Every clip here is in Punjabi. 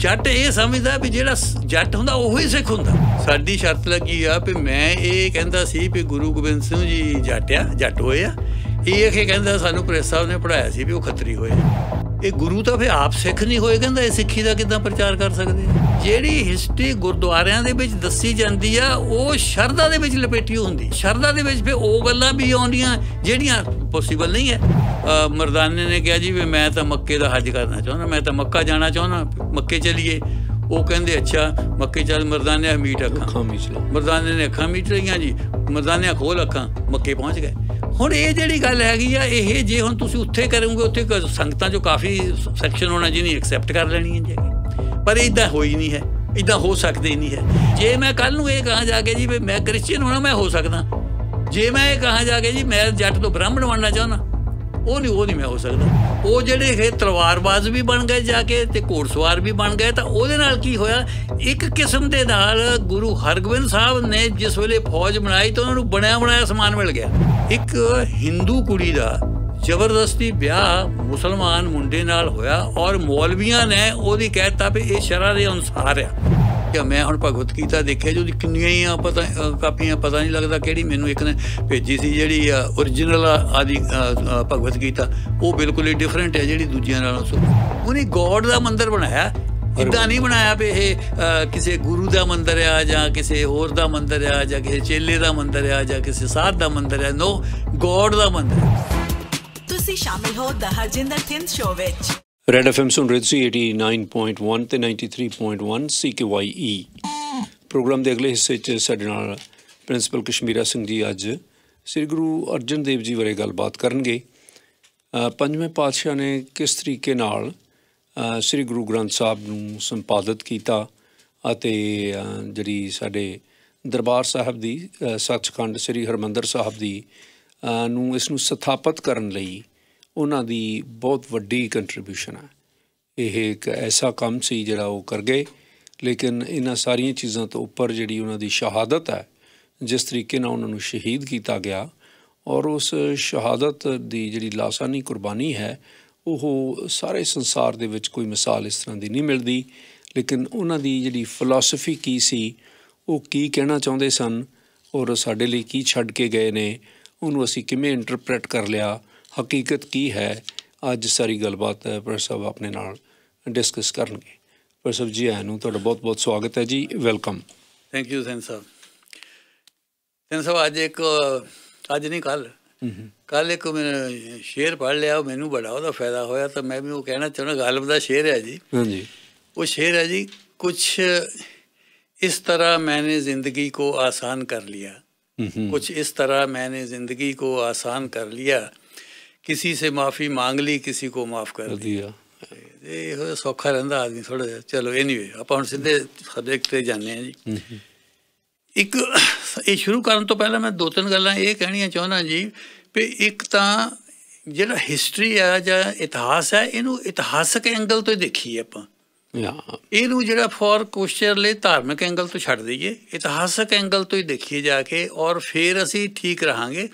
ਜੱਟ ਇਹ ਸਮਝਦਾ ਵੀ ਜਿਹੜਾ ਜੱਟ ਹੁੰਦਾ ਉਹ ਹੀ ਸਿੱਖ ਹੁੰਦਾ ਸਾਡੀ ਸ਼ਰਤ ਲੱਗੀ ਆ ਵੀ ਮੈਂ ਇਹ ਕਹਿੰਦਾ ਸੀ ਵੀ ਗੁਰੂ ਗੋਬਿੰਦ ਸਿੰਘ ਜੀ ਜੱਟ ਆ ਜੱਟ ਹੋਏ ਆ ਇਹ ਕਿ ਕਹਿੰਦਾ ਸਾਨੂੰ ਪ੍ਰੇਸ ਸਾਹਿਬ ਨੇ ਪੜਾਇਆ ਸੀ ਵੀ ਉਹ ਖੱਤਰੀ ਹੋਏ ਇਹ ਗੁਰੂ ਤਾਂ ਫੇ ਆਪ ਸਿੱਖ ਨਹੀਂ ਹੋਏ ਕਹਿੰਦਾ ਇਹ ਸਿੱਖੀ ਦਾ ਕਿਦਾਂ ਪ੍ਰਚਾਰ ਕਰ ਸਕਦੇ ਜਿਹੜੀ ਹਿਸਟਰੀ ਗੁਰਦੁਆਰਿਆਂ ਦੇ ਵਿੱਚ ਦੱਸੀ ਜਾਂਦੀ ਆ ਉਹ ਸ਼ਰਧਾ ਦੇ ਵਿੱਚ ਲਪੇਟੀ ਹੁੰਦੀ ਸ਼ਰਧਾ ਦੇ ਵਿੱਚ ਫੇ ਉਹ ਗੱਲਾਂ ਵੀ ਆਉਂਦੀਆਂ ਜਿਹੜੀਆਂ ਪੋਸੀਬਲ ਨਹੀਂ ਹੈ ਮਰਦਾਨੇ ਨੇ ਕਿਹਾ ਜੀ ਵੀ ਮੈਂ ਤਾਂ ਮੱਕੇ ਦਾ ਹੱਜ ਕਰਨਾ ਚਾਹੁੰਦਾ ਮੈਂ ਤਾਂ ਮੱਕਾ ਜਾਣਾ ਚਾਹੁੰਦਾ ਮੱਕੇ ਚਲੀਏ ਉਹ ਕਹਿੰਦੇ ਅੱਛਾ ਮੱਕੇ ਚੱਲ ਮਰਦਾਨੇ ਮੀਟ ਅੱਖਾਂ ਮਰਦਾਨੇ ਨੇ ਅੱਖਾਂ ਮੀਟ ਲਈਆਂ ਜੀ ਮਰਦਾਨੇ ਖੋਲ ਅੱਖਾਂ ਮੱਕੇ ਪਹੁੰਚ ਗਏ ਹੁਣ ਇਹ ਜਿਹੜੀ ਗੱਲ ਹੈਗੀ ਆ ਇਹ ਜੇ ਹੁਣ ਤੁਸੀਂ ਉੱਥੇ ਕਰੋਗੇ ਉੱਥੇ ਸੰਗਤਾਂ ਜੋ ਕਾਫੀ ਸੈਕਸ਼ਨ ਹੋਣਾ ਜਿਹਨੇ ਐਕਸੈਪਟ ਕਰ ਲੈਣੀ ਹੈ ਜੀ ਪਰ ਇਦਾਂ ਹੋਈ ਨਹੀਂ ਹੈ ਇਦਾਂ ਹੋ ਸਕਦੇ ਨਹੀਂ ਹੈ ਜੇ ਮੈਂ ਕੱਲ ਨੂੰ ਇਹ ਕਹਾਂ ਜਾ ਕੇ ਜੀ ਮੈਂ ਕ੍ਰਿਸਚੀਅਨ ਹੋਣਾ ਮੈਂ ਹੋ ਸਕਦਾ ਜੇ ਮੈਂ ਇਹ ਕਹਾਂ ਜਾ ਕੇ ਜੀ ਮੈਂ ਜੱਟ ਤੋਂ ਬ੍ਰਾਹਮਣ ਬਣਨਾ ਚਾਹੁੰਦਾ ਉਹ ਨਹੀਂ ਉਹ ਨਹੀਂ ਮੈਂ ਹੋ ਸਕਦਾ ਉਹ ਜਿਹੜੇ ਇਹ ਤਲਵਾਰਬਾਜ਼ ਵੀ ਬਣ ਗਏ ਜਾ ਕੇ ਤੇ ਘੋੜਸਵਾਰ ਵੀ ਬਣ ਗਏ ਤਾਂ ਉਹਦੇ ਨਾਲ ਕੀ ਹੋਇਆ ਇੱਕ ਕਿਸਮ ਦੇ ਨਾਲ ਗੁਰੂ ਹਰਗੋਬਿੰਦ ਸਾਹਿਬ ਨੇ ਜਿਸ ਵੇਲੇ ਫੌਜ ਬਣਾਈ ਤਾਂ ਉਹਨਾਂ ਨੂੰ ਬਣਿਆ ਬਣਾਇਆ ਸਮਾਨ ਮਿਲ ਗਿਆ ਇੱਕ ਹਿੰਦੂ ਕੁੜੀ ਦਾ ਜ਼ਬਰਦਸਤੀ ਵਿਆਹ ਮੁਸਲਮਾਨ ਮੁੰਡੇ ਨਾਲ ਹੋਇਆ ਔਰ ਮੌਲਵੀਆਂ ਨੇ ਉਹਦੀ ਕਹਿਤਾ ਵੀ ਇਹ ਸ਼ਰਅ ਦੇ ਅਨੁਸਾਰ ਆ ਕਿ ਮੈਂ ਹੁਣ ਭਗਵਤ ਗੀਤਾ ਦੇਖਿਆ ਜੋ ਕਿੰਨੀਆਂ ਹੀ ਆ ਪਤਾ ਕਾਪੀਆਂ ਪਤਾ ਨਹੀਂ ਲੱਗਦਾ ਕਿਹੜੀ ਮੈਨੂੰ ਇੱਕ ਨੇ ਭੇਜੀ ਸੀ ਜਿਹੜੀ ਆ origignal ਆਦੀ ਭਗਵਤ ਗੀਤਾ ਉਹ ਬਿਲਕੁਲ ਹੀ ਡਿਫਰੈਂਟ ਹੈ ਜਿਹੜੀ ਦੂਜਿਆਂ ਨਾਲੋਂ ਉਹਨੇ ਗੋਡ ਦਾ ਮੰਦਿਰ ਬਣਾਇਆ ਇਦਾਂ ਨਹੀਂ ਬਣਾਇਆ ਵੀ ਇਹ ਕਿਸੇ ਗੁਰੂ ਦਾ ਮੰਦਿਰ ਆ ਜਾਂ ਕਿਸੇ ਹੋਰ ਦਾ ਮੰਦਿਰ ਆ ਜਾਂ ਕਿਸੇ ਚੇਲੇ ਦਾ ਮੰਦਿਰ ਆ ਜਾਂ ਕਿਸੇ ਸਾਧ ਦਾ ਮੰਦਿਰ ਹੈ ਨੋ ਗੋਡ ਦਾ ਮੰਦਿਰ ਤੁਸੀਂ ਸ਼ਾਮਿਲ ਹੋ ਦਹਰਜਿੰਦਰ ਥਿੰਸ ਸ਼ੋਅ ਵਿੱਚ ਰੈਡ ਐਫਐਮ ਸੁਣ ਰਹੇ ਤੁਸੀਂ 89.1 ਤੇ 93.1 CKYE ਪ੍ਰੋਗਰਾਮ ਦੇ ਅਗਲੇ ਹਿੱਸੇ 'ਚ ਸਾਡੇ ਨਾਲ ਪ੍ਰਿੰਸੀਪਲ ਕਸ਼ਮੀਰਾ ਸਿੰਘ ਜੀ ਅੱਜ ਸ੍ਰੀ ਗੁਰੂ ਅਰਜਨ ਦੇਵ ਜੀ ਬਾਰੇ ਗੱਲਬਾਤ ਕਰਨਗੇ ਪੰਜਵੇਂ ਪਾਤਸ਼ਾਹ ਨੇ ਕਿਸ ਤਰੀਕੇ ਨਾਲ ਸ੍ਰੀ ਗੁਰੂ ਗ੍ਰੰਥ ਸਾਹਿਬ ਨੂੰ ਸੰਪਾਦਿਤ ਕੀਤਾ ਅਤੇ ਜਿਹੜੀ ਸਾਡੇ ਦਰਬਾਰ ਸਾਹਿਬ ਦੀ ਸੱਚਖੰਡ ਸ੍ਰੀ ਹਰਮੰਦਰ ਸਾਹਿਬ ਦੀ ਨੂੰ ਇਸ ਨੂੰ ਸਥਾਪਿਤ ਕਰਨ ਲਈ ਉਹਨਾਂ ਦੀ ਬਹੁਤ ਵੱਡੀ ਕੰਟਰੀਬਿਊਸ਼ਨ ਹੈ ਇਹ ਇੱਕ ਐਸਾ ਕੰਮ ਸੀ ਜਿਹੜਾ ਉਹ ਕਰ ਗਏ ਲੇਕਿਨ ਇਹਨਾਂ ਸਾਰੀਆਂ ਚੀਜ਼ਾਂ ਤੋਂ ਉੱਪਰ ਜਿਹੜੀ ਉਹਨਾਂ ਦੀ ਸ਼ਹਾਦਤ ਹੈ ਜਿਸ ਤਰੀਕੇ ਨਾਲ ਉਹਨਾਂ ਨੂੰ ਸ਼ਹੀਦ ਕੀਤਾ ਗਿਆ ਔਰ ਉਸ ਸ਼ਹਾਦਤ ਦੀ ਜਿਹੜੀ ਲਾਸਾਨੀ ਕੁਰਬਾਨੀ ਹੈ ਉਹ ਸਾਰੇ ਸੰਸਾਰ ਦੇ ਵਿੱਚ ਕੋਈ ਮਿਸਾਲ ਇਸ ਤਰ੍ਹਾਂ ਦੀ ਨਹੀਂ ਮਿਲਦੀ ਲੇਕਿਨ ਉਹਨਾਂ ਦੀ ਜਿਹੜੀ ਫਿਲਾਸਫੀ ਕੀ ਸੀ ਉਹ ਕੀ ਕਹਿਣਾ ਚਾਹੁੰਦੇ ਸਨ ਔਰ ਸਾਡੇ ਲਈ ਕੀ ਛੱਡ ਕੇ ਗਏ ਨੇ ਉਹਨੂੰ ਅਸੀਂ ਕਿਵੇਂ ਇੰਟਰਪ੍ਰੀਟ ਕਰ ਲਿਆ ਹਕੀਕਤ ਕੀ ਹੈ ਅੱਜ ਸਾਰੀ ਗੱਲਬਾਤ ਪ੍ਰੋਫੈਸਰ ਸਾਹਿਬ ਆਪਣੇ ਨਾਲ ਡਿਸਕਸ ਕਰਨਗੇ ਪ੍ਰੋਫੈਸਰ ਜੀ ਆਇਆਂ ਨੂੰ ਤੁਹਾਡਾ ਬਹੁਤ ਬਹੁਤ ਸਵਾਗਤ ਹੈ ਜੀ welcome thank you Sain Sahib Sain Sahib ਅੱਜ ਇੱਕ ਅੱਜ ਨਹੀਂ ਕੱਲ ਕੱਲ ਇੱਕ ਮੈਂ ਸ਼ੇਰ ਪੜ ਲਿਆ ਮੈਨੂੰ ਬੜਾ ਉਹਦਾ ਫਾਇਦਾ ਹੋਇਆ ਤਾਂ ਮੈਂ ਵੀ ਉਹ ਕਹਿਣਾ ਚਾਹੁੰਦਾ ਗਾਲਬ ਦਾ ਸ਼ੇਰ ਹੈ ਜੀ ਹਾਂਜੀ ਉਹ ਸ਼ੇਰ ਹੈ ਜੀ ਕੁਝ ਇਸ ਤਰ੍ਹਾਂ ਮੈਨੇ ਜ਼ਿੰਦਗੀ ਕੋ ਆਸਾਨ ਕਰ ਲਿਆ ਕੁਝ ਇਸ ਤਰ੍ਹਾਂ ਮੈਨੇ ਜ਼ਿੰਦਗੀ ਕੋ ਆਸਾਨ ਕਰ ਲਿਆ ਕਿਸੇ ਸੇ ਮਾਫੀ ਮੰਗ ਲਈ ਕਿਸੇ ਕੋ ਮਾਫ ਕਰ ਦਿਆ ਇਹ ਸੌਖਾ ਰਹਿੰਦਾ ਆਦਮੀ ਥੋੜਾ ਜਿਹਾ ਚਲੋ ਐਨੀਵੇ ਆਪਾਂ ਹੁਣ ਸਿੱਧੇ ਸਬਜੈਕਟ ਤੇ ਜਾਂਦੇ ਆ ਜੀ ਇੱਕ ਇਹ ਸ਼ੁਰੂ ਕਰਨ ਤੋਂ ਪਹਿਲਾਂ ਮੈਂ ਦੋ ਤਿੰਨ ਗੱਲਾਂ ਇਹ ਕਹਿਣੀਆਂ ਚਾਹੁੰਦਾ ਜੀ ਵੀ ਇੱਕ ਤਾਂ ਜਿਹੜਾ ਹਿਸਟਰੀ ਆ ਜਾਂ ਇਤਿਹਾਸ ਹੈ ਇਹਨੂੰ ਇਤਿਹਾਸਕ ਐਂਗਲ ਤੋਂ ਦੇਖੀਏ ਆਪਾਂ ਇਹਨੂੰ ਜਿਹੜਾ ਫੋਰ ਕੁਐਸਚਨ ਲਈ ਧਾਰਮਿਕ ਐਂਗਲ ਤੋਂ ਛੱਡ ਦਈਏ ਇਤਿਹਾਸਕ ਐਂਗਲ ਤੋਂ ਹੀ ਦੇਖੀਏ ਜਾ ਕੇ ਔਰ ਫਿਰ ਅਸੀਂ ਠੀਕ ਰਹਾਂਗੇ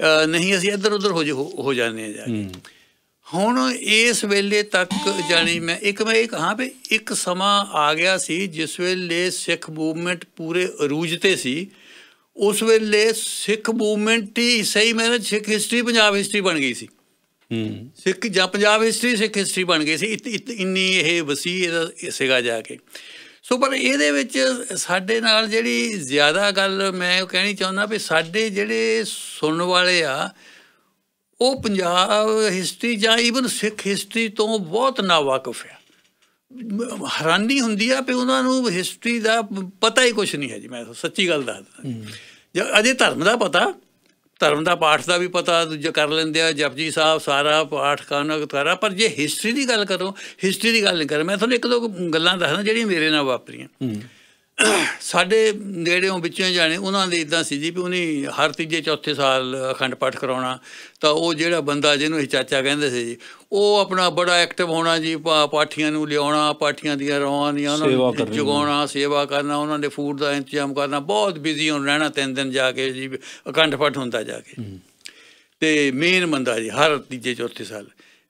ਨਹੀਂ ਅਸੀਂ ਇੱਧਰ ਉੱਧਰ ਹੋ ਹੋ ਜਾਂਦੇ ਆ ਜਾ ਕੇ ਹੁਣ ਇਸ ਵੇਲੇ ਤੱਕ ਜਾਨੀ ਮੈਂ ਇੱਕ ਮੈਂ ਇੱਕ ਹਾਂ ਵੀ ਇੱਕ ਸਮਾਂ ਆ ਗਿਆ ਸੀ ਜਿਸ ਵੇਲੇ ਸਿੱਖ ਮੂਵਮੈਂਟ ਪੂਰੇ ਅਰੂਜ ਤੇ ਸੀ ਉਸ ਵੇਲੇ ਸਿੱਖ ਮੂਵਮੈਂਟ ਹੀ ਸਹੀ ਮੈਨੇ ਸਿੱਖ ਹਿਸਟਰੀ ਪੰਜਾਬ ਹਿਸਟਰੀ ਬਣ ਗਈ ਸੀ ਹੂੰ ਸਿੱਖ ਜਾਂ ਪੰਜਾਬ ਹਿਸਟਰੀ ਸਿੱਖ ਹਿਸਟਰੀ ਬਣ ਗਈ ਸੀ ਇੰਨੀ ਇਹ ਵਸੀ ਇਹ ਸਿਗਾ ਜਾ ਕੇ ਸੋ ਪਰ ਇਹਦੇ ਵਿੱਚ ਸਾਡੇ ਨਾਲ ਜਿਹੜੀ ਜ਼ਿਆਦਾ ਗੱਲ ਮੈਂ ਕਹਿਣੀ ਚਾਹੁੰਦਾ ਵੀ ਸਾਡੇ ਜਿਹੜੇ ਸੁਣਨ ਵਾਲੇ ਆ ਉਹ ਪੰਜਾਬ ਹਿਸਟਰੀ ਜਾਂ ਇਵਨ ਸਿੱਖ ਹਿਸਟਰੀ ਤੋਂ ਬਹੁਤ ਨਾ ਵਾਕਿਫ ਆ ਹੈਰਾਨੀ ਹੁੰਦੀ ਆ ਵੀ ਉਹਨਾਂ ਨੂੰ ਹਿਸਟਰੀ ਦਾ ਪਤਾ ਹੀ ਕੁਝ ਨਹੀਂ ਹੈ ਜੀ ਮੈਂ ਸੱਚੀ ਗੱਲ ਦੱਸਦਾ ਜੇ ਅਜੇ ਧਰਮ ਦਾ ਪਤਾ ਧਰਮ ਦਾ ਪਾਠ ਦਾ ਵੀ ਪਤਾ ਦੂਜਾ ਕਰ ਲੈਂਦੇ ਆ ਜਪਜੀ ਸਾਹਿਬ ਸਾਰਾ ਪਾਠ ਕਾਨਕ ਕਤਾਰਾ ਪਰ ਜੇ ਹਿਸਟਰੀ ਦੀ ਗੱਲ ਕਰੋ ਹਿਸਟਰੀ ਦੀ ਗੱਲ ਨਹੀਂ ਕਰ ਮੈਂ ਤੁਹਾਨੂੰ ਇੱਕ ਦੋ ਗੱਲਾਂ ਦੱਸਦਾ ਜਿਹੜੀਆਂ ਮੇਰੇ ਨਾਲ ਵਾਪਰੀਆਂ ਸਾਡੇ ਨੇੜਿਓਂ ਵਿੱਚੋਂ ਜਾਣੇ ਉਹਨਾਂ ਦੇ ਇਦਾਂ ਸੀ ਜੀ ਵੀ ਉਹਨੇ ਹਰ ਤੀਜੇ ਚੌਥੇ ਸਾਲ ਅਖੰਡ ਪਾਠ ਕਰਾਉਣਾ ਤਾਂ ਉਹ ਜਿਹੜਾ ਬੰਦਾ ਜਿਹਨੂੰ ਅਸੀਂ ਚਾਚਾ ਕਹਿੰਦੇ ਸੀ ਜੀ ਉਹ ਆਪਣਾ ਬੜਾ ਐਕਟਿਵ ਹੋਣਾ ਜੀ ਪਾਠੀਆਂ ਨੂੰ ਲਿਆਉਣਾ ਪਾਠੀਆਂ ਦੀਆਂ ਰੌਣਾਂ ਦੀਆਂ ਉਹਨਾਂ ਨੂੰ ਜਗਾਉਣਾ ਸੇਵਾ ਕਰਨਾ ਉਹਨਾਂ ਦੇ ਫੂਡ ਦਾ ਇੰਤਜ਼ਾਮ ਕਰਨਾ ਬਹੁਤ ਬਿਜ਼ੀ ਹੋਣ ਰਹਿਣਾ ਤਿੰਨ ਦਿਨ ਜਾ ਕੇ ਜੀ ਅਖੰਡ ਪਾਠ ਹੁੰਦਾ ਜਾ ਕੇ ਤੇ ਮੇਨ ਬੰਦਾ ਜੀ ਹਰ ਤੀਜੇ ਚੌਥੇ ਸਾਲ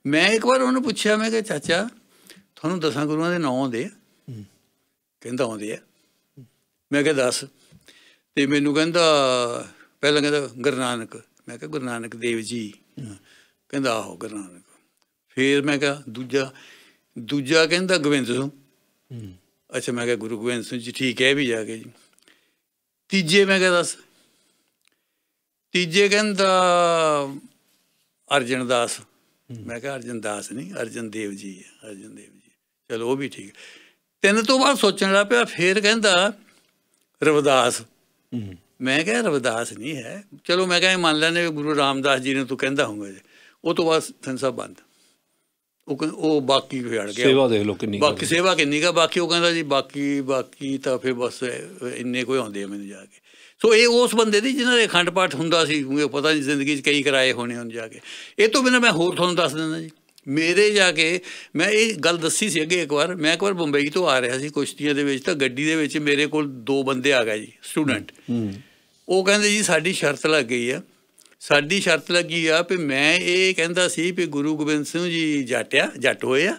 ਮੈਂ ਇੱਕ ਵਾਰ ਉਹਨੂੰ ਪੁੱਛਿਆ ਮੈਂ ਕਿ ਚਾਚਾ ਤੁਹਾਨੂੰ ਦਸਾਂ ਗੁਰੂਆਂ ਦੇ ਨਾਂ ਆਉਂਦੇ ਕਹਿੰਦਾ ਆਉਂਦੇ ਆ ਮੈਂ ਕਿਹਾ ਦੱਸ ਤੇ ਮੈਨੂੰ ਕਹਿੰਦਾ ਪਹਿਲਾਂ ਕਹਿੰਦਾ ਗੁਰਨਾਨਕ ਮੈਂ ਕਿਹਾ ਗੁਰਨਾਨਕ ਦੇਵ ਜੀ ਕਹਿੰਦਾ ਆਹੋ ਗੁਰਨਾਨਕ ਫੇਰ ਮੈਂ ਕਿਹਾ ਦੂਜਾ ਦੂਜਾ ਕਹਿੰਦਾ ਗਵਿੰਦ ਸਿੰਘ ਅੱਛਾ ਮੈਂ ਕਿਹਾ ਗੁਰੂ ਗੋਬਿੰਦ ਸਿੰਘ ਜੀ ਠੀਕ ਹੈ ਵੀ ਜਾ ਕੇ ਜੀ ਤੀਜੇ ਮੈਂ ਕਿਹਾ ਦੱਸ ਤੀਜੇ ਕਹਿੰਦਾ ਅਰਜਨ ਦਾਸ ਮੈਂ ਕਿਹਾ ਅਰਜਨ ਦਾਸ ਨਹੀਂ ਅਰਜਨ ਦੇਵ ਜੀ ਅਰਜਨ ਦੇਵ ਜੀ ਚਲੋ ਉਹ ਵੀ ਠੀਕ ਤਿੰਨ ਤੋਂ ਬਾਅਦ ਸੋਚਣ ਲੱਗ ਪਿਆ ਫੇਰ ਕਹਿੰਦਾ ਰਵਿਦਾਸ ਮੈਂ ਕਿਹਾ ਰਵਿਦਾਸ ਨਹੀਂ ਹੈ ਚਲੋ ਮੈਂ ਕਹਿੰਦਾ ਮੰਨ ਲੈਨੇ ਗੁਰੂ ਰਾਮਦਾਸ ਜੀ ਨੇ ਤੂੰ ਕਹਿੰਦਾ ਹੋਊਗਾ ਉਹ ਤੋਂ ਬਾਅਦ ਸੰਸਾ ਬੰਦ ਉਹ ਉਹ ਬਾਕੀ ਵਿਗੜ ਗਿਆ ਸੇਵਾ ਦੇਖ ਲੋ ਕਿੰਨੀ ਬਾਕੀ ਸੇਵਾ ਕਿੰਨੀ ਕਾ ਬਾਕੀ ਉਹ ਕਹਿੰਦਾ ਜੀ ਬਾਕੀ ਬਾਕੀ ਤਾਂ ਫੇ ਬਸ ਇੰਨੇ ਕੋਈ ਆਉਂਦੇ ਆ ਮੈਨੂੰ ਜਾ ਕੇ ਸੋ ਇਹ ਉਸ ਬੰਦੇ ਦੀ ਜਿਹਨਾਂ ਦੇ ਖੰਡ ਪਾਠ ਹੁੰਦਾ ਸੀ ਕਿਉਂਕਿ ਪਤਾ ਨਹੀਂ ਜ਼ਿੰਦਗੀ 'ਚ ਕਈ ਕਰਾਏ ਹੋਣੇ ਹੁਣ ਜਾ ਕੇ ਇਹ ਤੋਂ ਬਿਨਾ ਮੈਂ ਹੋਰ ਤੁਹਾਨੂੰ ਦੱਸ ਦਿੰਦਾ ਜੀ ਮੇਰੇ ਜਾ ਕੇ ਮੈਂ ਇਹ ਗੱਲ ਦੱਸੀ ਸੀ ਅੱਗੇ ਇੱਕ ਵਾਰ ਮੈਂ ਇੱਕ ਵਾਰ ਬੰਬਈ ਤੋਂ ਆ ਰਿਹਾ ਸੀ ਕੁਸ਼ਤੀਆਂ ਦੇ ਵਿੱਚ ਤਾਂ ਗੱਡੀ ਦੇ ਵਿੱਚ ਮੇਰੇ ਕੋਲ ਦੋ ਬੰਦੇ ਆ ਗਏ ਜੀ ਸਟੂਡੈਂਟ ਉਹ ਕਹਿੰਦੇ ਜੀ ਸਾਡੀ ਸ਼ਰਤ ਲੱਗ ਗਈ ਆ ਸਾਡੀ ਸ਼ਰਤ ਲੱਗੀ ਆ ਵੀ ਮੈਂ ਇਹ ਕਹਿੰਦਾ ਸੀ ਵੀ ਗੁਰੂ ਗੋਬਿੰਦ ਸਿੰਘ ਜੀ ਜਾਟਿਆ ਜੱਟ ਹੋਏ ਆ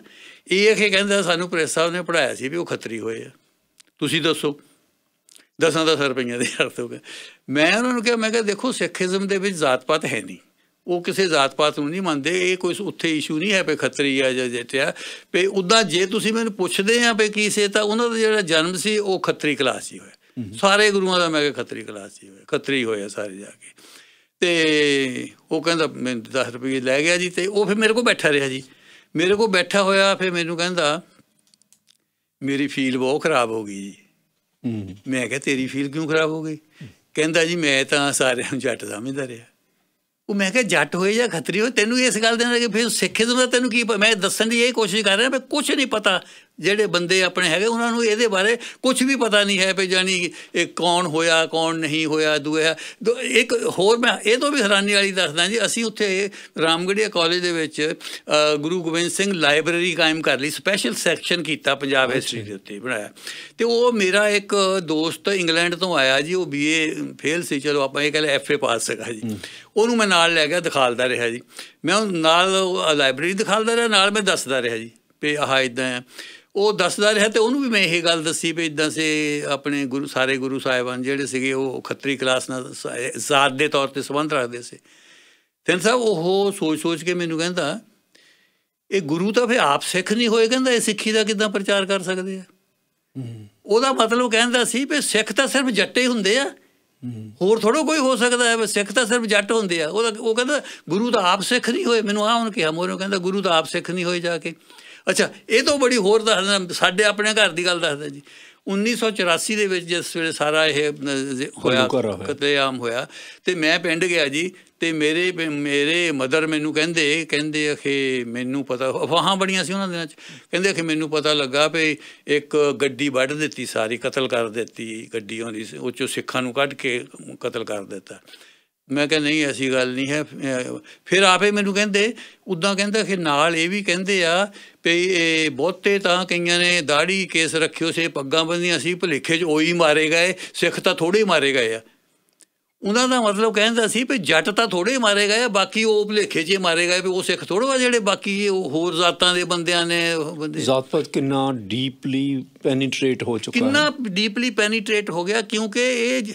ਇਹ ਕਿ ਕਹਿੰਦਾ ਸਾਨੂੰ ਪ੍ਰੈਸ ਸਾਹਿਬ ਨੇ ਪੜਾਇਆ ਸੀ ਵੀ ਉਹ ਖੱਤਰੀ ਹੋਏ ਆ ਤੁਸੀਂ ਦੱਸੋ ਦਸਾਂ ਦਾ ਸਰਪਈਆਂ ਦੇ ਅਰਥ ਹੋ ਗਿਆ ਮੈਂ ਉਹਨਾਂ ਨੂੰ ਕਿਹਾ ਮੈਂ ਕਿਹਾ ਦੇਖੋ ਸਿੱਖੀਜ਼ਮ ਦੇ ਵਿੱਚ ਜਾਤ ਪਾਤ ਹੈ ਨਹੀਂ ਉਹ ਕਿਸੇ ਜਾਤ ਪਾਤ ਨੂੰ ਨਹੀਂ ਮੰਨਦੇ ਇਹ ਕੋਈ ਉੱਥੇ ਇਸ਼ੂ ਨਹੀਂ ਹੈ ਪਈ ਖੱਤਰੀ ਆ ਜਾਂ ਜੇਟਿਆ ਪਈ ਉਦਾਂ ਜੇ ਤੁਸੀਂ ਮੈਨੂੰ ਪੁੱਛਦੇ ਆ ਪਈ ਕੀ ਸੇ ਤਾਂ ਉਹਨਾਂ ਦਾ ਜਿਹੜਾ ਜਨਮ ਸੀ ਉਹ ਖੱਤਰੀ ਕਲਾਸ ਹੀ ਹੋਇਆ ਸਾਰੇ ਗੁਰੂਆਂ ਦਾ ਮੈਂ ਕਿਹਾ ਖੱਤਰੀ ਕਲਾਸ ਹੀ ਹੋਇਆ ਖੱਤਰੀ ਹੋਇਆ ਸਾਰੇ ਜਾ ਕੇ ਤੇ ਉਹ ਕਹਿੰਦਾ ਮੈਂ 10 ਰੁਪਏ ਲੈ ਗਿਆ ਜੀ ਤੇ ਉਹ ਫਿਰ ਮੇਰੇ ਕੋਲ ਬੈਠਾ ਰਿਹਾ ਜੀ ਮੇਰੇ ਕੋਲ ਬੈਠਾ ਹੋਇਆ ਫਿਰ ਮੈਨੂੰ ਕਹਿੰਦਾ ਮੇਰੀ ਫੀਲ ਬਹੁਤ ਖਰਾਬ ਹੋ ਗਈ ਜੀ ਮੈਂ ਕਿਹਾ ਤੇਰੀ ਫੀਲ ਕਿਉਂ ਖਰਾਬ ਹੋ ਗਈ ਕਹਿੰਦਾ ਜੀ ਮੈਂ ਤਾਂ ਸਾਰਿਆਂ ਨੂੰ ਜੱਟ ਸਮਝਦਾ ਰਿਹਾ ਉਹ ਮੈਂ ਕਿਹਾ ਜੱਟ ਹੋਏ ਜਾਂ ਖੱਤਰੀ ਹੋਏ ਤੈਨੂੰ ਇਸ ਗੱਲ ਦੇ ਨਾਲ ਕਿ ਫਿਰ ਸਿੱਖੇ ਜ਼ਰੂਰਤ ਤੈਨੂੰ ਕੀ ਮੈਂ ਦੱਸਣ ਦੀ ਇਹ ਕੋਸ਼ਿਸ਼ ਕਰ ਰਿਹਾ ਮੈਂ ਕੁਝ ਨਹੀਂ ਪਤਾ ਜਿਹੜੇ ਬੰਦੇ ਆਪਣੇ ਹੈਗੇ ਉਹਨਾਂ ਨੂੰ ਇਹਦੇ ਬਾਰੇ ਕੁਝ ਵੀ ਪਤਾ ਨਹੀਂ ਹੈ ਵੀ ਜਾਨੀ ਇਹ ਕੌਣ ਹੋਇਆ ਕੌਣ ਨਹੀਂ ਹੋਇਆ ਦੂਆ ਇੱਕ ਹੋਰ ਮੈਂ ਇਹ ਤੋਂ ਵੀ ਹੈਰਾਨੀ ਵਾਲੀ ਦੱਸਦਾ ਜੀ ਅਸੀਂ ਉੱਥੇ ਰਾਮਗੜੀਆ ਕਾਲਜ ਦੇ ਵਿੱਚ ਗੁਰੂ ਗੋਬਿੰਦ ਸਿੰਘ ਲਾਇਬ੍ਰੇਰੀ ਕਾਇਮ ਕਰ ਲਈ ਸਪੈਸ਼ਲ ਸੈਕਸ਼ਨ ਕੀਤਾ ਪੰਜਾਬ ਹਿਸਟਰੀ ਦੇ ਉੱਤੇ ਬਣਾਇਆ ਤੇ ਉਹ ਮੇਰਾ ਇੱਕ ਦੋਸਤ ਇੰਗਲੈਂਡ ਤੋਂ ਆਇਆ ਜੀ ਉਹ ਬੀਏ ਫੇਲ ਸੀ ਚਲੋ ਆਪਾਂ ਇਹ ਕਹਿੰਦੇ ਐਫਏ ਪਾਸ ਸੀਗਾ ਜੀ ਉਹਨੂੰ ਮੈਂ ਨਾਲ ਲੈ ਗਿਆ ਦਿਖਾਲਦਾ ਰਿਹਾ ਜੀ ਮੈਂ ਉਹ ਨਾਲ ਲਾਇਬ੍ਰੇਰੀ ਦਿਖਾਲਦਾ ਰਿਹਾ ਨਾਲ ਮੈਂ ਦੱਸਦਾ ਰਿਹਾ ਜੀ ਪੇ ਆਹ ਇਦਾਂ ਉਹ ਦੱਸਦਾ ਰਿਹਾ ਤੇ ਉਹਨੂੰ ਵੀ ਮੈਂ ਇਹ ਗੱਲ ਦੱਸੀ ਵੀ ਇਦਾਂ ਸੇ ਆਪਣੇ ਗੁਰੂ ਸਾਰੇ ਗੁਰੂ ਸਾਹਿਬਾਨ ਜਿਹੜੇ ਸੀਗੇ ਉਹ ਖੱਤਰੀ ਕਲਾਸ ਨਾਲ ਜ਼ਾਤ ਦੇ ਤੌਰ ਤੇ ਸੰਬੰਧ ਰੱਖਦੇ ਸੀ ਤੇਨ ਸਾਹਿਬ ਉਹ ਸੋਚ-ਸੋਚ ਕੇ ਮੈਨੂੰ ਕਹਿੰਦਾ ਇਹ ਗੁਰੂ ਤਾਂ ਫੇ ਆਪ ਸਿੱਖ ਨਹੀਂ ਹੋਏ ਕਹਿੰਦਾ ਇਹ ਸਿੱਖੀ ਦਾ ਕਿਦਾਂ ਪ੍ਰਚਾਰ ਕਰ ਸਕਦੇ ਆ ਉਹਦਾ ਮਤਲਬ ਕਹਿੰਦਾ ਸੀ ਵੀ ਸਿੱਖ ਤਾਂ ਸਿਰਫ ਜੱਟੇ ਹੁੰਦੇ ਆ ਹੋਰ ਥੋੜੋ ਕੋਈ ਹੋ ਸਕਦਾ ਹੈ ਸਿੱਖ ਤਾਂ ਸਿਰਫ ਜੱਟ ਹੁੰਦੇ ਆ ਉਹ ਉਹ ਕਹਿੰਦਾ ਗੁਰੂ ਤਾਂ ਆਪ ਸਿੱਖ ਨਹੀਂ ਹੋਏ ਮੈਨੂੰ ਆਹ ਉਹਨੂੰ ਕਿਹਾ ਮੋਰੋਂ ਕਹਿੰਦਾ ਗੁਰੂ ਤਾਂ ਆਪ ਸਿੱਖ ਨਹੀਂ ਹੋਏ ਜਾ ਕੇ ਅੱਛਾ ਇਹ ਤੋਂ ਬੜੀ ਹੋਰ ਦੱਸਦਾ ਸਾਡੇ ਆਪਣੇ ਘਰ ਦੀ ਗੱਲ ਦੱਸਦਾ ਜੀ 1984 ਦੇ ਵਿੱਚ ਜਿਸ ਵੇਲੇ ਸਾਰਾ ਇਹ ਹੋਇਆ ਕਤਲੇਆਮ ਹੋਇਆ ਤੇ ਮੈਂ ਪਿੰਡ ਗਿਆ ਜੀ ਤੇ ਮੇਰੇ ਮੇਰੇ ਮਦਰ ਮੈਨੂੰ ਕਹਿੰਦੇ ਕਹਿੰਦੇ ਅਖੇ ਮੈਨੂੰ ਪਤਾ ਵਾਹਾਂ ਬੜੀਆਂ ਸੀ ਉਹਨਾਂ ਦਿਨਾਂ 'ਚ ਕਹਿੰਦੇ ਅਖੇ ਮੈਨੂੰ ਪਤਾ ਲੱਗਾ ਵੀ ਇੱਕ ਗੱਡੀ ਵੱਢ ਦਿੱਤੀ ਸਾਰੀ ਕਤਲ ਕਰ ਦਿੱਤੀ ਗੱਡੀ ਆਉਂਦੀ ਸੀ ਉਹ ਚੋਂ ਸਿੱਖਾਂ ਨੂੰ ਕੱਢ ਕੇ ਕਤਲ ਕਰ ਦਿੱਤਾ ਮੈਂ ਕਿਹਾ ਨਹੀਂ ਐਸੀ ਗੱਲ ਨਹੀਂ ਹੈ ਫਿਰ ਆਪੇ ਮੈਨੂੰ ਕਹਿੰਦੇ ਉਦਾਂ ਕਹਿੰਦਾ ਕਿ ਨਾਲ ਇਹ ਵੀ ਕਹਿੰਦੇ ਆ ਵੀ ਇਹ ਬਹੁਤੇ ਤਾਂ ਕਈਆਂ ਨੇ ਦਾੜੀ ਕੇਸ ਰੱਖਿਓ ਸੇ ਪੱਗਾਂ ਬੰਨੀਆਂ ਸੀ ਭਲੇਖੇ 'ਚ ਉਹੀ ਮਾਰੇ ਗਏ ਸਿੱਖ ਤਾਂ ਥੋੜੇ ਮਾਰੇ ਗਏ ਆ ਉਹਨਾਂ ਦਾ ਮਤਲਬ ਕਹਿੰਦਾ ਸੀ ਵੀ ਜੱਟ ਤਾਂ ਥੋੜੇ ਮਾਰੇ ਗਏ ਬਾਕੀ ਉਹ ਭਲੇਖੇ 'ਚ ਮਾਰੇ ਗਏ ਵੀ ਉਹ ਸਿੱਖ ਆ ਜਿਹੜੇ ਬਾਕੀ ਉਹ ਹੋਰ ਜ਼ਾਤਾਂ ਦੇ ਬੰਦਿਆਂ ਨੇ ਜ਼ਾਤ ਪਰ ਕਿੰਨਾ ਡੀਪਲੀ ਪੈਨੀਟ੍ਰੇਟ ਹੋ ਚੁੱਕਾ ਕਿੰਨਾ ਡੀਪਲੀ ਪੈਨੀਟ੍ਰੇਟ ਹੋ ਗਿਆ ਕਿਉਂਕਿ ਇਹ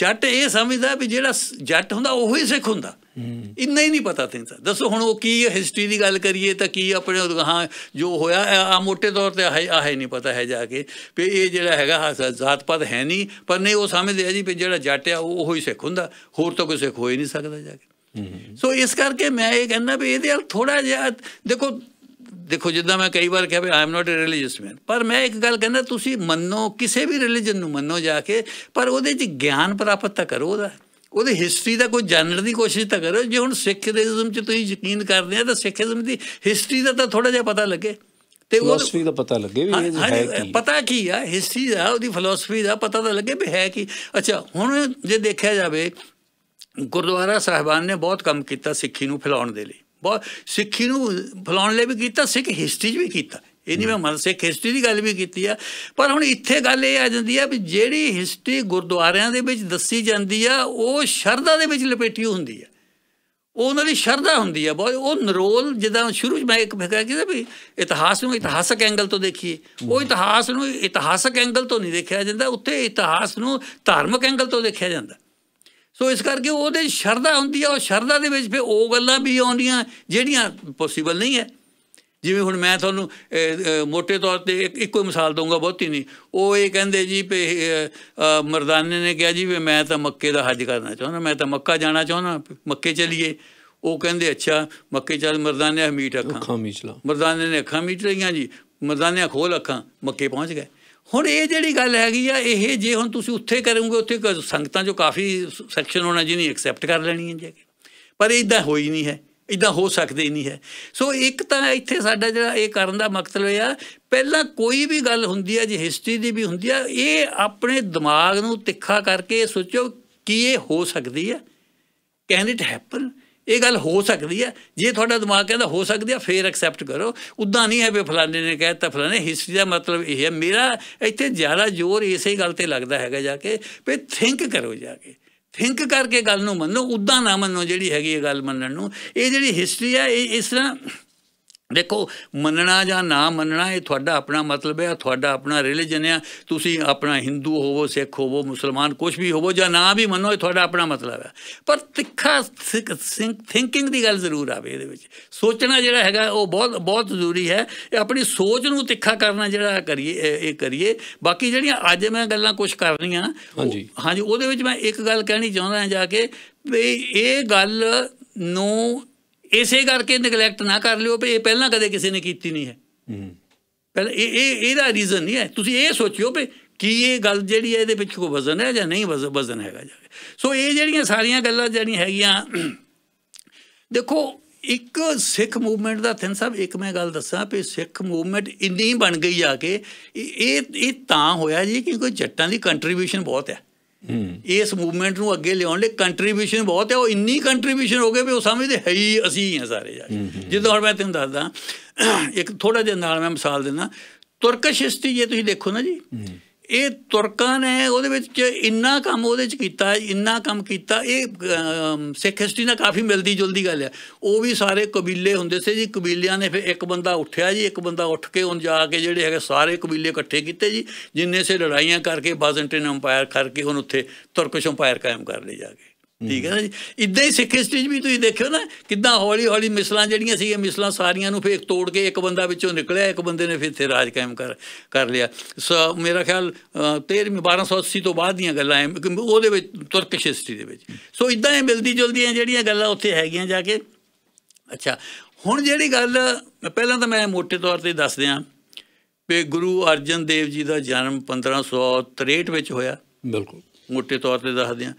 ਜੱਟ ਇਹ ਸਮਝਦਾ ਵੀ ਜਿਹੜਾ ਜੱਟ ਹੁੰਦਾ ਉਹ ਹੀ ਸਿੱਖ ਹੁੰਦਾ ਇੰਨਾ ਹੀ ਨਹੀਂ ਪਤਾ ਤੈਨੂੰ ਦੱਸੋ ਹੁਣ ਉਹ ਕੀ ਹਿਸਟਰੀ ਦੀ ਗੱਲ ਕਰੀਏ ਤਾਂ ਕੀ ਆਪਣੇ ਹਾਂ ਜੋ ਹੋਇਆ ਆ ਮੋٹے ਤੌਰ ਤੇ ਆ ਹੈ ਨਹੀਂ ਪਤਾ ਹੈ ਜਾ ਕੇ ਵੀ ਇਹ ਜਿਹੜਾ ਹੈਗਾ ਜਾਤ ਪਤ ਹੈ ਨਹੀਂ ਪਰ ਨਹੀਂ ਉਹ ਸਮਝਦੇ ਆ ਜੀ ਵੀ ਜਿਹੜਾ ਜੱਟ ਆ ਉਹ ਹੀ ਸਿੱਖ ਹੁੰਦਾ ਹੋਰ ਤਾਂ ਕੋਈ ਸਿੱਖ ਹੋ ਹੀ ਨਹੀਂ ਸਕਦਾ ਜਾ ਕੇ ਸੋ ਇਸ ਕਰਕੇ ਮੈਂ ਇਹ ਕਹਿੰਦਾ ਵੀ ਇਹਦੇ ਨਾਲ ਥੋੜਾ ਜਿਹਾ ਦੇਖੋ ਦੇਖੋ ਜਿੱਦਾਂ ਮੈਂ ਕਈ ਵਾਰ ਕਿਹਾ ਵੀ ਆਈ ਨਾਟ ਅ ਰਿਲੀਜੀਅਸ ਮੈਨ ਪਰ ਮੈਂ ਇੱਕ ਗੱਲ ਕਹਿੰਦਾ ਤੁਸੀਂ ਮੰਨੋ ਕਿਸੇ ਵੀ ਰਿਲੀਜਨ ਨੂੰ ਮੰਨੋ ਜਾ ਕੇ ਪਰ ਉਹਦੇ 'ਚ ਗਿਆਨ ਪ੍ਰਾਪਤ ਤਾਂ ਕਰੋ ਉਹਦਾ ਉਹਦੀ ਹਿਸਟਰੀ ਦਾ ਕੋਈ ਜਾਣਨ ਦੀ ਕੋਸ਼ਿਸ਼ ਤਾਂ ਕਰੋ ਜੇ ਹੁਣ ਸਿੱਖ ਸਿੱਖੀਜ਼ਮ 'ਚ ਤੁਸੀਂ ਯਕੀਨ ਕਰਦੇ ਆ ਤਾਂ ਸਿੱਖ ਸਿੱਖੀਜ਼ਮ ਦੀ ਹਿਸਟਰੀ ਦਾ ਤਾਂ ਥੋੜਾ ਜਿਹਾ ਪਤਾ ਲੱਗੇ ਤੇ ਉਹ ਫਿਲਾਸਫੀ ਦਾ ਪਤਾ ਲੱਗੇ ਵੀ ਇਹ ਹੈ ਕੀ ਪਤਾ ਕੀ ਆ ਹਿਸਟਰੀ ਦਾ ਉਹਦੀ ਫਿਲਾਸਫੀ ਦਾ ਪਤਾ ਤਾਂ ਲੱਗੇ ਵੀ ਹੈ ਕੀ ਅੱਛਾ ਹੁਣ ਜੇ ਦੇਖਿਆ ਜਾਵੇ ਗੁਰਦੁਆਰਾ ਸਾਹਿਬਾਨ ਨੇ ਬਹੁਤ ਕੰਮ ਕੀਤਾ ਸਿੱਖੀ ਨੂੰ ਫੈਲਾਉਣ ਦੇ ਲਈ ਬਹੁਤ ਸਿੱਖੀ ਨੂੰ ਫਲਾਉਣ ਲਈ ਵੀ ਕੀਤਾ ਸਿੱਖ ਹਿਸਟਰੀ 'ਚ ਵੀ ਕੀਤਾ ਇਹ ਨਹੀਂ ਮੈਂ ਮਨ ਸਿੱਖ ਹਿਸਟਰੀ ਦੀ ਗੱਲ ਵੀ ਕੀਤੀ ਆ ਪਰ ਹੁਣ ਇੱਥੇ ਗੱਲ ਇਹ ਆ ਜਾਂਦੀ ਆ ਵੀ ਜਿਹੜੀ ਹਿਸਟਰੀ ਗੁਰਦੁਆਰਿਆਂ ਦੇ ਵਿੱਚ ਦੱਸੀ ਜਾਂਦੀ ਆ ਉਹ ਸ਼ਰਧਾ ਦੇ ਵਿੱਚ ਲਪੇਟੀ ਹੁੰਦੀ ਆ ਉਹ ਉਹਨਾਂ ਦੀ ਸ਼ਰਧਾ ਹੁੰਦੀ ਆ ਬਹੁਤ ਉਹ ਨਰੋਲ ਜਿੱਦਾਂ ਸ਼ੁਰੂ ਵਿੱਚ ਮੈਂ ਇੱਕ ਕਿਹਾ ਕੀਤਾ ਵੀ ਇਤਿਹਾਸ ਨੂੰ ਇਤਿਹਾਸਕ ਐਂਗਲ ਤੋਂ ਦੇਖੀਏ ਉਹ ਇਤਿਹਾਸ ਨੂੰ ਇਤਿਹਾਸਕ ਐਂਗਲ ਤੋਂ ਨਹੀਂ ਦੇਖਿਆ ਜਾਂਦਾ ਉੱਥੇ ਇਤਿਹਾਸ ਨੂੰ ਧਾਰਮਿਕ ਐਂਗਲ ਤੋਂ ਦੇਖਿਆ ਜਾਂਦਾ ਸੋ ਇਸ ਕਰਕੇ ਉਹਦੇ ਸ਼ਰਧਾ ਹੁੰਦੀ ਆ ਉਹ ਸ਼ਰਧਾ ਦੇ ਵਿੱਚ ਫਿਰ ਉਹ ਗੱਲਾਂ ਵੀ ਆਉਂਦੀਆਂ ਜਿਹੜੀਆਂ ਪੋਸੀਬਲ ਨਹੀਂ ਹੈ ਜਿਵੇਂ ਹੁਣ ਮੈਂ ਤੁਹਾਨੂੰ ਮੋٹے ਤੌਰ ਤੇ ਇੱਕੋ ਹੀ ਮਿਸਾਲ ਦਊਂਗਾ ਬਹੁਤੀ ਨਹੀਂ ਉਹ ਇਹ ਕਹਿੰਦੇ ਜੀ ਪੇ ਮਰਦਾਨੇ ਨੇ ਕਿਹਾ ਜੀ ਵੀ ਮੈਂ ਤਾਂ ਮੱਕੇ ਦਾ ਹੱਜ ਕਰਨਾ ਚਾਹੁੰਦਾ ਮੈਂ ਤਾਂ ਮੱਕਾ ਜਾਣਾ ਚਾਹੁੰਦਾ ਮੱਕੇ ਚਲੀਏ ਉਹ ਕਹਿੰਦੇ ਅੱਛਾ ਮੱਕੇ ਚੱਲ ਮਰਦਾਨੇ ਮੀਟ ਅੱਖਾਂ ਮਰਦਾਨੇ ਨੇ ਅੱਖਾਂ ਮੀਟ ਲਈਆਂ ਜੀ ਮਰਦਾਨੇ ਖੋਲ ਅੱਖਾਂ ਮੱਕੇ ਪਹੁੰਚ ਗਏ ਹੁਣ ਇਹ ਜਿਹੜੀ ਗੱਲ ਹੈਗੀ ਆ ਇਹ ਜੇ ਹੁਣ ਤੁਸੀਂ ਉੱਥੇ ਕਰੋਗੇ ਉੱਥੇ ਸੰਗਤਾਂ ਜੋ ਕਾਫੀ ਸੈਕਸ਼ਨ ਹੋਣਾ ਜਿਹਨੇ ਐਕਸੈਪਟ ਕਰ ਲੈਣੀ ਹੈ ਜੇ ਪਰ ਇਦਾਂ ਹੋਈ ਨਹੀਂ ਹੈ ਇਦਾਂ ਹੋ ਸਕਦੇ ਹੀ ਨਹੀਂ ਹੈ ਸੋ ਇੱਕ ਤਾਂ ਇੱਥੇ ਸਾਡਾ ਜਿਹੜਾ ਇਹ ਕਰਨ ਦਾ ਮਕਸਦ ਇਹ ਆ ਪਹਿਲਾਂ ਕੋਈ ਵੀ ਗੱਲ ਹੁੰਦੀ ਆ ਜੇ ਹਿਸਟਰੀ ਦੀ ਵੀ ਹੁੰਦੀ ਆ ਇਹ ਆਪਣੇ ਦਿਮਾਗ ਨੂੰ ਤਿੱਖਾ ਕਰਕੇ ਸੋਚੋ ਕੀ ਇਹ ਹੋ ਸਕਦੀ ਹੈ ਕੈਨ ਇਟ ਹੈਪਨ ਇਹ ਗੱਲ ਹੋ ਸਕਦੀ ਹੈ ਜੇ ਤੁਹਾਡਾ ਦਿਮਾਗ ਕਹਿੰਦਾ ਹੋ ਸਕਦੀ ਹੈ ਫੇਰ ਐਕਸੈਪਟ ਕਰੋ ਉਦਾਂ ਨਹੀਂ ਹੈ ਵੀ ਫਲਾਣੇ ਨੇ ਕਹਿਤਾ ਫਲਾਣੇ ਹਿਸਟਰੀ ਦਾ ਮਤਲਬ ਇਹ ਹੈ ਮੇਰਾ ਇੱਥੇ ਜ਼ਿਆਦਾ ਜ਼ੋਰ ਇਸੇ ਗੱਲ ਤੇ ਲੱਗਦਾ ਹੈਗਾ ਜਾ ਕੇ ਵੀ ਥਿੰਕ ਕਰੋ ਜਾ ਕੇ ਥਿੰਕ ਕਰਕੇ ਗੱਲ ਨੂੰ ਮੰਨੋ ਉਦਾਂ ਨਾ ਮੰਨੋ ਜਿਹੜੀ ਹੈਗੀ ਇਹ ਗੱਲ ਮੰਨਣ ਨੂੰ ਇਹ ਜਿਹੜੀ ਹਿਸਟਰੀ ਹੈ ਇਸ ਤਰ੍ਹਾਂ ਦੇਖੋ ਮੰਨਣਾ ਜਾਂ ਨਾ ਮੰਨਣਾ ਇਹ ਤੁਹਾਡਾ ਆਪਣਾ ਮਤਲਬ ਹੈ ਤੁਹਾਡਾ ਆਪਣਾ ਰਿਲੀਜਨ ਹੈ ਤੁਸੀਂ ਆਪਣਾ ਹਿੰਦੂ ਹੋਵੋ ਸਿੱਖ ਹੋਵੋ ਮੁਸਲਮਾਨ ਕੁਝ ਵੀ ਹੋਵੋ ਜਾਂ ਨਾ ਵੀ ਮੰਨੋ ਇਹ ਤੁਹਾਡਾ ਆਪਣਾ ਮਤਲਬ ਹੈ ਪਰ ਤਿੱਖਾ ਥਿੰਕਿੰਗ ਦੀ ਗੱਲ ਜ਼ਰੂਰ ਆਵੇ ਇਹਦੇ ਵਿੱਚ ਸੋਚਣਾ ਜਿਹੜਾ ਹੈਗਾ ਉਹ ਬਹੁਤ ਬਹੁਤ ਜ਼ਰੂਰੀ ਹੈ ਇਹ ਆਪਣੀ ਸੋਚ ਨੂੰ ਤਿੱਖਾ ਕਰਨਾ ਜਿਹੜਾ ਕਰੀਏ ਇਹ ਕਰੀਏ ਬਾਕੀ ਜਿਹੜੀਆਂ ਅੱਜ ਮੈਂ ਗੱਲਾਂ ਕੁਝ ਕਰਨੀਆਂ ਹਾਂਜੀ ਹਾਂਜੀ ਉਹਦੇ ਵਿੱਚ ਮੈਂ ਇੱਕ ਗੱਲ ਕਹਿਣੀ ਚਾਹੁੰਦਾ ਹਾਂ ਜਾ ਕੇ ਵੀ ਇਹ ਗੱਲ ਨੂੰ ਇਸੇ ਕਰਕੇ ਨੈਗਲੈਕਟ ਨਾ ਕਰ ਲਿਓ ਵੀ ਇਹ ਪਹਿਲਾਂ ਕਦੇ ਕਿਸੇ ਨੇ ਕੀਤੀ ਨਹੀਂ ਹੈ ਪਹਿਲਾਂ ਇਹ ਇਹ ਇਹਦਾ ਰੀਜ਼ਨ ਨਹੀਂ ਹੈ ਤੁਸੀਂ ਇਹ ਸੋਚਿਓ ਵੀ ਕੀ ਇਹ ਗੱਲ ਜਿਹੜੀ ਹੈ ਇਹਦੇ ਵਿੱਚ ਕੋਈ ਵਜ਼ਨ ਹੈ ਜਾਂ ਨਹੀਂ ਵਜ਼ਨ ਹੈਗਾ ਜਾਵੇ ਸੋ ਇਹ ਜਿਹੜੀਆਂ ਸਾਰੀਆਂ ਗੱਲਾਂ ਜਿਹੜੀਆਂ ਹੈਗੀਆਂ ਦੇਖੋ ਇੱਕ ਸਿੱਖ ਮੂਵਮੈਂਟ ਦਾ ਥਿੰਨ ਸਾਹਿਬ ਇੱਕ ਮੈਂ ਗੱਲ ਦੱਸਾਂ ਕਿ ਸਿੱਖ ਮੂਵਮੈਂਟ ਇੰਨੀ ਬਣ ਗਈ ਆ ਕੇ ਇਹ ਇਹ ਤਾਂ ਹੋਇਆ ਜੀ ਕਿ ਕੋਈ ਜੱਟਾਂ ਦੀ ਕੰਟਰੀਬਿਊਸ਼ਨ ਬਹੁਤ ਹੈ ਇਸ ਮੂਵਮੈਂਟ ਨੂੰ ਅੱਗੇ ਲਿਆਉਣ ਲਈ ਕੰਟਰੀਬਿਊਸ਼ਨ ਬਹੁਤ ਹੈ ਉਹ ਇੰਨੀ ਕੰਟਰੀਬਿਊਸ਼ਨ ਹੋ ਗਏ ਵੀ ਉਹ ਸਮਝਦੇ ਹੈ ਹੀ ਅਸੀਂ ਹੀ ਆ ਸਾਰੇ ਜਾ ਜਿੱਦਾਂ ਹੁਣ ਮੈਂ ਤੁਹਾਨੂੰ ਦੱਸਦਾ ਇੱਕ ਥੋੜਾ ਜਿਹਾ ਨਾਲ ਮੈਂ ਮਿਸਾਲ ਦਿੰਦਾ ਤੁਰਕਸ਼ਿਸਤੀ ਜੇ ਤੁਸੀਂ ਦੇਖੋ ਨਾ ਜੀ ਇਹ ਤੁਰਕਾਂ ਨੇ ਉਹਦੇ ਵਿੱਚ ਇੰਨਾ ਕੰਮ ਉਹਦੇ ਚ ਕੀਤਾ ਇੰਨਾ ਕੰਮ ਕੀਤਾ ਇਹ ਸਿੱਖ ਹਿਸਟਰੀ ਨਾਲ ਕਾਫੀ ਮਿਲਦੀ ਜੁਲਦੀ ਗੱਲ ਹੈ ਉਹ ਵੀ ਸਾਰੇ ਕਬੀਲੇ ਹੁੰਦੇ ਸੀ ਜੀ ਕਬੀਲਿਆਂ ਨੇ ਫਿਰ ਇੱਕ ਬੰਦਾ ਉੱਠਿਆ ਜੀ ਇੱਕ ਬੰਦਾ ਉੱਠ ਕੇ ਉਹਨ ਜਾ ਕੇ ਜਿਹੜੇ ਹੈਗੇ ਸਾਰੇ ਕਬੀਲੇ ਇਕੱਠੇ ਕੀਤੇ ਜੀ ਜਿੰਨੇ ਸੇ ਲੜਾਈਆਂ ਕਰਕੇ ਬਾਜ਼ੰਟਿਨ ਅੰਪਾਇਰ ਕਰਕੇ ਉਹਨ ਉੱਥੇ ਤੁਰਕਿਸ਼ ਅੰਪਾਇਰ ਕਾਇਮ ਕਰ ਲਈ ਜਾ ਕੇ ਠੀਕ ਹੈ ਨਾ ਜੀ ਇਦਾਂ ਹੀ ਸਿੱਖ ਹਿਸਟਰੀ 'ਚ ਵੀ ਤੁਸੀਂ ਦੇਖਿਓ ਨਾ ਕਿੱਦਾਂ ਹੌਲੀ ਹੌਲੀ ਮਿਸਲਾਂ ਜਿਹੜੀਆਂ ਸੀ ਇਹ ਮਿਸਲਾਂ ਸਾਰੀਆਂ ਨੂੰ ਫੇਰ ਤੋੜ ਕੇ ਇੱਕ ਬੰਦਾ ਵਿੱਚੋਂ ਨਿਕਲਿਆ ਇੱਕ ਬੰਦੇ ਨੇ ਫਿਰ ਇੱਥੇ ਰਾਜ ਕਾਇਮ ਕਰ ਕਰ ਲਿਆ ਸੋ ਮੇਰਾ ਖਿਆਲ 13ਵੀਂ 1280 ਤੋਂ ਬਾਅਦ ਦੀਆਂ ਗੱਲਾਂ ਐ ਉਹਦੇ ਵਿੱਚ ਤੁਰਕਿਸ਼ ਹਿਸਟਰੀ ਦੇ ਵਿੱਚ ਸੋ ਇਦਾਂ ਹੀ ਮਿਲਦੀ ਜੁਲਦੀਆਂ ਜਿਹੜੀਆਂ ਗੱਲਾਂ ਉੱਥੇ ਹੈਗੀਆਂ ਜਾ ਕੇ ਅੱਛਾ ਹੁਣ ਜਿਹੜੀ ਗੱਲ ਪਹਿਲਾਂ ਤਾਂ ਮੈਂ ਮੋٹے ਤੌਰ ਤੇ ਦੱਸ ਦਿਆਂ ਵੀ ਗੁਰੂ ਅਰਜਨ ਦੇਵ ਜੀ ਦਾ ਜਨਮ 1563 ਵਿੱਚ ਹੋਇਆ ਬਿਲਕੁਲ ਮੋٹے ਤੌਰ ਤੇ ਦੱਸ ਦਿਆਂ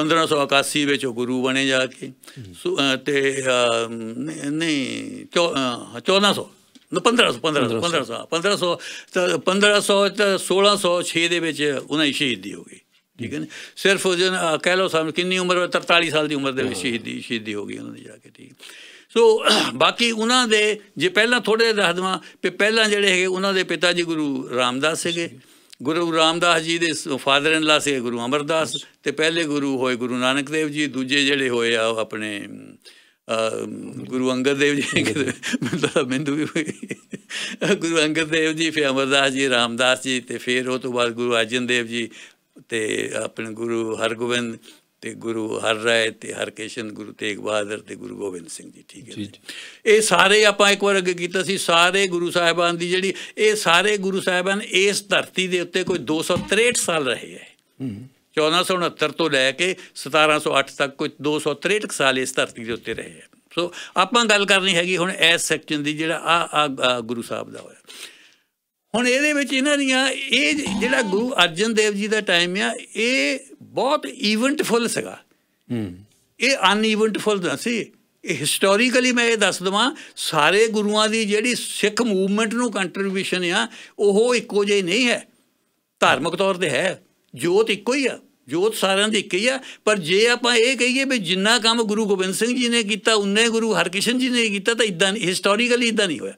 1581 ਵਿੱਚ ਉਹ ਗੁਰੂ ਬਣੇ ਜਾ ਕੇ ਤੇ ਨਹੀਂ 1400 1500 1500 1500 1500 1606 ਦੇ ਵਿੱਚ ਉਹਨਾਂ ਦੀ ਸ਼ਹੀਦੀ ਹੋ ਗਈ ਠੀਕ ਹੈ ਨਾ ਸਿਰਫ ਉਹ ਜਨ ਕਹਿ ਲੋ ਕਿੰਨੀ ਉਮਰ 43 ਸਾਲ ਦੀ ਉਮਰ ਦੇ ਵਿੱਚ ਸ਼ਹੀਦੀ ਸ਼ਹੀਦੀ ਹੋ ਗਈ ਉਹਨਾਂ ਦੀ ਜਾ ਕੇ ਠੀਕ ਸੋ ਬਾਕੀ ਉਹਨਾਂ ਦੇ ਜੇ ਪਹਿਲਾਂ ਥੋੜੇ ਦੱਸ ਦਵਾਂ ਕਿ ਪਹਿਲਾਂ ਜਿਹੜੇ ਹੈਗੇ ਉਹਨਾਂ ਦੇ ਪਿਤਾ ਜੀ ਗੁਰੂ ਰਾਮਦਾਸ ਸੀਗੇ ਗੁਰੂ ਰਾਮਦਾਸ ਜੀ ਦੇ ਫਾਦਰ ਇਨ ਲਾ ਸੀ ਗੁਰੂ ਅਮਰਦਾਸ ਤੇ ਪਹਿਲੇ ਗੁਰੂ ਹੋਏ ਗੁਰੂ ਨਾਨਕ ਦੇਵ ਜੀ ਦੂਜੇ ਜਿਹੜੇ ਹੋਏ ਆ ਆਪਣੇ ਗੁਰੂ ਅੰਗਦ ਦੇਵ ਜੀ ਮੈਨੂੰ ਮੈਨੂੰ ਵੀ ਗੁਰੂ ਅੰਗਦ ਦੇਵ ਜੀ ਫਿਰ ਅਮਰਦਾਸ ਜੀ ਰਾਮਦਾਸ ਜੀ ਤੇ ਫਿਰ ਉਹ ਤੋਂ ਬਾਅਦ ਗੁਰੂ ਅਰਜਨ ਦੇਵ ਜੀ ਤੇ ਆਪਣੇ ਗੁਰੂ ਹਰਗੋਬਿੰਦ ਤੇ ਗੁਰੂ ਹਰ ਰਾਏ ਤੇ ਹਰ ਕਿਸ਼ਨ ਗੁਰੂ ਤੇਗ ਬਹਾਦਰ ਤੇ ਗੁਰੂ ਗੋਬਿੰਦ ਸਿੰਘ ਜੀ ਠੀਕ ਹੈ ਇਹ ਸਾਰੇ ਆਪਾਂ ਇੱਕ ਵਾਰ ਅੱਗੇ ਕੀਤਾ ਸੀ ਸਾਰੇ ਗੁਰੂ ਸਾਹਿਬਾਨ ਦੀ ਜਿਹੜੀ ਇਹ ਸਾਰੇ ਗੁਰੂ ਸਾਹਿਬਾਨ ਇਸ ਧਰਤੀ ਦੇ ਉੱਤੇ ਕੋਈ 263 ਸਾਲ ਰਹੇ ਹੈ 1469 ਤੋਂ ਲੈ ਕੇ 1708 ਤੱਕ ਕੋਈ 263 ਸਾਲ ਇਸ ਧਰਤੀ ਦੇ ਉੱਤੇ ਰਹੇ ਹੈ ਸੋ ਆਪਾਂ ਗੱਲ ਕਰਨੀ ਹੈਗੀ ਹੁਣ ਇਸ ਸੈਕਸ਼ਨ ਦੀ ਜਿਹੜਾ ਆ ਆ ਗੁਰੂ ਸਾਹਿਬ ਦਾ ਹੋਇਆ ਹੁਣ ਇਹਦੇ ਵਿੱਚ ਇਹਨਾਂ ਦੀਆਂ ਇਹ ਜਿਹੜਾ ਗੁਰੂ ਅਰਜਨ ਦੇਵ ਜੀ ਦਾ ਟਾਈਮ ਆ ਇਹ ਬਹੁਤ ਇਵੈਂਟਫੁਲ ਸੀਗਾ ਹੂੰ ਇਹ ਅਨਇਵੈਂਟਫੁਲ ਦਾ ਸੀ ਇਹ ਹਿਸਟੋਰੀਕਲੀ ਮੈਂ ਇਹ ਦੱਸ ਦਵਾਂ ਸਾਰੇ ਗੁਰੂਆਂ ਦੀ ਜਿਹੜੀ ਸਿੱਖ ਮੂਵਮੈਂਟ ਨੂੰ ਕੰਟਰੀਬਿਊਸ਼ਨ ਆ ਉਹ ਇੱਕੋ ਜਿਹੀ ਨਹੀਂ ਹੈ ਧਾਰਮਿਕ ਤੌਰ ਤੇ ਹੈ ਜੋਤ ਇੱਕੋ ਹੀ ਆ ਜੋਤ ਸਾਰਿਆਂ ਦੀ ਇੱਕ ਹੀ ਆ ਪਰ ਜੇ ਆਪਾਂ ਇਹ ਕਹੀਏ ਵੀ ਜਿੰਨਾ ਕੰਮ ਗੁਰੂ ਗੋਬਿੰਦ ਸਿੰਘ ਜੀ ਨੇ ਕੀਤਾ ਉਨੇ ਗੁਰੂ ਹਰਕਿਸ਼ਨ ਜੀ ਨੇ ਕੀਤਾ ਤਾਂ ਇਦਾਂ ਹਿਸਟੋਰੀਕਲੀ ਇਦਾਂ ਨਹੀਂ ਹੋਇਆ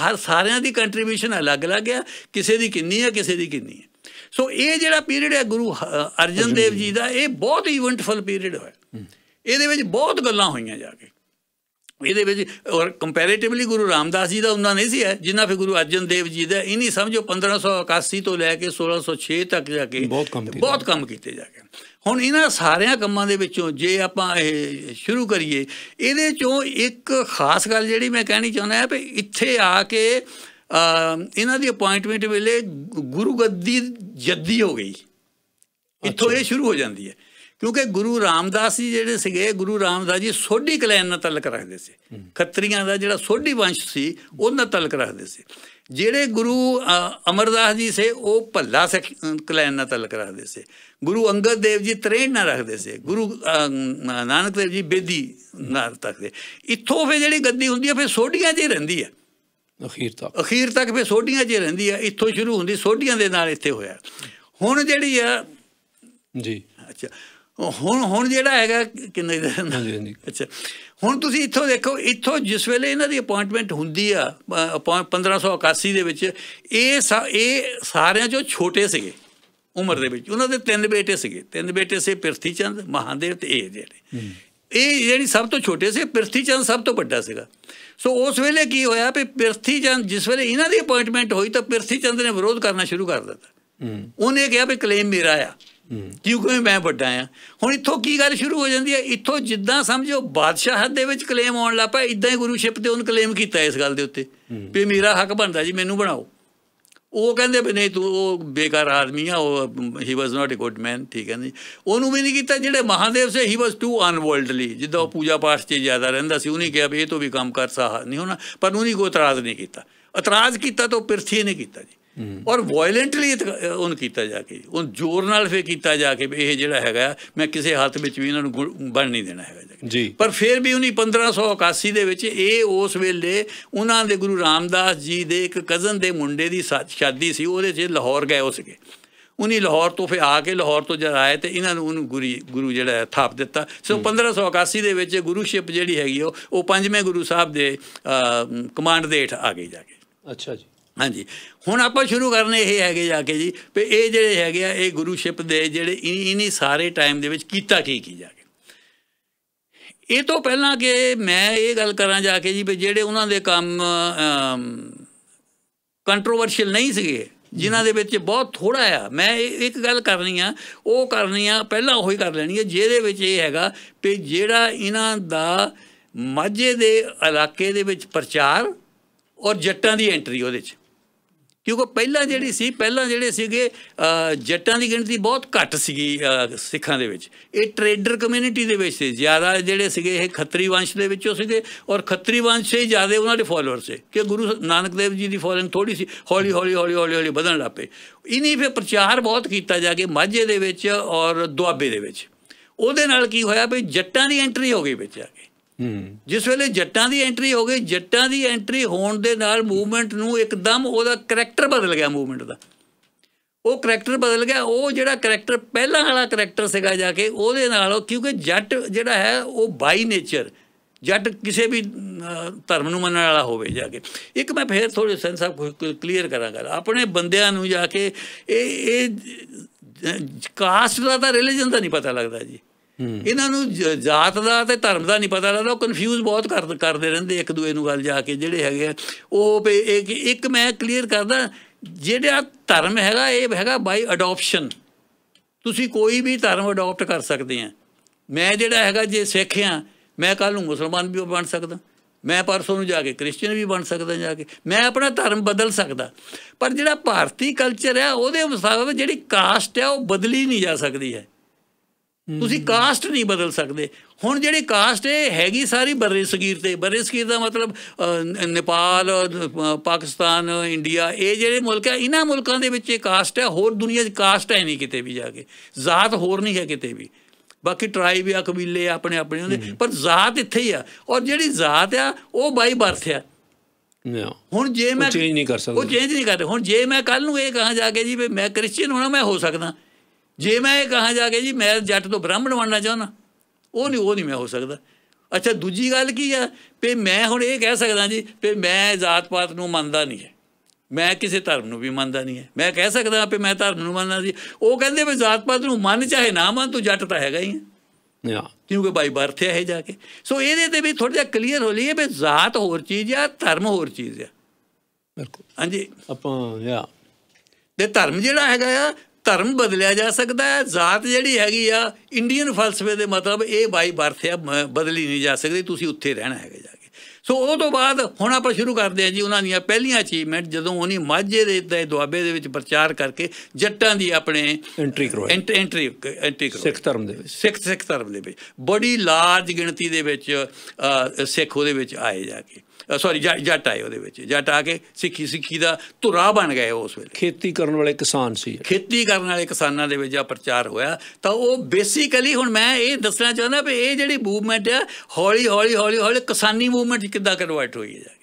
ਹਰ ਸਾਰਿਆਂ ਦੀ ਕੰਟਰੀਬਿਊਸ਼ਨ ਅਲੱਗ-ਅਲੱਗ ਆ ਕਿਸੇ ਦੀ ਕਿੰਨੀ ਹੈ ਕਿਸੇ ਦੀ ਕਿੰਨੀ ਹੈ ਸੋ ਇਹ ਜਿਹੜਾ ਪੀਰੀਅਡ ਹੈ ਗੁਰੂ ਅਰਜਨ ਦੇਵ ਜੀ ਦਾ ਇਹ ਬਹੁਤ ਇਵੈਂਟਫੁਲ ਪੀਰੀਅਡ ਹੋਇਆ ਇਹਦੇ ਵਿੱਚ ਬਹੁਤ ਗੱਲਾਂ ਹੋਈਆਂ ਜਾ ਕੇ ਇਹਦੇ ਵਿੱਚ ਔਰ ਕੰਪੈਰੀਟਿਵਲੀ ਗੁਰੂ ਰਾਮਦਾਸ ਜੀ ਦਾ ਉਹਨਾਂ ਨਹੀਂ ਸੀ ਹੈ ਜਿੰਨਾ ਫਿਰ ਗੁਰੂ ਅਰਜਨ ਦੇਵ ਜੀ ਦਾ ਇਨੀ ਸਮਝੋ 1581 ਤੋਂ ਲੈ ਕੇ 1606 ਤੱਕ ਜਾ ਕੇ ਬਹੁਤ ਕੰਮ ਕੀਤੇ ਜਾ ਕੇ ਹੁਣ ਇਹਨਾਂ ਸਾਰਿਆਂ ਕੰਮਾਂ ਦੇ ਵਿੱਚੋਂ ਜੇ ਆਪਾਂ ਇਹ ਸ਼ੁਰੂ ਕਰੀਏ ਇਹਦੇ ਚੋਂ ਇੱਕ ਖਾਸ ਗੱਲ ਜਿਹੜੀ ਮੈਂ ਕਹਿਣੀ ਚਾਹੁੰਦਾ ਹਾਂ ਵੀ ਇੱਥੇ ਆ ਕੇ ਇਹਨਾਂ ਦੀ ਅਪਾਇੰਟਮੈਂਟ ਵੇਲੇ ਗੱਦੀ ਜੱਦੀ ਹੋ ਗਈ ਇੱਥੋਂ ਇਹ ਸ਼ੁਰੂ ਹੋ ਜਾਂਦੀ ਹੈ ਕਿਉਂਕਿ ਗੁਰੂ ਰਾਮਦਾਸ ਜੀ ਜਿਹੜੇ ਸੀਗੇ ਗੁਰੂ ਰਾਮਦਾਸ ਜੀ ਸੋਢੀ ਕਲੈਨ ਨਾਲ ਤਲਕ ਰੱਖਦੇ ਸੀ ਖੱਤਰੀਆਂ ਦਾ ਜਿਹੜਾ ਸੋਢੀ ਵੰਸ਼ ਸੀ ਉਹਨਾਂ ਤਲਕ ਰੱਖਦੇ ਸੀ ਜਿਹੜੇ ਗੁਰੂ ਅਮਰਦਾਸ ਜੀ ਸੇ ਉਹ ਭੱਲਾ ਕਲੈਨ ਨਾਲ ਤਲਕ ਰੱਖਦੇ ਸੇ ਗੁਰੂ ਅੰਗਦ ਦੇਵ ਜੀ ਤਰੇਣ ਨਾਲ ਰੱਖਦੇ ਸੇ ਗੁਰੂ ਨਾਨਕ ਦੇਵ ਜੀ ਬੇਦੀ ਨਾਲ ਤੱਕਦੇ ਇੱਥੋਂ ਫੇ ਜਿਹੜੀ ਗੱਦੀ ਹੁੰਦੀ ਹੈ ਫੇ ਸੋਢੀਆਂ 'ਚ ਹੀ ਰਹਿੰਦੀ ਹੈ ਅਖੀਰ ਤੱਕ ਅਖੀਰ ਤੱਕ ਫੇ ਸੋਢੀਆਂ 'ਚ ਹੀ ਰਹਿੰਦੀ ਹੈ ਇੱਥੋਂ ਸ਼ੁਰੂ ਹੁੰਦੀ ਸੋਢੀਆਂ ਦੇ ਨਾਲ ਇੱਥੇ ਹੋਇਆ ਹੁਣ ਜਿਹੜੀ ਆ ਜੀ ਅੱਛਾ ਹੁਣ ਹੁਣ ਜਿਹੜਾ ਹੈਗਾ ਕਿੰਨੇ ਦੇ ਅੱਛਾ ਹੁਣ ਤੁਸੀਂ ਇੱਥੋਂ ਦੇਖੋ ਇੱਥੋਂ ਜਿਸ ਵੇਲੇ ਇਹਨਾਂ ਦੀ ਅਪਾਇੰਟਮੈਂਟ ਹੁੰਦੀ ਆ 1581 ਦੇ ਵਿੱਚ ਇਹ ਇਹ ਸਾਰਿਆਂ ਚੋਂ ਛੋਟੇ ਸੀਗੇ ਉਮਰ ਦੇ ਵਿੱਚ ਉਹਨਾਂ ਦੇ ਤਿੰਨ ਬੇਟੇ ਸੀਗੇ ਤਿੰਨ ਬੇਟੇ ਸੀ ਪ੍ਰਿਥੀ ਚੰਦ ਮਹਾਦੇਵ ਤੇ ਇਹ ਜਿਹੜੇ ਇਹ ਜਿਹੜੀ ਸਭ ਤੋਂ ਛੋਟੇ ਸੀ ਪ੍ਰਿਥੀ ਚੰਦ ਸਭ ਤੋਂ ਵੱਡਾ ਸੀਗਾ ਸੋ ਉਸ ਵੇਲੇ ਕੀ ਹੋਇਆ ਕਿ ਪ੍ਰਿਥੀ ਚੰਦ ਜਿਸ ਵੇਲੇ ਇਹਨਾਂ ਦੀ ਅਪਾਇੰਟਮੈਂਟ ਹੋਈ ਤਾਂ ਪ੍ਰਿਥੀ ਚੰਦ ਨੇ ਵਿਰੋਧ ਕਰਨਾ ਸ਼ੁਰੂ ਕਰ ਦਿੱਤਾ ਉਹਨੇ ਕਿਹਾ ਵੀ ਕਲੇਮ ਮੇਰਾ ਆ ਕਿਉਂਕਿ ਮੈਂ ਵੱਡਾ ਆ ਹੁਣ ਇੱਥੋਂ ਕੀ ਗੱਲ ਸ਼ੁਰੂ ਹੋ ਜਾਂਦੀ ਹੈ ਇੱਥੋਂ ਜਿੱਦਾਂ ਸਮਝੋ ਬਾਦਸ਼ਾਹਤ ਦੇ ਵਿੱਚ ਕਲੇਮ ਆਉਣ ਲੱਗ ਪਿਆ ਇਦਾਂ ਹੀ ਗੁਰੂਸ਼ਿਪ ਤੇ ਉਹਨ ਕਲੇਮ ਕੀਤਾ ਇਸ ਗੱਲ ਦੇ ਉੱਤੇ ਵੀ ਮੇਰਾ ਹੱਕ ਬਣਦਾ ਜੀ ਮੈਨੂੰ ਬਣਾਓ ਉਹ ਕਹਿੰਦੇ ਵੀ ਨਹੀਂ ਤੂੰ ਉਹ ਬੇਕਾਰ ਆਦਮੀ ਆ ਉਹ ਹੀ ਵਾਸ ਨਾਟ ਅ ਗੁੱਡ ਮੈਨ ਠੀਕ ਹੈ ਨਹੀਂ ਉਹਨੂੰ ਵੀ ਨਹੀਂ ਕੀਤਾ ਜਿਹੜੇ ਮਹਾਦੇਵ ਸੇ ਹੀ ਵਾਸ ਟੂ ਅਨਵਰਲਡਲੀ ਜਿੱਦਾਂ ਉਹ ਪੂਜਾ ਪਾਠ ਤੇ ਜ਼ਿਆਦਾ ਰਹਿੰਦਾ ਸੀ ਉਹਨੇ ਕਿਹਾ ਵੀ ਇਹ ਤੋਂ ਵੀ ਕੰਮ ਕਰ ਸਾ ਨਹੀਂ ਹੋਣਾ ਪਰ ਉਹਨੇ ਕੋਈ ਇਤਰਾਜ਼ ਨਹੀਂ ਕੀਤਾ ਇਤਰਾਜ਼ ਕੀਤਾ ਤਾਂ ਪਿਰਥੀ ਨੇ ਕੀਤਾ ਜੀ ਔਰ ਵਾਇਲੈਂਟਲੀ ਉਹਨ ਕੀਤਾ ਜਾ ਕੇ ਉਹ ਜ਼ੋਰ ਨਾਲ ਫੇ ਕੀਤਾ ਜਾ ਕੇ ਇਹ ਜਿਹੜਾ ਹੈਗਾ ਮੈਂ ਕਿਸੇ ਹੱਥ ਵਿੱਚ ਵੀ ਇਹਨਾਂ ਨੂੰ ਬਣ ਨਹੀਂ ਦੇਣਾ ਹੈਗਾ ਜੀ ਪਰ ਫਿਰ ਵੀ ਉਹਨੀ 1581 ਦੇ ਵਿੱਚ ਇਹ ਉਸ ਵੇਲੇ ਉਹਨਾਂ ਦੇ ਗੁਰੂ ਰਾਮਦਾਸ ਜੀ ਦੇ ਇੱਕ ਕਜ਼ਨ ਦੇ ਮੁੰਡੇ ਦੀ ਸ਼ਾਦੀ ਸੀ ਉਹਦੇ 'ਚ ਲਾਹੌਰ ਗਏ ਹੋ ਸੀਗੇ ਉਨੀ ਲਾਹੌਰ ਤੋਂ ਫੇ ਆ ਕੇ ਲਾਹੌਰ ਤੋਂ ਜਦ ਆਏ ਤੇ ਇਹਨਾਂ ਨੂੰ ਗੁਰੂ ਗੁਰੂ ਜਿਹੜਾ ਥਾਪ ਦਿੱਤਾ ਸੋ 1581 ਦੇ ਵਿੱਚ ਗੁਰੂਸ਼ਿਪ ਜਿਹੜੀ ਹੈਗੀ ਉਹ ਪੰਜਵੇਂ ਗੁਰੂ ਸਾਹਿਬ ਦੇ ਕਮਾਂਡ ਦੇ ਹੇਠ ਆ ਗਈ ਜਾ ਕੇ ਅੱਛਾ ਜੀ ਹਾਂਜੀ ਹੁਣ ਆਪਾਂ ਸ਼ੁਰੂ ਕਰਨੇ ਇਹ ਹੈਗੇ ਜਾ ਕੇ ਜੀ ਵੀ ਇਹ ਜਿਹੜੇ ਹੈਗੇ ਆ ਇਹ ਗੁਰੂਸ਼ਿਪ ਦੇ ਜਿਹੜੇ ਇਨੀ ਸਾਰੇ ਟਾਈਮ ਦੇ ਵਿੱਚ ਕੀਤਾ ਕੀ ਕੀ ਜਾ ਕੇ ਇਹ ਤੋਂ ਪਹਿਲਾਂ ਕਿ ਮੈਂ ਇਹ ਗੱਲ ਕਰਾਂ ਜਾ ਕੇ ਜੀ ਵੀ ਜਿਹੜੇ ਉਹਨਾਂ ਦੇ ਕੰਮ ਕੰਟਰੋਵਰਸ਼ੀਅਲ ਨਹੀਂ ਸੀਗੇ ਜਿਨ੍ਹਾਂ ਦੇ ਵਿੱਚ ਬਹੁਤ ਥੋੜਾ ਆ ਮੈਂ ਇੱਕ ਗੱਲ ਕਰਨੀ ਆ ਉਹ ਕਰਨੀ ਆ ਪਹਿਲਾਂ ਉਹੀ ਕਰ ਲੈਣੀ ਆ ਜਿਹਦੇ ਵਿੱਚ ਇਹ ਹੈਗਾ ਕਿ ਜਿਹੜਾ ਇਹਨਾਂ ਦਾ ਮਾਝੇ ਦੇ ਇਲਾਕੇ ਦੇ ਵਿੱਚ ਪ੍ਰਚਾਰ ਔਰ ਜੱਟਾਂ ਦੀ ਐਂਟਰੀ ਉਹਦੇ ਵਿੱਚ ਕਿਉਂਕਿ ਪਹਿਲਾਂ ਜਿਹੜੀ ਸੀ ਪਹਿਲਾਂ ਜਿਹੜੇ ਸੀਗੇ ਜੱਟਾਂ ਦੀ ਗਿਣਤੀ ਬਹੁਤ ਘੱਟ ਸੀਗੀ ਸਿੱਖਾਂ ਦੇ ਵਿੱਚ ਇਹ ਟ੍ਰੇਡਰ ਕਮਿਊਨਿਟੀ ਦੇ ਵਿੱਚ ਸੀ ਜ਼ਿਆਦਾ ਜਿਹੜੇ ਸੀਗੇ ਇਹ ਖੱਤਰੀ ਵੰਸ਼ ਦੇ ਵਿੱਚੋਂ ਸੀਗੇ ਔਰ ਖੱਤਰੀ ਵੰਸ਼ ਸੇ ਜ਼ਿਆਦਾ ਉਹਨਾਂ ਦੇ ਫਾਲੋਅਰ ਸੀ ਕਿ ਗੁਰੂ ਨਾਨਕ ਦੇਵ ਜੀ ਦੀ ਫਾਲੋਇੰਗ ਥੋੜੀ ਸੀ ਹੌਲੀ ਹੌਲੀ ਹੌਲੀ ਹੌਲੀ ਹੌਲੀ ਵਧਣ ਲੱਪੇ ਇਨੀ ਫਿਰ ਪ੍ਰਚਾਰ ਬਹੁਤ ਕੀਤਾ ਜਾ ਕੇ ਮਾਝੇ ਦੇ ਵਿੱਚ ਔਰ ਦੁਆਬੇ ਦੇ ਵਿੱਚ ਉਹਦੇ ਨਾਲ ਕੀ ਹੋਇਆ ਵੀ ਜੱਟਾਂ ਦੀ ਐਂਟਰੀ ਹੋ ਗਈ ਵਿੱਚ ਆ ਕੇ ਜਿਸ ਵੇਲੇ ਜੱਟਾਂ ਦੀ ਐਂਟਰੀ ਹੋ ਗਈ ਜੱਟਾਂ ਦੀ ਐਂਟਰੀ ਹੋਣ ਦੇ ਨਾਲ ਮੂਵਮੈਂਟ ਨੂੰ ਇੱਕਦਮ ਉਹਦਾ ਕੈਰੈਕਟਰ ਬਦਲ ਗਿਆ ਮੂਵਮੈਂਟ ਦਾ ਉਹ ਕੈਰੈਕਟਰ ਬਦਲ ਗਿਆ ਉਹ ਜਿਹੜਾ ਕੈਰੈਕਟਰ ਪਹਿਲਾਂ ਵਾਲਾ ਕੈਰੈਕਟਰ ਸੀਗਾ ਜਾ ਕੇ ਉਹਦੇ ਨਾਲ ਕਿਉਂਕਿ ਜੱਟ ਜਿਹੜਾ ਹੈ ਉਹ ਬਾਈ ਨੇਚਰ ਜੱਟ ਕਿਸੇ ਵੀ ਧਰਮ ਨੂੰ ਮੰਨਣ ਵਾਲਾ ਹੋਵੇ ਜਾ ਕੇ ਇੱਕ ਮੈਂ ਫੇਰ ਥੋੜੇ ਸੈਂਸ ਸਾਹਿਬ ਕਲੀਅਰ ਕਰਾਂਗਾ ਆਪਣੇ ਬੰਦਿਆਂ ਨੂੰ ਜਾ ਕੇ ਇਹ ਇਹ ਕਾਸਟ ਦਾ ਤਾਂ ਰਿਲੀਜੀਅਨ ਦਾ ਨਹੀਂ ਪਤਾ ਲੱਗਦਾ ਜੀ ਇਹਨਾਂ ਨੂੰ ਜਾਤ ਦਾ ਤੇ ਧਰਮ ਦਾ ਨਹੀਂ ਪਤਾ ਲੱਗਦਾ ਉਹ ਕਨਫਿਊਜ਼ ਬਹੁਤ ਕਰਦੇ ਰਹਿੰਦੇ ਇੱਕ ਦੂਏ ਨੂੰ ਗੱਲ ਜਾ ਕੇ ਜਿਹੜੇ ਹੈਗੇ ਆ ਉਹ ਇੱਕ ਇੱਕ ਮੈਂ ਕਲੀਅਰ ਕਰਦਾ ਜਿਹੜਾ ਧਰਮ ਹੈਗਾ ਇਹ ਹੈਗਾ ਬਾਈ ਅਡਾਪਸ਼ਨ ਤੁਸੀਂ ਕੋਈ ਵੀ ਧਰਮ ਅਡਾਪਟ ਕਰ ਸਕਦੇ ਆ ਮੈਂ ਜਿਹੜਾ ਹੈਗਾ ਜੇ ਸਿੱਖ ਆ ਮੈਂ ਕੱਲ ਨੂੰ ਮੁਸਲਮਾਨ ਵੀ ਬਣ ਸਕਦਾ ਮੈਂ ਪਰਸੋਂ ਨੂੰ ਜਾ ਕੇ ਕ੍ਰਿਸਚੀਅਨ ਵੀ ਬਣ ਸਕਦਾ ਜਾ ਕੇ ਮੈਂ ਆਪਣਾ ਧਰਮ ਬਦਲ ਸਕਦਾ ਪਰ ਜਿਹੜਾ ਭਾਰਤੀ ਕਲਚਰ ਹੈ ਉਹਦੇ ਮੁਸਾਬਕ ਜਿਹੜੀ ਕਾਸਟ ਹੈ ਉਹ ਬਦਲੀ ਨਹੀਂ ਜਾ ਸਕਦੀ ਹੈ ਤੁਸੀਂ ਕਾਸਟ ਨਹੀਂ ਬਦਲ ਸਕਦੇ ਹੁਣ ਜਿਹੜੀ ਕਾਸਟ ਹੈ ਹੈਗੀ ਸਾਰੀ ਬਰੇ ਸਗੀਰ ਤੇ ਬਰੇ ਸਗੀਰ ਦਾ ਮਤਲਬ ਨੇਪਾਲ ਪਾਕਿਸਤਾਨ ਇੰਡੀਆ ਇਹ ਜਿਹੜੇ ਮੁਲਕ ਹੈ ਇਹਨਾਂ ਮੁਲਕਾਂ ਦੇ ਵਿੱਚ ਇਹ ਕਾਸਟ ਹੈ ਹੋਰ ਦੁਨੀਆ 'ਚ ਕਾਸਟ ਹੈ ਨਹੀਂ ਕਿਤੇ ਵੀ ਜਾ ਕੇ ਜ਼ਾਤ ਹੋਰ ਨਹੀਂ ਹੈ ਕਿਤੇ ਵੀ ਬਾਕੀ ਟ੍ਰਾਈਬ ਆ ਕਬੀਲੇ ਆਪਣੇ ਆਪਣੇ ਹੁੰਦੇ ਪਰ ਜ਼ਾਤ ਇੱਥੇ ਹੀ ਆ ਔਰ ਜਿਹੜੀ ਜ਼ਾਤ ਆ ਉਹ ਬਾਈ ਬਰਥ ਆ ਹੁਣ ਜੇ ਮੈਂ ਚੇਂਜ ਨਹੀਂ ਕਰ ਸਕਦਾ ਉਹ ਚੇਂਜ ਨਹੀਂ ਕਰਦਾ ਹੁਣ ਜੇ ਮੈਂ ਕੱਲ ਨੂੰ ਇਹ ਕਹਾਂ ਜਾ ਕੇ ਜੀ ਮੈਂ ਕ੍ਰਿਸਚੀਅਨ ਹੋਣਾ ਮੈਂ ਹੋ ਸਕਦਾ ਜੇ ਮੈਂ ਇਹ ਕਹਾਂ ਜਾ ਕੇ ਜੀ ਮੈਂ ਜੱਟ ਤੋਂ ਬ੍ਰਾਹਮਣ ਬਣਨਾ ਚਾਹੁੰਦਾ ਉਹ ਨਹੀਂ ਉਹ ਨਹੀਂ ਮੈਂ ਹੋ ਸਕਦਾ ਅੱਛਾ ਦੂਜੀ ਗੱਲ ਕੀ ਆ ਵੀ ਮੈਂ ਹੁਣ ਇਹ ਕਹਿ ਸਕਦਾ ਜੀ ਵੀ ਮੈਂ ਜਾਤ ਪਾਤ ਨੂੰ ਮੰਨਦਾ ਨਹੀਂ ਹੈ ਮੈਂ ਕਿਸੇ ਧਰਮ ਨੂੰ ਵੀ ਮੰਨਦਾ ਨਹੀਂ ਹੈ ਮੈਂ ਕਹਿ ਸਕਦਾ ਵੀ ਮੈਂ ਧਰਮ ਨੂੰ ਮੰਨਦਾ ਸੀ ਉਹ ਕਹਿੰਦੇ ਵੀ ਜਾਤ ਪਾਤ ਨੂੰ ਮੰਨ ਚਾਹੇ ਨਾ ਮੰਨ ਤੂੰ ਜੱਟ ਤਾਂ ਹੈਗਾ ਹੀ ਹੈ ਯਾ ਕਿਉਂਕਿ ਬਾਈ ਬਰਥ ਹੈ ਜਾ ਕੇ ਸੋ ਇਹਦੇ ਤੇ ਵੀ ਥੋੜਾ ਜਿਹਾ ਕਲੀਅਰ ਹੋ ਲਈਏ ਵੀ ਜਾਤ ਹੋਰ ਚੀਜ਼ ਆ ਧਰਮ ਹੋਰ ਚੀਜ਼ ਆ ਬਿਲਕੁਲ ਹਾਂਜੀ ਆਪਾਂ ਯਾ ਤੇ ਧਰਮ ਜਿਹੜਾ ਹੈਗਾ ਆ ਧਰਮ ਬਦਲਿਆ ਜਾ ਸਕਦਾ ਹੈ ਜ਼ਾਤ ਜਿਹੜੀ ਹੈਗੀ ਆ ਇੰਡੀਅਨ ਫਲਸਫੇ ਦੇ ਮਤਲਬ ਇਹ ਬਾਈ ਬਰਥ ਆ ਬਦਲੀ ਨਹੀਂ ਜਾ ਸਕਦੀ ਤੁਸੀਂ ਉੱਥੇ ਰਹਿਣਾ ਹੈਗਾ ਜਾ ਕੇ ਸੋ ਉਹ ਤੋਂ ਬਾਅਦ ਹੁਣ ਆਪਾਂ ਸ਼ੁਰੂ ਕਰਦੇ ਆ ਜੀ ਉਹਨਾਂ ਦੀਆਂ ਪਹਿਲੀਆਂ ਅਚੀਵਮੈਂਟ ਜਦੋਂ ਉਹਨੇ ਮਾਝੇ ਦੇ ਦੁਆਬੇ ਦੇ ਵਿੱਚ ਪ੍ਰਚਾਰ ਕਰਕੇ ਜੱਟਾਂ ਦੀ ਆਪਣੇ ਐਂਟਰੀ ਕਰਵਾਈ ਐਂਟਰੀ ਐਂਟਰੀ ਕਰਵਾਈ ਸਿੱਖ ਧਰਮ ਦੇ ਵਿੱਚ ਸਿੱਖ ਸਿੱਖ ਧਰਮ ਦੇ ਵਿੱਚ ਬੜੀ ਲਾਰਜ ਗਿਣਤੀ ਦੇ ਵਿੱਚ ਸਿੱਖ ਉਹਦੇ ਵਿੱਚ ਆਏ ਜਾ ਕੇ ਸੌਰੀ ਜੱਟ ਆਏ ਉਹਦੇ ਵਿੱਚ ਜੱਟ ਆ ਕੇ ਸਿੱਖੀ ਸਿੱਖੀ ਦਾ ਧੁਰਾ ਬਣ ਗਏ ਉਸ ਵੇਲੇ ਖੇਤੀ ਕਰਨ ਵਾਲੇ ਕਿਸਾਨ ਸੀ ਖੇਤੀ ਕਰਨ ਵਾਲੇ ਕਿਸਾਨਾਂ ਦੇ ਵਿੱਚ ਆ ਪ੍ਰਚਾਰ ਹੋਇਆ ਤਾਂ ਉਹ ਬੇਸਿਕਲੀ ਹੁਣ ਮੈਂ ਇਹ ਦੱਸਣਾ ਚਾਹੁੰਦਾ ਵੀ ਇਹ ਜਿਹੜੀ ਮੂਵਮੈਂਟ ਆ ਹੌਲੀ ਹੌਲੀ ਹੌਲੀ ਹੌਲੀ ਕਿਸਾਨੀ ਮੂਵਮੈਂਟ ਕਿੱਦਾਂ ਕਨਵਰਟ ਹੋਈ ਹੈ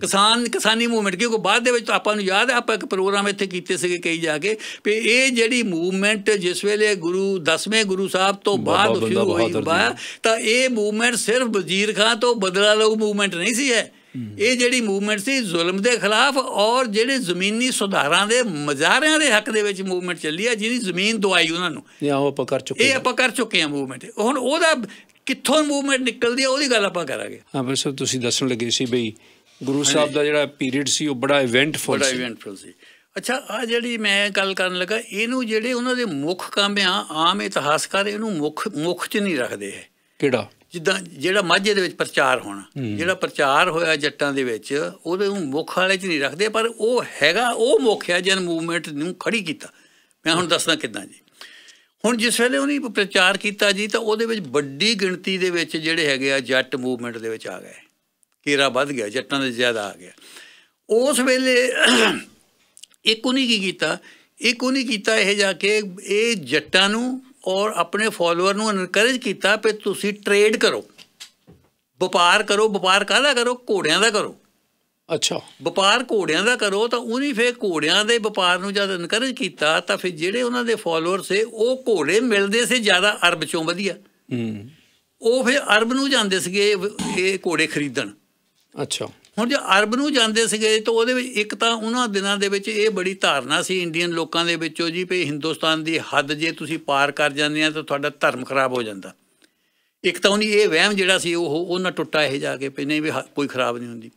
ਕਿਸਾਨ ਕਿਸਾਨੀ ਮੂਵਮੈਂਟ ਕਿਉਂਕਿ ਬਾਅਦ ਦੇ ਵਿੱਚ ਤਾਂ ਆਪਾਂ ਨੂੰ ਯਾਦ ਹੈ ਆਪਾਂ ਇੱਕ ਪ੍ਰੋਗਰਾਮ ਇੱਥੇ ਕੀਤੇ ਸੀਗੇ ਕਈ ਜਾ ਕੇ ਵੀ ਇਹ ਜਿਹੜੀ ਮੂਵਮੈਂਟ ਜਿਸ ਵੇਲੇ ਗੁਰੂ ਦਸਵੇਂ ਗੁਰੂ ਸਾਹਿਬ ਤੋਂ ਬਾਅਦ ਸ਼ੁਰੂ ਹੋਈ ਬਾ ਤਾਂ ਇਹ ਮੂਵਮੈਂਟ ਸਿਰਫ ਵਜ਼ੀਰ ਖਾਨ ਤੋਂ ਬਦਲਾ ਲਓ ਮੂਵਮੈਂਟ ਨਹੀਂ ਸੀ ਹੈ ਇਹ ਜਿਹੜੀ ਮੂਵਮੈਂਟ ਸੀ ਜ਼ੁਲਮ ਦੇ ਖਿਲਾਫ ਔਰ ਜਿਹੜੇ ਜ਼ਮੀਨੀ ਸੁਧਾਰਾਂ ਦੇ ਮਜ਼ਾਰਿਆਂ ਦੇ ਹੱਕ ਦੇ ਵਿੱਚ ਮੂਵਮੈਂਟ ਚੱਲੀ ਆ ਜਿਹਦੀ ਜ਼ਮੀਨ ਦਵਾਈ ਉਹਨਾਂ ਨੂੰ ਇਹ ਆਪਾਂ ਕਰ ਚੁੱਕੇ ਇਹ ਆਪਾਂ ਕਰ ਚੁੱਕੇ ਹਾਂ ਮੂਵਮੈਂਟ ਹੁਣ ਉਹਦਾ ਕਿੱਥੋਂ ਮੂਵਮੈਂਟ ਨਿਕਲਦੀ ਆ ਉਹਦੀ ਗੱਲ ਆਪਾਂ ਕਰਾਂਗੇ ਹਾਂ ਬਸ ਤੁਸੀਂ ਦੱਸਣ ਲੱਗੇ ਸੀ ਬਈ ਗੁਰੂ ਸਾਹਿਬ ਦਾ ਜਿਹੜਾ ਪੀਰੀਅਡ ਸੀ ਉਹ ਬੜਾ ਇਵੈਂਟਫੁਲ ਸੀ ਬੜਾ ਇਵੈਂਟਫੁਲ ਸੀ ਅੱਛਾ ਆ ਜਿਹੜੀ ਮੈਂ ਗੱਲ ਕਰਨ ਲੱਗਾ ਇਹਨੂੰ ਜਿਹੜੇ ਉਹਨਾਂ ਦੇ ਮੁੱਖ ਕੰਮ ਆ ਆਮ ਇਤਿਹਾਸਕਾਰ ਇਹਨੂੰ ਮੁੱਖ ਮੁੱਖ 'ਚ ਨਹੀਂ ਰੱਖਦੇ ਹੈ ਕਿਹੜਾ ਜਿੱਦਾਂ ਜਿਹੜਾ ਮਾਝੇ ਦੇ ਵਿੱਚ ਪ੍ਰਚਾਰ ਹੋਣਾ ਜਿਹੜਾ ਪ੍ਰਚਾਰ ਹੋਇਆ ਜੱਟਾਂ ਦੇ ਵਿੱਚ ਉਹਦੇ ਨੂੰ ਮੁੱਖ ਵਾਲੇ 'ਚ ਨਹੀਂ ਰੱਖਦੇ ਪਰ ਉਹ ਹੈਗਾ ਉਹ ਮੁੱਖ ਹੈ ਜਨ ਮੂਵਮੈਂਟ ਨੂੰ ਖੜੀ ਕੀਤਾ ਮੈਂ ਹੁਣ ਦੱਸਦਾ ਕਿਦਾਂ ਜੀ ਹੁਣ ਜਿਸ ਵੇਲੇ ਉਹਨੇ ਪ੍ਰਚਾਰ ਕੀਤਾ ਜੀ ਤਾਂ ਉਹਦੇ ਵਿੱਚ ਵੱਡੀ ਗਿਣਤੀ ਦੇ ਵਿੱਚ ਜਿਹੜੇ ਹੈਗੇ ਆ ਜੱਟ ਮੂਵਮੈਂਟ ਦੇ ਵਿੱਚ ਆ ਗਏ ਹੀਰਾ ਵੱਧ ਗਿਆ ਜੱਟਾਂ ਦੇ ਜ਼ਿਆਦਾ ਆ ਗਿਆ ਉਸ ਵੇਲੇ ਇੱਕ ਉਹਨੇ ਕੀ ਕੀਤਾ ਇੱਕ ਉਹਨੇ ਕੀਤਾ ਇਹ ਜਾ ਕੇ ਇਹ ਜੱਟਾਂ ਨੂੰ ਔਰ ਆਪਣੇ ਫਾਲੋਅਰ ਨੂੰ ਅਨਕਰੇਜ ਕੀਤਾ ਕਿ ਤੁਸੀਂ ਟ੍ਰੇਡ ਕਰੋ ਵਪਾਰ ਕਰੋ ਵਪਾਰ ਕਾਹਦਾ ਕਰੋ ਘੋੜਿਆਂ ਦਾ ਕਰੋ ਅੱਛਾ ਵਪਾਰ ਘੋੜਿਆਂ ਦਾ ਕਰੋ ਤਾਂ ਉਹਨੇ ਫਿਰ ਘੋੜਿਆਂ ਦੇ ਵਪਾਰ ਨੂੰ ਜਦ ਅਨਕਰੇਜ ਕੀਤਾ ਤਾਂ ਫਿਰ ਜਿਹੜੇ ਉਹਨਾਂ ਦੇ ਫਾਲੋਅਰ ਸੇ ਉਹ ਘੋੜੇ ਮਿਲਦੇ ਸੀ ਜ਼ਿਆਦਾ ਅਰਬ ਚੋਂ ਵਧੀਆ ਹੂੰ ਉਹ ਫਿਰ ਅਰਬ ਨੂੰ ਜਾਂਦੇ ਸੀਗੇ ਇਹ ਘੋੜੇ ਖਰੀਦਣ ਅੱਛਾ ਹੁਣ ਜੇ ਅਰਬ ਨੂੰ ਜਾਂਦੇ ਸੀਗੇ ਤਾਂ ਉਹਦੇ ਵਿੱਚ ਇੱਕ ਤਾਂ ਉਹਨਾਂ ਦਿਨਾਂ ਦੇ ਵਿੱਚ ਇਹ ਬੜੀ ਧਾਰਨਾ ਸੀ ਇੰਡੀਅਨ ਲੋਕਾਂ ਦੇ ਵਿੱਚੋਂ ਜੀ ਵੀ ਹਿੰਦੁਸਤਾਨ ਦੀ ਹੱਦ ਜੇ ਤੁਸੀਂ ਪਾਰ ਕਰ ਜਾਂਦੇ ਆ ਤਾਂ ਤੁਹਾਡਾ ਧਰਮ ਖਰਾਬ ਹੋ ਜਾਂਦਾ ਇੱਕ ਤਾਂ ਉਹਨੀ ਇਹ ਵਹਿਮ ਜਿਹੜਾ ਸੀ ਉਹ ਉਹਨਾਂ ਟੁੱਟਾ ਇਹ ਜਾ ਕੇ ਪਈ ਨਹੀਂ ਵੀ ਕੋਈ ਖਰਾਬ ਨਹੀਂ ਹੁੰਦੀ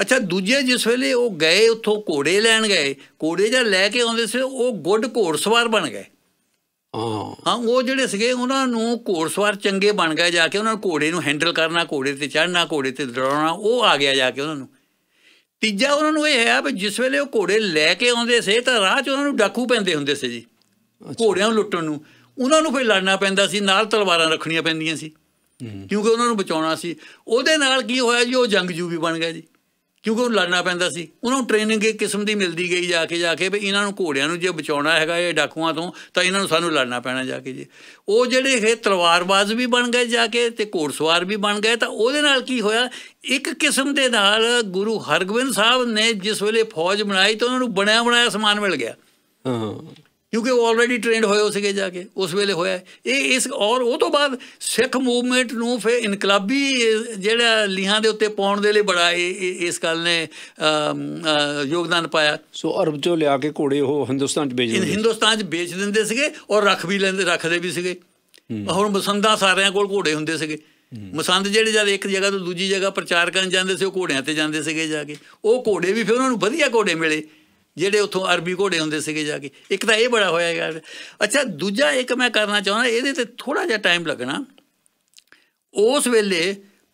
ਅੱਛਾ ਦੂਜੇ ਜਿਸ ਵੇਲੇ ਉਹ ਗਏ ਉੱਥੋਂ ਘੋੜੇ ਲੈਣ ਗਏ ਘੋੜੇ ਜਾਂ ਲੈ ਕੇ ਆਉਂਦੇ ਸੀ ਉਹ ਗੁੱਡ ਘੋੜਸਵਾਰ ਬਣ ਗਏ ਹਾਂ ਉਹ ਜਿਹੜੇ ਸੀਗੇ ਉਹਨਾਂ ਨੂੰ ਘੋੜਸਵਾਰ ਚੰਗੇ ਬਣ ਗਏ ਜਾ ਕੇ ਉਹਨਾਂ ਨੂੰ ਘੋੜੇ ਨੂੰ ਹੈਂਡਲ ਕਰਨਾ ਘੋੜੇ ਤੇ ਚੜਨਾ ਘੋੜੇ ਤੇ ਦੌੜਨਾ ਉਹ ਆ ਗਿਆ ਜਾ ਕੇ ਉਹਨਾਂ ਨੂੰ ਤੀਜਾ ਉਹਨਾਂ ਨੂੰ ਇਹ ਹੈ ਵੀ ਜਿਸ ਵੇਲੇ ਉਹ ਘੋੜੇ ਲੈ ਕੇ ਆਉਂਦੇ ਸੀ ਤਾਂ ਰਾਹ 'ਚ ਉਹਨਾਂ ਨੂੰ ਡਾਕੂ ਪੈਂਦੇ ਹੁੰਦੇ ਸੀ ਜੀ ਘੋੜਿਆਂ ਨੂੰ ਲੁੱਟਣ ਨੂੰ ਉਹਨਾਂ ਨੂੰ ਫੇਰ ਲੜਨਾ ਪੈਂਦਾ ਸੀ ਨਾਲ ਤਲਵਾਰਾਂ ਰੱਖਣੀਆਂ ਪੈਂਦੀਆਂ ਸੀ ਕਿਉਂਕਿ ਉਹਨਾਂ ਨੂੰ ਬਚਾਉਣਾ ਸੀ ਉਹਦੇ ਨਾਲ ਕੀ ਹੋਇਆ ਜੀ ਉਹ ਜੰਗਜੂ ਵੀ ਬਣ ਗਿਆ ਜੀ ਕਿਉਂਕਿ ਉਹ ਲੜਨਾ ਪੈਂਦਾ ਸੀ ਉਹਨਾਂ ਨੂੰ ਟ੍ਰੇਨਿੰਗ ਇੱਕ ਕਿਸਮ ਦੀ ਮਿਲਦੀ ਗਈ ਜਾ ਕੇ ਜਾ ਕੇ ਵੀ ਇਹਨਾਂ ਨੂੰ ਘੋੜਿਆਂ ਨੂੰ ਜੇ ਬਚਾਉਣਾ ਹੈਗਾ ਇਹ ਡਾਕੂਆਂ ਤੋਂ ਤਾਂ ਇਹਨਾਂ ਨੂੰ ਸਾਨੂੰ ਲੜਨਾ ਪੈਣਾ ਜਾ ਕੇ ਜੀ ਉਹ ਜਿਹੜੇ ਇਹ ਤਲਵਾਰਬਾਜ਼ ਵੀ ਬਣ ਗਏ ਜਾ ਕੇ ਤੇ ਘੋੜਸਵਾਰ ਵੀ ਬਣ ਗਏ ਤਾਂ ਉਹਦੇ ਨਾਲ ਕੀ ਹੋਇਆ ਇੱਕ ਕਿਸਮ ਦੇ ਨਾਲ ਗੁਰੂ ਹਰਗੋਬਿੰਦ ਸਾਹਿਬ ਨੇ ਜਿਸ ਵੇਲੇ ਫੌਜ ਬਣਾਈ ਤਾਂ ਉਹਨਾਂ ਨੂੰ ਬਣਿਆ ਬਣਾਇਆ ਸਮਾਨ ਮਿਲ ਗਿਆ ਹਾਂ ਕਿਉਂਕਿ ਉਹ ਆਲਰੇਡੀ ਟ੍ਰੇਨਡ ਹੋਏ ਹੋ ਸੀਗੇ ਜਾ ਕੇ ਉਸ ਵੇਲੇ ਹੋਇਆ ਇਹ ਇਸ ਔਰ ਉਹ ਤੋਂ ਬਾਅਦ ਸਿੱਖ ਮੂਵਮੈਂਟ ਨੂੰ ਫੇ ਇਨਕਲਾਬੀ ਜਿਹੜਾ ਲੀਹਾਂ ਦੇ ਉੱਤੇ ਪਾਉਣ ਦੇ ਲਈ ਬੜਾ ਇਸ ਗੱਲ ਨੇ ਯੋਗਦਾਨ ਪਾਇਆ ਸੋ ਅਰਬ ਚੋਂ ਲਿਆ ਕੇ ਘੋੜੇ ਉਹ ਹਿੰਦੁਸਤਾਨ ਚ ਵੇਚ ਦਿੰਦੇ ਹਿੰਦੁਸਤਾਨ ਚ ਵੇਚ ਦਿੰਦੇ ਸੀਗੇ ਔਰ ਰੱਖ ਵੀ ਲੈਂਦੇ ਰੱਖਦੇ ਵੀ ਸੀਗੇ ਹੁਣ ਮਸੰਦਾ ਸਾਰਿਆਂ ਕੋਲ ਘੋੜੇ ਹੁੰਦੇ ਸੀਗੇ ਮਸੰਦ ਜਿਹੜੇ ਜਦ ਇੱਕ ਜਗ੍ਹਾ ਤੋਂ ਦੂਜੀ ਜਗ੍ਹਾ ਪ੍ਰਚਾਰ ਕਰਨ ਜਾਂਦੇ ਸੀ ਉਹ ਘੋੜਿਆਂ ਤੇ ਜਾਂਦੇ ਸੀਗੇ ਜਾ ਕੇ ਉਹ ਘੋੜੇ ਵੀ ਫਿਰ ਉਹਨਾਂ ਨੂੰ ਵਧੀਆ ਘੋੜੇ ਮਿਲੇ ਜਿਹੜੇ ਉੱਥੋਂ ਅਰਬੀ ਘੋੜੇ ਹੁੰਦੇ ਸੀਗੇ ਜਾ ਕੇ ਇੱਕ ਤਾਂ ਇਹ ਬੜਾ ਹੋਇਆ ਯਾਰ ਅੱਛਾ ਦੂਜਾ ਇੱਕ ਮੈਂ ਕਰਨਾ ਚਾਹੁੰਦਾ ਇਹਦੇ ਤੇ ਥੋੜਾ ਜਿਹਾ ਟਾਈਮ ਲੱਗਣਾ ਉਸ ਵੇਲੇ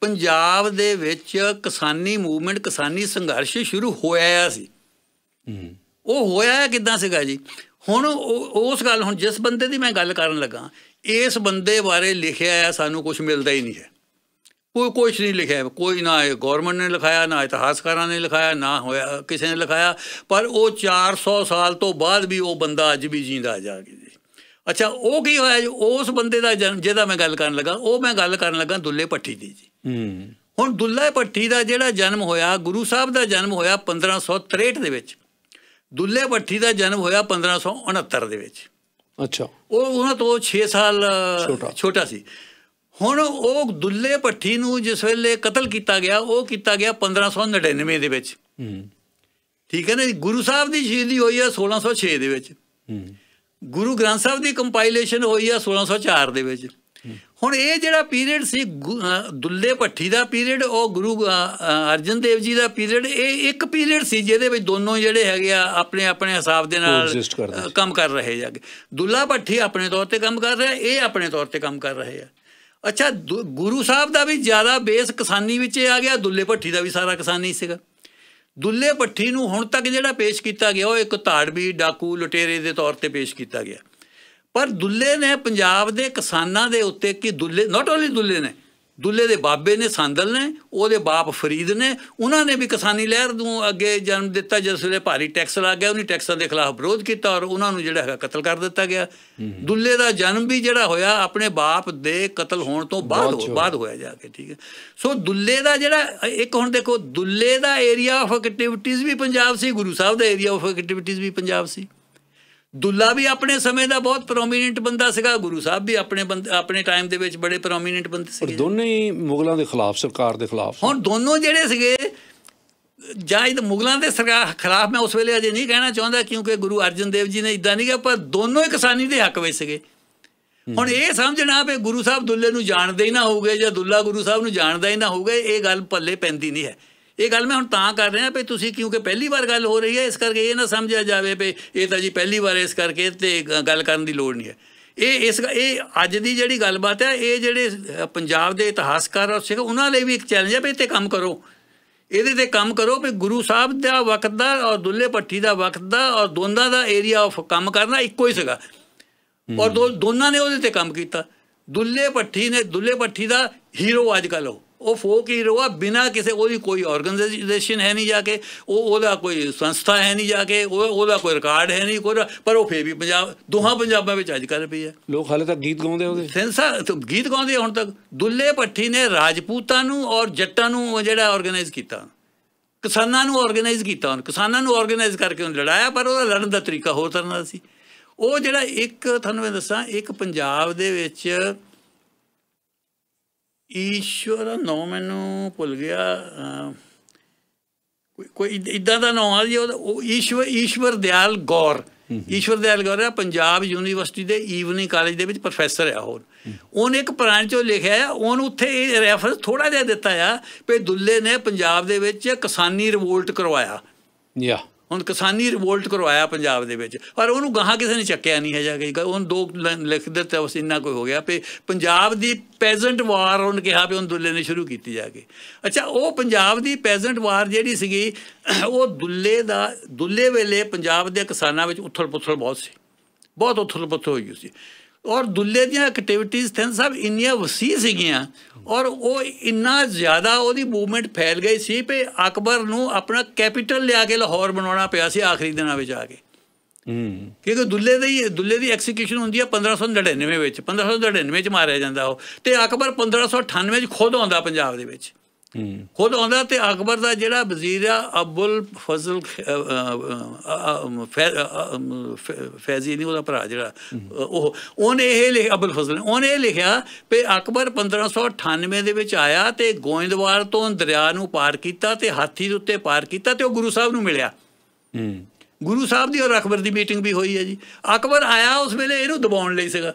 ਪੰਜਾਬ ਦੇ ਵਿੱਚ ਕਿਸਾਨੀ ਮੂਵਮੈਂਟ ਕਿਸਾਨੀ ਸੰਘਰਸ਼ ਸ਼ੁਰੂ ਹੋਇਆ ਸੀ ਉਹ ਹੋਇਆ ਕਿਦਾਂ ਸੀਗਾ ਜੀ ਹੁਣ ਉਸ ਗੱਲ ਹੁਣ ਜਿਸ ਬੰਦੇ ਦੀ ਮੈਂ ਗੱਲ ਕਰਨ ਲੱਗਾ ਇਸ ਬੰਦੇ ਬਾਰੇ ਲਿਖਿਆ ਆ ਸਾਨੂੰ ਕੁਝ ਮਿਲਦਾ ਹੀ ਨਹੀਂ ਹੈ ਕੋਈ ਕੁਝ ਨਹੀਂ ਲਿਖਿਆ ਕੋਈ ਨਾ ਇਹ ਗਵਰਨਮੈਂਟ ਨੇ ਲਿਖਾਇਆ ਨਾ ਇਤਿਹਾਸਕਾਰਾਂ ਨੇ ਲਿਖਾਇਆ ਨਾ ਹੋਇਆ ਕਿਸੇ ਨੇ ਲਿਖਾਇਆ ਪਰ ਉਹ 400 ਸਾਲ ਤੋਂ ਬਾਅਦ ਵੀ ਉਹ ਬੰਦਾ ਅੱਜ ਵੀ ਜਿੰਦਾ ਜਾ ਕੇ ਜੀ ਅੱਛਾ ਉਹ ਕੀ ਹੋਇਆ ਉਸ ਬੰਦੇ ਦਾ ਜਨਮ ਜਿਹਦਾ ਮੈਂ ਗੱਲ ਕਰਨ ਲੱਗਾ ਉਹ ਮੈਂ ਗੱਲ ਕਰਨ ਲੱਗਾ ਦੁੱਲੇ ਪੱਠੀ ਦੀ ਜੀ ਹੂੰ ਹੁਣ ਦੁੱਲੇ ਪੱਠੀ ਦਾ ਜਿਹੜਾ ਜਨਮ ਹੋਇਆ ਗੁਰੂ ਸਾਹਿਬ ਦਾ ਜਨਮ ਹੋਇਆ 1563 ਦੇ ਵਿੱਚ ਦੁੱਲੇ ਪੱਠੀ ਦਾ ਜਨਮ ਹੋਇਆ 1569 ਦੇ ਵਿੱਚ ਅੱਛਾ ਉਹ ਉਹਨਾਂ ਤੋਂ 6 ਸਾਲ ਛੋਟਾ ਸੀ ਹੁਣ ਉਹ ਦੁੱਲੇ ਭੱਠੀ ਨੂੰ ਜਿਸ ਵੇਲੇ ਕਤਲ ਕੀਤਾ ਗਿਆ ਉਹ ਕੀਤਾ ਗਿਆ 1599 ਦੇ ਵਿੱਚ ਠੀਕ ਹੈ ਨਾ ਗੁਰੂ ਸਾਹਿਬ ਦੀ ਸ਼ਹੀਦੀ ਹੋਈ ਹੈ 1606 ਦੇ ਵਿੱਚ ਗੁਰੂ ਗ੍ਰੰਥ ਸਾਹਿਬ ਦੀ ਕੰਪਾਈਲੇਸ਼ਨ ਹੋਈ ਹੈ 1604 ਦੇ ਵਿੱਚ ਹੁਣ ਇਹ ਜਿਹੜਾ ਪੀਰੀਅਡ ਸੀ ਦੁੱਲੇ ਭੱਠੀ ਦਾ ਪੀਰੀਅਡ ਉਹ ਗੁਰੂ ਅਰਜਨ ਦੇਵ ਜੀ ਦਾ ਪੀਰੀਅਡ ਇਹ ਇੱਕ ਪੀਰੀਅਡ ਸੀ ਜਿਹਦੇ ਵਿੱਚ ਦੋਨੋਂ ਜਿਹੜੇ ਹੈਗੇ ਆ ਆਪਣੇ ਆਪਣੇ ਹਿਸਾਬ ਦੇ ਨਾਲ ਕੰਮ ਕਰ ਰਹੇ ਜਾਗੇ ਦੁੱਲਾ ਭੱਠੀ ਆਪਣੇ ਤੌਰ ਤੇ ਕੰਮ ਕਰ ਰਿਹਾ ਇਹ ਆਪਣੇ ਤੌਰ ਤੇ ਕੰਮ ਕਰ ਰਹੇ ਆ ਅੱਛਾ ਗੁਰੂ ਸਾਹਿਬ ਦਾ ਵੀ ਜ਼ਿਆਦਾ ਬੇਸ ਕਿਸਾਨੀ ਵਿੱਚ ਆ ਗਿਆ ਦੁੱਲੇ ਭੱਠੀ ਦਾ ਵੀ ਸਾਰਾ ਕਿਸਾਨੀ ਸੀਗਾ ਦੁੱਲੇ ਭੱਠੀ ਨੂੰ ਹੁਣ ਤੱਕ ਜਿਹੜਾ ਪੇਸ਼ ਕੀਤਾ ਗਿਆ ਉਹ ਇੱਕ ਧਾੜਵੀ ਡਾਕੂ ਲੁਟੇਰੇ ਦੇ ਤੌਰ ਤੇ ਪੇਸ਼ ਕੀਤਾ ਗਿਆ ਪਰ ਦੁੱਲੇ ਨੇ ਪੰਜਾਬ ਦੇ ਕਿਸਾਨਾਂ ਦੇ ਉੱਤੇ ਕਿ ਦੁੱਲੇ ਨਾਟ ਓਨਲੀ ਦੁੱਲੇ ਨੇ ਦੁੱਲੇ ਦੇ ਬਾਬੇ ਨੇ ਸੰਦਲ ਨੇ ਉਹਦੇ ਬਾਪ ਫਰੀਦ ਨੇ ਉਹਨਾਂ ਨੇ ਵੀ ਕਿਸਾਨੀ ਲਹਿਰ ਨੂੰ ਅੱਗੇ ਜਨਮ ਦਿੱਤਾ ਜਿਸ ਵੇਲੇ ਭਾਰੀ ਟੈਕਸ ਲੱਗ ਗਿਆ ਉਹਨੀ ਟੈਕਸਾਂ ਦੇ ਖਿਲਾਫ ਵਿਰੋਧ ਕੀਤਾ ਔਰ ਉਹਨਾਂ ਨੂੰ ਜਿਹੜਾ ਹੈਗਾ ਕਤਲ ਕਰ ਦਿੱਤਾ ਗਿਆ ਦੁੱਲੇ ਦਾ ਜਨਮ ਵੀ ਜਿਹੜਾ ਹੋਇਆ ਆਪਣੇ ਬਾਪ ਦੇ ਕਤਲ ਹੋਣ ਤੋਂ ਬਾਅਦ ਬਾਅਦ ਹੋਇਆ ਜਾ ਕੇ ਠੀਕ ਹੈ ਸੋ ਦੁੱਲੇ ਦਾ ਜਿਹੜਾ ਇੱਕ ਹੁਣ ਦੇਖੋ ਦੁੱਲੇ ਦਾ ਏਰੀਆ ਆਫ ਐਕਟੀਵਿਟੀਜ਼ ਵੀ ਪੰਜਾਬ ਸੀ ਗੁਰੂ ਸਾਹਿਬ ਦਾ ਏਰੀਆ ਆਫ ਐਕਟੀਵਿਟੀਜ਼ ਵੀ ਪੰਜਾਬ ਸੀ ਦੁੱਲਾ ਵੀ ਆਪਣੇ ਸਮੇਂ ਦਾ ਬਹੁਤ ਪ੍ਰੋਮੀਨੈਂਟ ਬੰਦਾ ਸੀਗਾ ਗੁਰੂ ਸਾਹਿਬ ਵੀ ਆਪਣੇ ਆਪਣੇ ਟਾਈਮ ਦੇ ਵਿੱਚ ਬੜੇ ਪ੍ਰੋਮੀਨੈਂਟ ਬੰਦੇ ਸੀਗੇ ਦੋਨੇ ਹੀ ਮੁਗਲਾਂ ਦੇ ਖਿਲਾਫ ਸਰਕਾਰ ਦੇ ਖਿਲਾਫ ਹੁਣ ਦੋਨੋਂ ਜਿਹੜੇ ਸੀਗੇ ਜਾਇਦ ਮੁਗਲਾਂ ਦੇ ਸਰਕਾਰ ਖਿਲਾਫ ਮੈਂ ਉਸ ਵੇਲੇ ਅਜੇ ਨਹੀਂ ਕਹਿਣਾ ਚਾਹੁੰਦਾ ਕਿਉਂਕਿ ਗੁਰੂ ਅਰਜਨ ਦੇਵ ਜੀ ਨੇ ਇਦਾਂ ਨਹੀਂ ਕਿਹਾ ਪਰ ਦੋਨੋਂ ਹੀ ਕਿਸਾਨੀ ਦੇ ਹੱਕ ਵਿੱਚ ਸੀਗੇ ਹੁਣ ਇਹ ਸਮਝਣਾ ਵੀ ਗੁਰੂ ਸਾਹਿਬ ਦੁੱਲੇ ਨੂੰ ਜਾਣਦੇ ਹੀ ਨਾ ਹੋਊਗੇ ਜਾਂ ਦੁੱਲਾ ਗੁਰੂ ਸਾਹਿਬ ਨੂੰ ਜਾਣਦਾ ਹੀ ਨਾ ਹੋਊਗਾ ਇਹ ਗੱਲ ਪੱਲੇ ਪੈਂਦੀ ਨਹੀਂ ਹੈ ਇਹ ਗੱਲ ਮੈਂ ਹੁਣ ਤਾਂ ਕਰ ਰਿਹਾ ਵੀ ਤੁਸੀਂ ਕਿਉਂਕਿ ਪਹਿਲੀ ਵਾਰ ਗੱਲ ਹੋ ਰਹੀ ਹੈ ਇਸ ਕਰਕੇ ਇਹ ਨਾ ਸਮਝਿਆ ਜਾਵੇ ਵੀ ਇਹ ਤਾਂ ਜੀ ਪਹਿਲੀ ਵਾਰ ਇਸ ਕਰਕੇ ਤੇ ਗੱਲ ਕਰਨ ਦੀ ਲੋੜ ਨਹੀਂ ਹੈ ਇਹ ਇਸ ਇਹ ਅੱਜ ਦੀ ਜਿਹੜੀ ਗੱਲਬਾਤ ਹੈ ਇਹ ਜਿਹੜੇ ਪੰਜਾਬ ਦੇ ਇਤਿਹਾਸਕਾਰ ਔਰ ਸਿੱਖ ਉਹਨਾਂ ਲਈ ਵੀ ਇੱਕ ਚੈਲੰਜ ਹੈ ਵੀ ਇੱਥੇ ਕੰਮ ਕਰੋ ਇਹਦੇ ਤੇ ਕੰਮ ਕਰੋ ਵੀ ਗੁਰੂ ਸਾਹਿਬ ਦਾ ਵਕਤ ਦਾ ਔਰ ਦੁੱਲੇ ਪੱਠੀ ਦਾ ਵਕਤ ਦਾ ਔਰ ਦੋਨਾਂ ਦਾ ਏਰੀਆ ਆਫ ਕੰਮ ਕਰਨਾ ਇੱਕੋ ਹੀ ਸੀਗਾ ਔਰ ਦੋਨਾਂ ਨੇ ਉਹਦੇ ਤੇ ਕੰਮ ਕੀਤਾ ਦੁੱਲੇ ਪੱਠੀ ਨੇ ਦੁੱਲੇ ਪੱਠੀ ਦਾ ਹੀਰੋ ਅੱਜ ਕੱਲ੍ਹ ਉਹ ਉਹ ਫੋਕ ਹੀ ਆ ਬਿਨਾ ਕਿਸੇ ਉਹਦੀ ਕੋਈ ਆਰਗੇਨਾਈਜੇਸ਼ਨ ਹੈ ਨਹੀਂ ਜਾ ਕੇ ਉਹ ਉਹਦਾ ਕੋਈ ਸੰਸਥਾ ਹੈ ਨਹੀਂ ਜਾ ਕੇ ਉਹ ਉਹਦਾ ਕੋਈ ਰਿਕਾਰਡ ਹੈ ਨਹੀਂ ਕੋਈ ਪਰ ਉਹ ਫੇਰ ਵੀ ਪੰਜਾਬ ਦੋਹਾਂ ਪੰਜਾਬਾਂ ਵਿੱਚ ਅੱਜ ਕੱਲ ਪਈ ਹੈ ਲੋਕ ਹਾਲੇ ਤੱਕ ਗੀਤ ਗਾਉਂਦੇ ਉਹਦੇ ਸੈਂਸਾ ਗੀਤ ਗਾਉਂਦੇ ਹੁਣ ਤੱਕ ਦੁੱਲੇ ਪੱਠੀ ਨੇ ਰਾਜਪੂਤਾਂ ਨੂੰ ਔਰ ਜੱਟਾਂ ਨੂੰ ਜਿਹੜਾ ਆਰਗੇਨਾਈਜ਼ ਕੀਤਾ ਕਿਸਾਨਾਂ ਨੂੰ ਆਰਗੇਨਾਈਜ਼ ਕੀਤਾ ਉਹਨਾਂ ਕਿਸਾਨਾਂ ਨੂੰ ਆਰਗੇਨਾਈਜ਼ ਕਰਕੇ ਉਹਨਾਂ ਲੜਾਇਆ ਪਰ ਉਹਦਾ ਲੜਨ ਦਾ ਤਰੀਕਾ ਹੋਰ ਤਰ੍ਹਾਂ ਦਾ ਸੀ ਉਹ ਜਿਹੜਾ ਇੱਕ ਤੁਹਾਨੂੰ ਮੈਂ ਦੱਸਾਂ ਇੱਕ ਪੰਜਾਬ ਦੇ ਵਿੱਚ ਈਸ਼ਵਰ ਨਾਮ ਮੈਨੂੰ ਭੁੱਲ ਗਿਆ ਕੋਈ ਇਦਾਂ ਦਾ ਨਾਮ ਆ ਜੀ ਉਹ ਈਸ਼ਵਰ ਈਸ਼ਵਰ ਦਿਆਲ ਗੌਰ ਈਸ਼ਵਰ ਦਿਆਲ ਗੌਰ ਹੈ ਪੰਜਾਬ ਯੂਨੀਵਰਸਿਟੀ ਦੇ ਈਵਨਿੰਗ ਕਾਲਜ ਦੇ ਵਿੱਚ ਪ੍ਰੋਫੈਸਰ ਆ ਉਹ ਉਹਨੇ ਇੱਕ ਪ੍ਰਾਂਚ ਉਹ ਲਿਖਿਆ ਆ ਉਹਨੂੰ ਉੱਥੇ ਇਹ ਰੈਫਰੈਂਸ ਥੋੜਾ ਜਿਹਾ ਦਿੱਤਾ ਆ ਕਿ ਦੁੱਲੇ ਨੇ ਪੰਜਾਬ ਦੇ ਵਿੱਚ ਕਿਸਾਨੀ ਰਿਵੋਲਟ ਕਰਵਾਇਆ ਯਾ ਹੁਣ ਕਿਸਾਨੀ ਰਿਵੋਲਟ ਕਰਵਾਇਆ ਪੰਜਾਬ ਦੇ ਵਿੱਚ ਪਰ ਉਹਨੂੰ ਗਾਹਾਂ ਕਿਸੇ ਨੇ ਚੱਕਿਆ ਨਹੀਂ ਹੈ ਜਾ ਕੇ ਉਹਨ ਦੋ ਲਿਖ ਦਿੱਤੇ ਉਸ ਇੰਨਾ ਕੋਈ ਹੋ ਗਿਆ ਪੇ ਪੰਜਾਬ ਦੀ ਪੈਜ਼ੈਂਟ ਵਾਰ ਉਹਨ ਕਿਹਾ ਵੀ ਉਹਨ ਦੁੱਲੇ ਨੇ ਸ਼ੁਰੂ ਕੀਤੀ ਜਾ ਕੇ ਅੱਛਾ ਉਹ ਪੰਜਾਬ ਦੀ ਪੈਜ਼ੈਂਟ ਵਾਰ ਜਿਹੜੀ ਸੀਗੀ ਉਹ ਦੁੱਲੇ ਦਾ ਦੁੱਲੇ ਵੇਲੇ ਪੰਜਾਬ ਦੇ ਕਿਸਾਨਾਂ ਵਿੱਚ ਉਥਲ-ਪੁਥਲ ਬਹੁਤ ਸੀ ਬਹੁਤ ਉਥਲ-ਪੁਥਲ ਹੋਈ ਸੀ ਔਰ ਦੁੱਲੇ ਦੀਆਂ ਐਕਟੀਵਿਟੀਜ਼ ਥੈਨ ਸਾਹਿਬ ਇੰਨੀਆਂ ਵਸੀ ਸੀਗੀਆਂ ਔਰ ਉਹ ਇੰਨਾ ਜ਼ਿਆਦਾ ਉਹਦੀ ਮੂਵਮੈਂਟ ਫੈਲ ਗਈ ਸੀ ਕਿ ਅਕਬਰ ਨੂੰ ਆਪਣਾ ਕੈਪੀਟਲ ਲਿਆ ਕੇ ਲਾਹੌਰ ਬਣਾਉਣਾ ਪਿਆ ਸੀ ਆਖਰੀ ਦਿਨਾਂ ਵਿੱਚ ਆ ਕੇ ਹੂੰ ਕਿਉਂਕਿ ਦੁੱਲੇ ਦੀ ਦੁੱਲੇ ਦੀ ਐਕਸੀਕਿਊਸ਼ਨ ਹੁੰਦੀ ਹੈ 1599 ਵਿੱਚ 1599 ਵਿੱਚ ਮਾਰਿਆ ਜਾਂਦਾ ਉਹ ਤੇ ਅਕਬਰ 1598 ਵਿੱਚ ਖੁਦ ਆਉਂਦਾ ਪੰਜਾਬ ਦੇ ਵਿੱਚ ਖੁਦ ਆਉਂਦਾ ਤੇ ਅਕਬਰ ਦਾ ਜਿਹੜਾ ਵਜ਼ੀਰ ਆ ਅਬੁਲ ਫਜ਼ਲ ਫੈਜ਼ੀ ਨਹੀਂ ਉਹਦਾ ਭਰਾ ਜਿਹੜਾ ਉਹ ਉਹਨੇ ਇਹ ਲਿਖ ਅਬੁਲ ਫਜ਼ਲ ਉਹਨੇ ਲਿਖਿਆ ਕਿ ਅਕਬਰ 1598 ਦੇ ਵਿੱਚ ਆਇਆ ਤੇ ਗੋਇੰਦਵਾਲ ਤੋਂ ਦਰਿਆ ਨੂੰ ਪਾਰ ਕੀਤਾ ਤੇ ਹਾਥੀ ਦੇ ਉੱਤੇ ਪਾਰ ਕੀਤਾ ਤੇ ਉਹ ਗੁਰੂ ਸਾਹਿਬ ਨੂੰ ਮਿਲਿਆ ਗੁਰੂ ਸਾਹਿਬ ਦੀ ਔਰ ਅਕਬਰ ਦੀ ਮੀਟਿੰਗ ਵੀ ਹੋਈ ਹੈ ਜੀ ਅਕਬਰ ਆਇਆ ਉਸ ਵੇਲੇ ਇਹਨੂੰ ਦਬਾਉਣ ਲਈ ਸੀਗਾ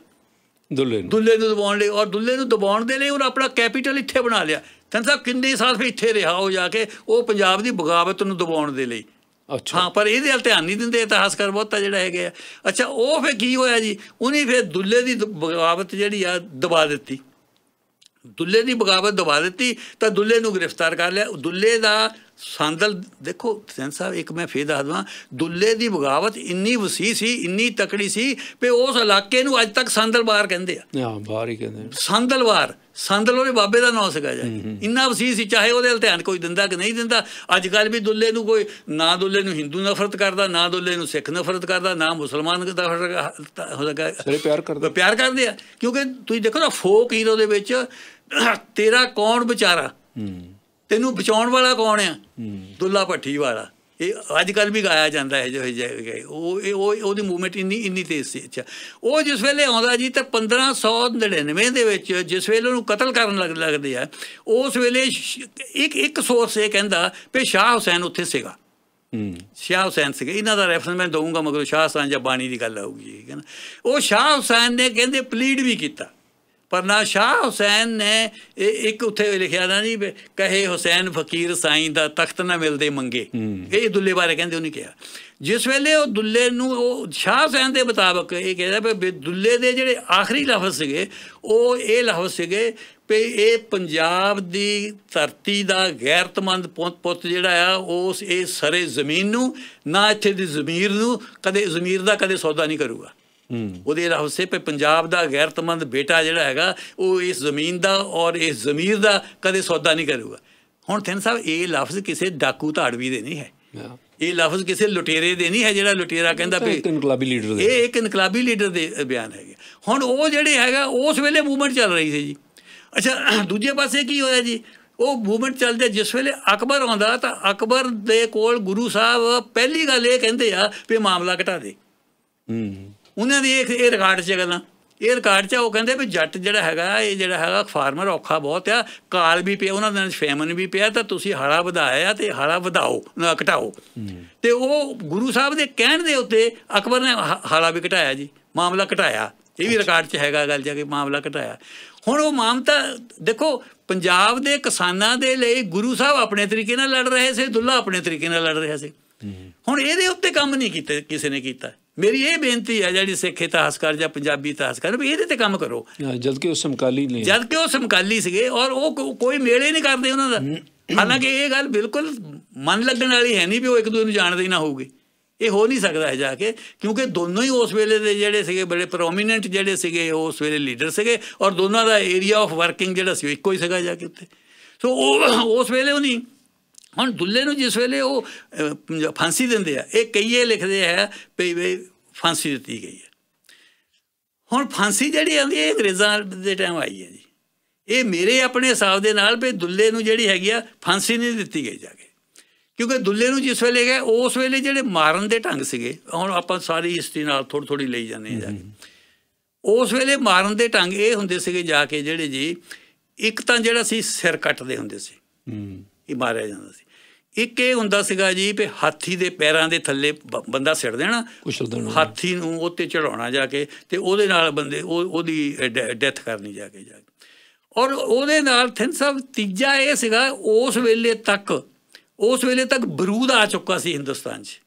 ਦੁੱਲੇ ਨੂੰ ਦੁੱਲੇ ਨੂੰ ਦਬਾਉਣ ਲਈ ਔਰ ਦੁੱਲੇ ਨੂੰ ਦਬਾਉਣ ਦੇ ਲਈ ਉਹ ਆਪਣਾ ਕੈਪੀਟਲ ਇੱਥੇ ਬਣਾ ਲਿਆ ਤਨ ਸਾਹਿਬ ਕਿੰਨੇ ਸਾਲ ਫੇ ਇੱਥੇ ਰਿਹਾ ਹੋ ਜਾ ਕੇ ਉਹ ਪੰਜਾਬ ਦੀ ਬਗਾਵਤ ਨੂੰ ਦਬਾਉਣ ਦੇ ਲਈ ਅੱਛਾ ਹਾਂ ਪਰ ਇਹਦੇ ਹਲ ਧਿਆਨ ਨਹੀਂ ਦਿੰਦੇ ਇਤਿਹਾਸਕਾਰ ਬਹੁਤਾ ਜਿਹੜਾ ਹੈਗੇ ਆ ਅੱਛਾ ਉਹ ਫੇ ਕੀ ਹੋਇਆ ਜੀ ਉਹਨੇ ਫੇ ਦੁੱਲੇ ਦੀ ਬਗਾਵਤ ਜਿਹੜੀ ਆ ਦਬਾ ਦਿੱਤੀ ਦੁੱਲੇ ਦੀ ਬਗਾਵਤ ਦਬਾ ਦਿੱਤੀ ਤਾਂ ਦੁੱਲੇ ਨੂੰ ਗ੍ਰਿਫਤਾਰ ਕਰ ਲਿਆ ਦੁੱਲੇ ਦਾ ਸੰਦਲ ਦੇਖੋ ਸੈਨ ਸਾਹਿਬ ਇੱਕ ਮੈਂ ਫੇਰ ਦੱਸ ਦਵਾਂ ਦੁੱਲੇ ਦੀ ਬਗਾਵਤ ਇੰਨੀ ਵਸੀ ਸੀ ਇੰਨੀ ਤਕੜੀ ਸੀ ਕਿ ਉਸ ਇਲਾਕੇ ਨੂੰ ਅੱਜ ਤੱਕ ਸੰਦਲਵਾਰ ਕਹਿੰਦੇ ਆ ਹਾਂ ਬਾਹਰ ਹੀ ਕਹਿੰਦੇ ਸੰਦਲਵਾਰ ਸੰਦਲ ਉਹਦੇ ਬਾਬੇ ਦਾ ਨਾਮ ਸੀਗਾ ਜੀ ਇੰਨਾ ਵਸੀ ਸੀ ਚਾਹੇ ਉਹਦੇ ਧਿਆਨ ਕੋਈ ਦਿੰਦਾ ਕਿ ਨਹੀਂ ਦਿੰਦਾ ਅੱਜ ਕੱਲ ਵੀ ਦੁੱਲੇ ਨੂੰ ਕੋਈ ਨਾ ਦੁੱਲੇ ਨੂੰ ਹਿੰਦੂ ਨਫ਼ਰਤ ਕਰਦਾ ਨਾ ਦੁੱਲੇ ਨੂੰ ਸਿੱਖ ਨਫ਼ਰਤ ਕਰਦਾ ਨਾ ਮੁਸਲਮਾਨ ਦਾ ਨਫ਼ਰਤ ਜਾਗਾ ਸਾਰੇ ਪਿਆਰ ਕਰਦੇ ਪਿਆਰ ਕਰਦੇ ਆ ਕਿਉਂਕਿ ਤੁਸੀਂ ਦੇਖੋ ਨਾ ਫੋਕ ਹੀਰੋ ਦੇ ਵਿੱਚ ਤੇਰਾ ਕੌਣ ਵਿਚਾਰਾ ਹੂੰ ਤੈਨੂੰ ਬਚਾਉਣ ਵਾਲਾ ਕੌਣ ਆ ਦੁੱਲਾ ਭੱਠੀ ਵਾਲਾ ਇਹ ਅੱਜ ਕੱਲ ਵੀ ਗਾਇਆ ਜਾਂਦਾ ਹੈ ਜੋ ਉਹ ਉਹ ਉਹਦੀ ਮੂਵਮੈਂਟ ਇੰਨੀ ਇੰਨੀ ਤੇਜ਼ ਸੀ ਅੱਛਾ ਉਹ ਜਿਸ ਵੇਲੇ ਆਉਂਦਾ ਜੀ ਤਾਂ 1599 ਦੇ ਵਿੱਚ ਜਿਸ ਵੇਲੇ ਉਹਨੂੰ ਕਤਲ ਕਰਨ ਲੱਗਦੇ ਆ ਉਸ ਵੇਲੇ ਇੱਕ ਇੱਕ ਸੋਰਸ ਇਹ ਕਹਿੰਦਾ ਕਿ ਸ਼ਾਹ ਹੁਸੈਨ ਉੱਥੇ ਸੀਗਾ ਹੂੰ ਸ਼ਾਹ ਹੁਸੈਨ ਸੀਗਾ ਇਹਨਾਂ ਦਾ ਰੈਫਰੈਂਸ ਮੈਂ ਦਊਂਗਾ ਮਗਰ ਸ਼ਾਹ ਸਾਂਝਾ ਬਾਣੀ ਦੀ ਗੱਲ ਆਊਗੀ ਠੀਕ ਹੈ ਨਾ ਉਹ ਸ਼ਾਹ ਹੁਸੈਨ ਨੇ ਕਹਿੰਦੇ ਪਲੀਡ ਵੀ ਕੀਤਾ ਪਰ ਨਾ ਸ਼ਾਹ ਹੁਸੈਨ ਨੇ ਇੱਕ ਉੱਥੇ ਲਿਖਿਆ ਨਾ ਨਹੀਂ ਕਹੇ ਹੁਸੈਨ ਫਕੀਰ ਸਾਈਂ ਦਾ ਤਖਤ ਨਾ ਮਿਲਦੇ ਮੰਗੇ ਇਹ ਦੁੱਲੇ ਬਾਰੇ ਕਹਿੰਦੇ ਉਹਨੇ ਕਿਹਾ ਜਿਸ ਵੇਲੇ ਉਹ ਦੁੱਲੇ ਨੂੰ ਉਹ ਸ਼ਾਹ ਹੁਸੈਨ ਦੇ ਮੁਤਾਬਕ ਇਹ ਕਹਿੰਦਾ ਵੀ ਦੁੱਲੇ ਦੇ ਜਿਹੜੇ ਆਖਰੀ ਲਫ਼ਜ਼ ਸੀਗੇ ਉਹ ਇਹ ਲਫ਼ਜ਼ ਸੀਗੇ ਵੀ ਇਹ ਪੰਜਾਬ ਦੀ ਧਰਤੀ ਦਾ ਗੈਰਤਮੰਦ ਪੁੱਤ ਜਿਹੜਾ ਆ ਉਸ ਇਹ ਸਰੇ ਜ਼ਮੀਨ ਨੂੰ ਨਾ ਇੱਥੇ ਦੀ ਜ਼ਮੀਰ ਨੂੰ ਕਦੇ ਜ਼ਮੀਰ ਦਾ ਕਦੇ ਸੌਦਾ ਨਹੀਂ ਕਰੂਗਾ ਉਹਦੇ ਜਿਹੜਾ ਹਿੱਸੇ ਪੇ ਪੰਜਾਬ ਦਾ ਗੈਰਤਮੰਦ ਬੇਟਾ ਜਿਹੜਾ ਹੈਗਾ ਉਹ ਇਸ ਜ਼ਮੀਨ ਦਾ ਔਰ ਇਸ ਜ਼ਮੀਰ ਦਾ ਕਦੇ ਸੌਦਾ ਨਹੀਂ ਕਰੂਗਾ ਹੁਣ ਥਿੰਨ ਸਾਹਿਬ ਇਹ ਲਫ਼ਜ਼ ਕਿਸੇ ਡਾਕੂ ਧਾੜਵੀ ਦੇ ਨਹੀਂ ਹੈ ਇਹ ਲਫ਼ਜ਼ ਕਿਸੇ ਲੁਟੇਰੇ ਦੇ ਨਹੀਂ ਹੈ ਜਿਹੜਾ ਲੁਟੇਰਾ ਕਹਿੰਦਾ ਵੀ ਇੱਕ ਇਨਕਲਾਬੀ ਲੀਡਰ ਦੇ ਇਹ ਇੱਕ ਇਨਕਲਾਬੀ ਲੀਡਰ ਦੇ ਬਿਆਨ ਹੈਗੇ ਹੁਣ ਉਹ ਜਿਹੜੇ ਹੈਗਾ ਉਸ ਵੇਲੇ ਮੂਵਮੈਂਟ ਚੱਲ ਰਹੀ ਸੀ ਜੀ ਅੱਛਾ ਦੂਜੇ ਪਾਸੇ ਕੀ ਹੋਇਆ ਜੀ ਉਹ ਮੂਵਮੈਂਟ ਚੱਲਦੇ ਜਿਸ ਵੇਲੇ ਅਕਬਰ ਆਉਂਦਾ ਤਾਂ ਅਕਬਰ ਦੇ ਕੋਲ ਗੁਰੂ ਸਾਹਿਬ ਪਹਿਲੀ ਗੱਲ ਇਹ ਕਹਿੰਦੇ ਆ ਵੀ ਮਾਮਲਾ ਘਟਾ ਦੇ ਹੂੰ ਉਹਨਾਂ ਦੀ ਇਹ ਰਿਕਾਰਡ 'ਚ ਗੱਲਾਂ ਇਹ ਰਿਕਾਰਡ 'ਚ ਉਹ ਕਹਿੰਦੇ ਵੀ ਜੱਟ ਜਿਹੜਾ ਹੈਗਾ ਇਹ ਜਿਹੜਾ ਹੈਗਾ ਫਾਰਮਰ ਔਖਾ ਬਹੁਤ ਆ ਕਾਲ ਵੀ ਪਿਆ ਉਹਨਾਂ ਦੇ ਨਾਲ ਫੈਮਨ ਵੀ ਪਿਆ ਤਾਂ ਤੁਸੀਂ ਹਾਲਾ ਵਧਾਇਆ ਤੇ ਹਾਲਾ ਵਧਾਓ ਨਾ ਘਟਾਓ ਤੇ ਉਹ ਗੁਰੂ ਸਾਹਿਬ ਦੇ ਕਹਿਣ ਦੇ ਉੱਤੇ ਅਕਬਰ ਨੇ ਹਾਲਾ ਵੀ ਘਟਾਇਆ ਜੀ ਮਾਮਲਾ ਘਟਾਇਆ ਇਹ ਵੀ ਰਿਕਾਰਡ 'ਚ ਹੈਗਾ ਗੱਲ ਜਾ ਕੇ ਮਾਮਲਾ ਘਟਾਇਆ ਹੁਣ ਉਹ ਮਾਮਤਾ ਦੇਖੋ ਪੰਜਾਬ ਦੇ ਕਿਸਾਨਾਂ ਦੇ ਲਈ ਗੁਰੂ ਸਾਹਿਬ ਆਪਣੇ ਤਰੀਕੇ ਨਾਲ ਲੜ ਰਹੇ ਸੀ ਦੁੱਲਾ ਆਪਣੇ ਤਰੀਕੇ ਨਾਲ ਲੜ ਰਿਹਾ ਸੀ ਹੁਣ ਇਹਦੇ ਉੱਤੇ ਕੰਮ ਨਹੀਂ ਕੀਤਾ ਕਿਸੇ ਨੇ ਕੀਤਾ ਮੇਰੀ ਇਹ ਬੇਨਤੀ ਹੈ ਜਿਹੜੀ ਸਿੱਖ ਇਤਿਹਾਸਕਾਰ ਜਾਂ ਪੰਜਾਬੀ ਇਤਿਹਾਸਕਾਰ ਵੀ ਇਹਦੇ ਤੇ ਕੰਮ ਕਰੋ ਜਦ ਕਿ ਉਹ ਸਮਕਾਲੀ ਨਹੀਂ ਜਦ ਕਿ ਉਹ ਸਮਕਾਲੀ ਸੀਗੇ ਔਰ ਉਹ ਕੋਈ ਮੇਲੇ ਨਹੀਂ ਕਰਦੇ ਉਹਨਾਂ ਦਾ ਹਾਲਾਂਕਿ ਇਹ ਗੱਲ ਬਿਲਕੁਲ ਮਨ ਲੱਗਣ ਵਾਲੀ ਹੈ ਨਹੀਂ ਵੀ ਉਹ ਇੱਕ ਦੂਜੇ ਨੂੰ ਜਾਣਦੇ ਹੀ ਨਾ ਹੋਊਗੇ ਇਹ ਹੋ ਨਹੀਂ ਸਕਦਾ ਹੈ ਜਾ ਕੇ ਕਿਉਂਕਿ ਦੋਨੋਂ ਹੀ ਉਸ ਵੇਲੇ ਦੇ ਜਿਹੜੇ ਸੀਗੇ ਬੜੇ ਪ੍ਰੋਮੀਨੈਂਟ ਜਿਹੜੇ ਸੀਗੇ ਉਸ ਵੇਲੇ ਲੀਡਰ ਸੀਗੇ ਔਰ ਦੋਨਾਂ ਦਾ ਏਰੀਆ ਆਫ ਵਰਕਿੰਗ ਜਿਹੜਾ ਸੀ ਇੱਕੋ ਹੀ ਸੀਗਾ ਜਾ ਕੇ ਉੱਤੇ ਸੋ ਉਹ ਉਸ ਵੇਲੇ ਉਹ ਨਹੀਂ ਹੁਣ ਦੁੱਲੇ ਨੂੰ ਜਿਸ ਵੇਲੇ ਉਹ ਫਾਂਸੀ ਦਿੰਦੇ ਆ ਇਹ ਕਈਏ ਲਿਖਦੇ ਆ ਵੀ ਫਾਂਸੀ ਦਿੱਤੀ ਗਈ ਹੈ ਹੁਣ ਫਾਂਸੀ ਜਿਹੜੀ ਆਉਂਦੀ ਹੈ ਅੰਗਰੇਜ਼ਾਂ ਦੇ ਟਾਈਮ ਆਈ ਹੈ ਜੀ ਇਹ ਮੇਰੇ ਆਪਣੇ ਹਿਸਾਬ ਦੇ ਨਾਲ ਵੀ ਦੁੱਲੇ ਨੂੰ ਜਿਹੜੀ ਹੈਗੀ ਆ ਫਾਂਸੀ ਨਹੀਂ ਦਿੱਤੀ ਗਈ ਜਾ ਕੇ ਕਿਉਂਕਿ ਦੁੱਲੇ ਨੂੰ ਜਿਸ ਵੇਲੇ ਗਏ ਉਸ ਵੇਲੇ ਜਿਹੜੇ ਮਾਰਨ ਦੇ ਢੰਗ ਸੀਗੇ ਹੁਣ ਆਪਾਂ ਸਾਰੀ ਹਿਸਟਰੀ ਨਾਲ ਥੋੜੀ ਥੋੜੀ ਲਈ ਜਾਂਦੇ ਆ ਜਾਗੇ ਉਸ ਵੇਲੇ ਮਾਰਨ ਦੇ ਢੰਗ ਇਹ ਹੁੰਦੇ ਸੀਗੇ ਜਾ ਕੇ ਜਿਹੜੇ ਜੀ ਇੱਕ ਤਾਂ ਜਿਹੜਾ ਸੀ ਸਿਰ ਕੱਟਦੇ ਹੁੰਦੇ ਸੀ ਇਹ ਮਾਰਿਆ ਜਾਂਦਾ ਸੀ ਇੱਕ ਇਹ ਹੁੰਦਾ ਸੀਗਾ ਜੀ ਕਿ ਹਾਥੀ ਦੇ ਪੈਰਾਂ ਦੇ ਥੱਲੇ ਬੰਦਾ ਸਿੱਟ ਦੇਣਾ ਦੇਣਾ ਹਾਥੀ ਨੂੰ ਉੱਤੇ ਚੜਾਉਣਾ ਜਾ ਕੇ ਤੇ ਉਹਦੇ ਨਾਲ ਬੰਦੇ ਉਹ ਉਹਦੀ ਡੈਥ ਕਰਨੀ ਜਾ ਕੇ ਜਾ ਕੇ ਔਰ ਉਹਦੇ ਨਾਲ ਥਿੰਨ ਸਾਹਿਬ ਤੀਜਾ ਇਹ ਸੀਗਾ ਉਸ ਵੇਲੇ ਤੱਕ ਉਸ ਵੇਲੇ ਤੱਕ ਬਰੂਦ ਆ ਚੁੱਕਾ ਸੀ ਹਿੰਦੁਸਤਾਨ 'ਚ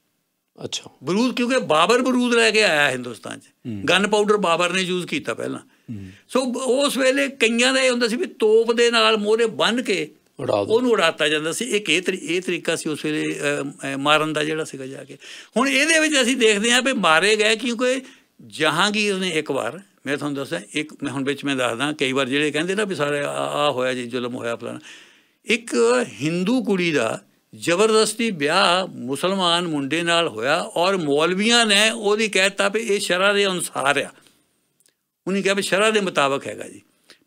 ਅੱਛਾ ਬਰੂਦ ਕਿਉਂਕਿ ਬਾਬਰ ਬਰੂਦ ਲੈ ਕੇ ਆਇਆ ਹਿੰਦੁਸਤਾਨ 'ਚ ਗਨ ਪਾਊਡਰ ਬਾਬਰ ਨੇ ਯੂਜ਼ ਕੀਤਾ ਪਹਿਲਾਂ ਸੋ ਉਸ ਵੇਲੇ ਕਈਆਂ ਦਾ ਇਹ ਹੁੰਦਾ ਸੀ ਵੀ ਤੋਪ ਦੇ ਨਾਲ ਮੋਹਰੇ ਬੰਨ ਕੇ ਉਹਨੂੰ ਉਡਾਤਾ ਜਾਂਦਾ ਸੀ ਇੱਕ ਇਹ ਇਹ ਤਰੀਕਾ ਸੀ ਉਸ ਵੇਲੇ ਮਾਰਨ ਦਾ ਜਿਹੜਾ ਸੀਗਾ ਜਾ ਕੇ ਹੁਣ ਇਹਦੇ ਵਿੱਚ ਅਸੀਂ ਦੇਖਦੇ ਹਾਂ ਵੀ ਮਾਰੇ ਗਏ ਕਿਉਂਕਿ ਜਹਾਂਗੀਰ ਨੇ ਇੱਕ ਵਾਰ ਮੈਂ ਤੁਹਾਨੂੰ ਦੱਸਾਂ ਇੱਕ ਮੈਂ ਹੁਣ ਵਿੱਚ ਮੈਂ ਦੱਸਦਾ ਕਈ ਵਾਰ ਜਿਹੜੇ ਕਹਿੰਦੇ ਨਾ ਵੀ ਸਾਰੇ ਆ ਹੋਇਆ ਜੀ ਜ਼ੁਲਮ ਹੋਇਆ ਫਲਾਣਾ ਇੱਕ ਹਿੰਦੂ ਕੁੜੀ ਦਾ ਜ਼ਬਰਦਸਤੀ ਵਿਆਹ ਮੁਸਲਮਾਨ ਮੁੰਡੇ ਨਾਲ ਹੋਇਆ ਔਰ ਮੌਲਵੀਆਂ ਨੇ ਉਹਦੀ ਕਹਿਤਾ ਵੀ ਇਹ ਸ਼ਰਾ ਦੇ ਅਨੁਸਾਰ ਆ ਉਹਨੇ ਕਿਹਾ ਵੀ ਸ਼ਰਾ ਦੇ ਮੁਤਾਬਕ ਹੈਗਾ ਜੀ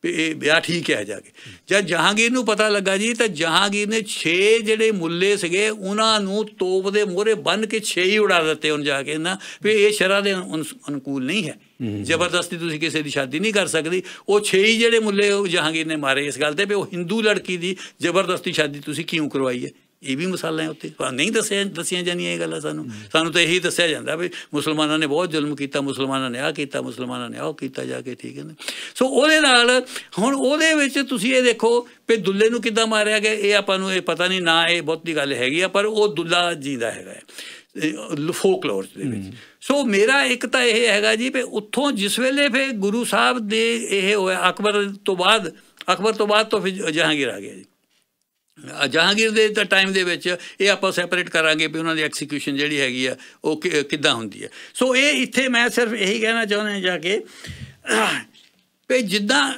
ਵੀ ਇਹ ਵਿਆਹ ਠੀਕ ਹੈ ਜਾ ਕੇ ਜਦ ਜਹਾਂਗੀਰ ਨੂੰ ਪਤਾ ਲੱਗਾ ਜੀ ਤਾਂ ਜਹਾਂਗੀਰ ਨੇ 6 ਜਿਹੜੇ ਮੁੱਲੇ ਸੀਗੇ ਉਹਨਾਂ ਨੂੰ ਤੋਪ ਦੇ ਮੋਹਰੇ ਬੰਨ ਕੇ 6 ਹੀ ਉਡਾ ਦਿੱਤੇ ਉਹਨਾਂ ਜਾ ਕੇ ਨਾ ਵੀ ਇਹ ਸ਼ਰਾ ਦੇ ਅਨੁਕੂਲ ਨਹੀਂ ਹੈ ਜ਼ਬਰਦਸਤੀ ਤੁਸੀਂ ਕਿਸੇ ਦੀ ਸ਼ਾਦੀ ਨਹੀਂ ਕਰ ਸਕਦੀ ਉਹ 6 ਹੀ ਜਿਹੜੇ ਮੁੱਲੇ ਜਹਾਂਗੀਰ ਨੇ ਮਾਰੇ ਇਸ ਗੱਲ ਤੇ ਵੀ ਉਹ ਹਿੰਦੂ ਲੜਕੀ ਦੀ ਜ਼ਬਰਦਸਤੀ ਸ਼ਾਦੀ ਤੁਸੀਂ ਕਿਉਂ ਕਰਵਾਈਏ ਇਹ ਵੀ ਮਸਾਲਾ ਹੈ ਉੱਤੇ ਨਹੀਂ ਦੱਸਿਆ ਦੱਸਿਆ ਜਾਣੀ ਇਹ ਗੱਲ ਸਾਨੂੰ ਸਾਨੂੰ ਤਾਂ ਇਹੀ ਦੱਸਿਆ ਜਾਂਦਾ ਵੀ ਮੁਸਲਮਾਨਾਂ ਨੇ ਬਹੁਤ ਜ਼ੁਲਮ ਕੀਤਾ ਮੁਸਲਮਾਨਾਂ ਨੇ ਆਹ ਕੀਤਾ ਮੁਸਲਮਾਨਾਂ ਨੇ ਆਹ ਕੀਤਾ ਜਾ ਕੇ ਠੀਕ ਹੈ ਨਾ ਸੋ ਉਹਦੇ ਨਾਲ ਹੁਣ ਉਹਦੇ ਵਿੱਚ ਤੁਸੀਂ ਇਹ ਦੇਖੋ ਵੀ ਦੁੱਲੇ ਨੂੰ ਕਿੱਦਾਂ ਮਾਰਿਆ ਗਿਆ ਇਹ ਆਪਾਂ ਨੂੰ ਇਹ ਪਤਾ ਨਹੀਂ ਨਾ ਇਹ ਬਹੁਤੀ ਗੱਲ ਹੈਗੀ ਆ ਪਰ ਉਹ ਦੁੱਲਾ ਜਿੰਦਾ ਹੈਗਾ ਫੋਕਲੋਰ ਦੇ ਵਿੱਚ ਸੋ ਮੇਰਾ ਇੱਕ ਤਾਂ ਇਹ ਹੈਗਾ ਜੀ ਵੀ ਉੱਥੋਂ ਜਿਸ ਵੇਲੇ ਫੇ ਗੁਰੂ ਸਾਹਿਬ ਦੇ ਇਹ ਹੋਇਆ ਅਕਬਰ ਤੋਂ ਬਾਅਦ ਅਕਬਰ ਤੋਂ ਬਾਅਦ ਤੋਂ ਫਿਰ ਜਹਾਂਗੀਰ ਆ ਗਿਆ ਜੀ ਜਹਾਂਗੀਰ ਦੇ ਤਾਂ ਟਾਈਮ ਦੇ ਵਿੱਚ ਇਹ ਆਪਾਂ ਸੈਪਰੇਟ ਕਰਾਂਗੇ ਵੀ ਉਹਨਾਂ ਦੀ ਐਕਸੀਕਿਊਸ਼ਨ ਜਿਹੜੀ ਹੈਗੀ ਆ ਉਹ ਕਿੱਦਾਂ ਹੁੰਦੀ ਹੈ ਸੋ ਇਹ ਇੱਥੇ ਮੈਂ ਸਿਰਫ ਇਹੀ ਕਹਿਣਾ ਚਾਹੁੰਦਾ ਜਾ ਕੇ ਵੀ ਜਿੱਦਾਂ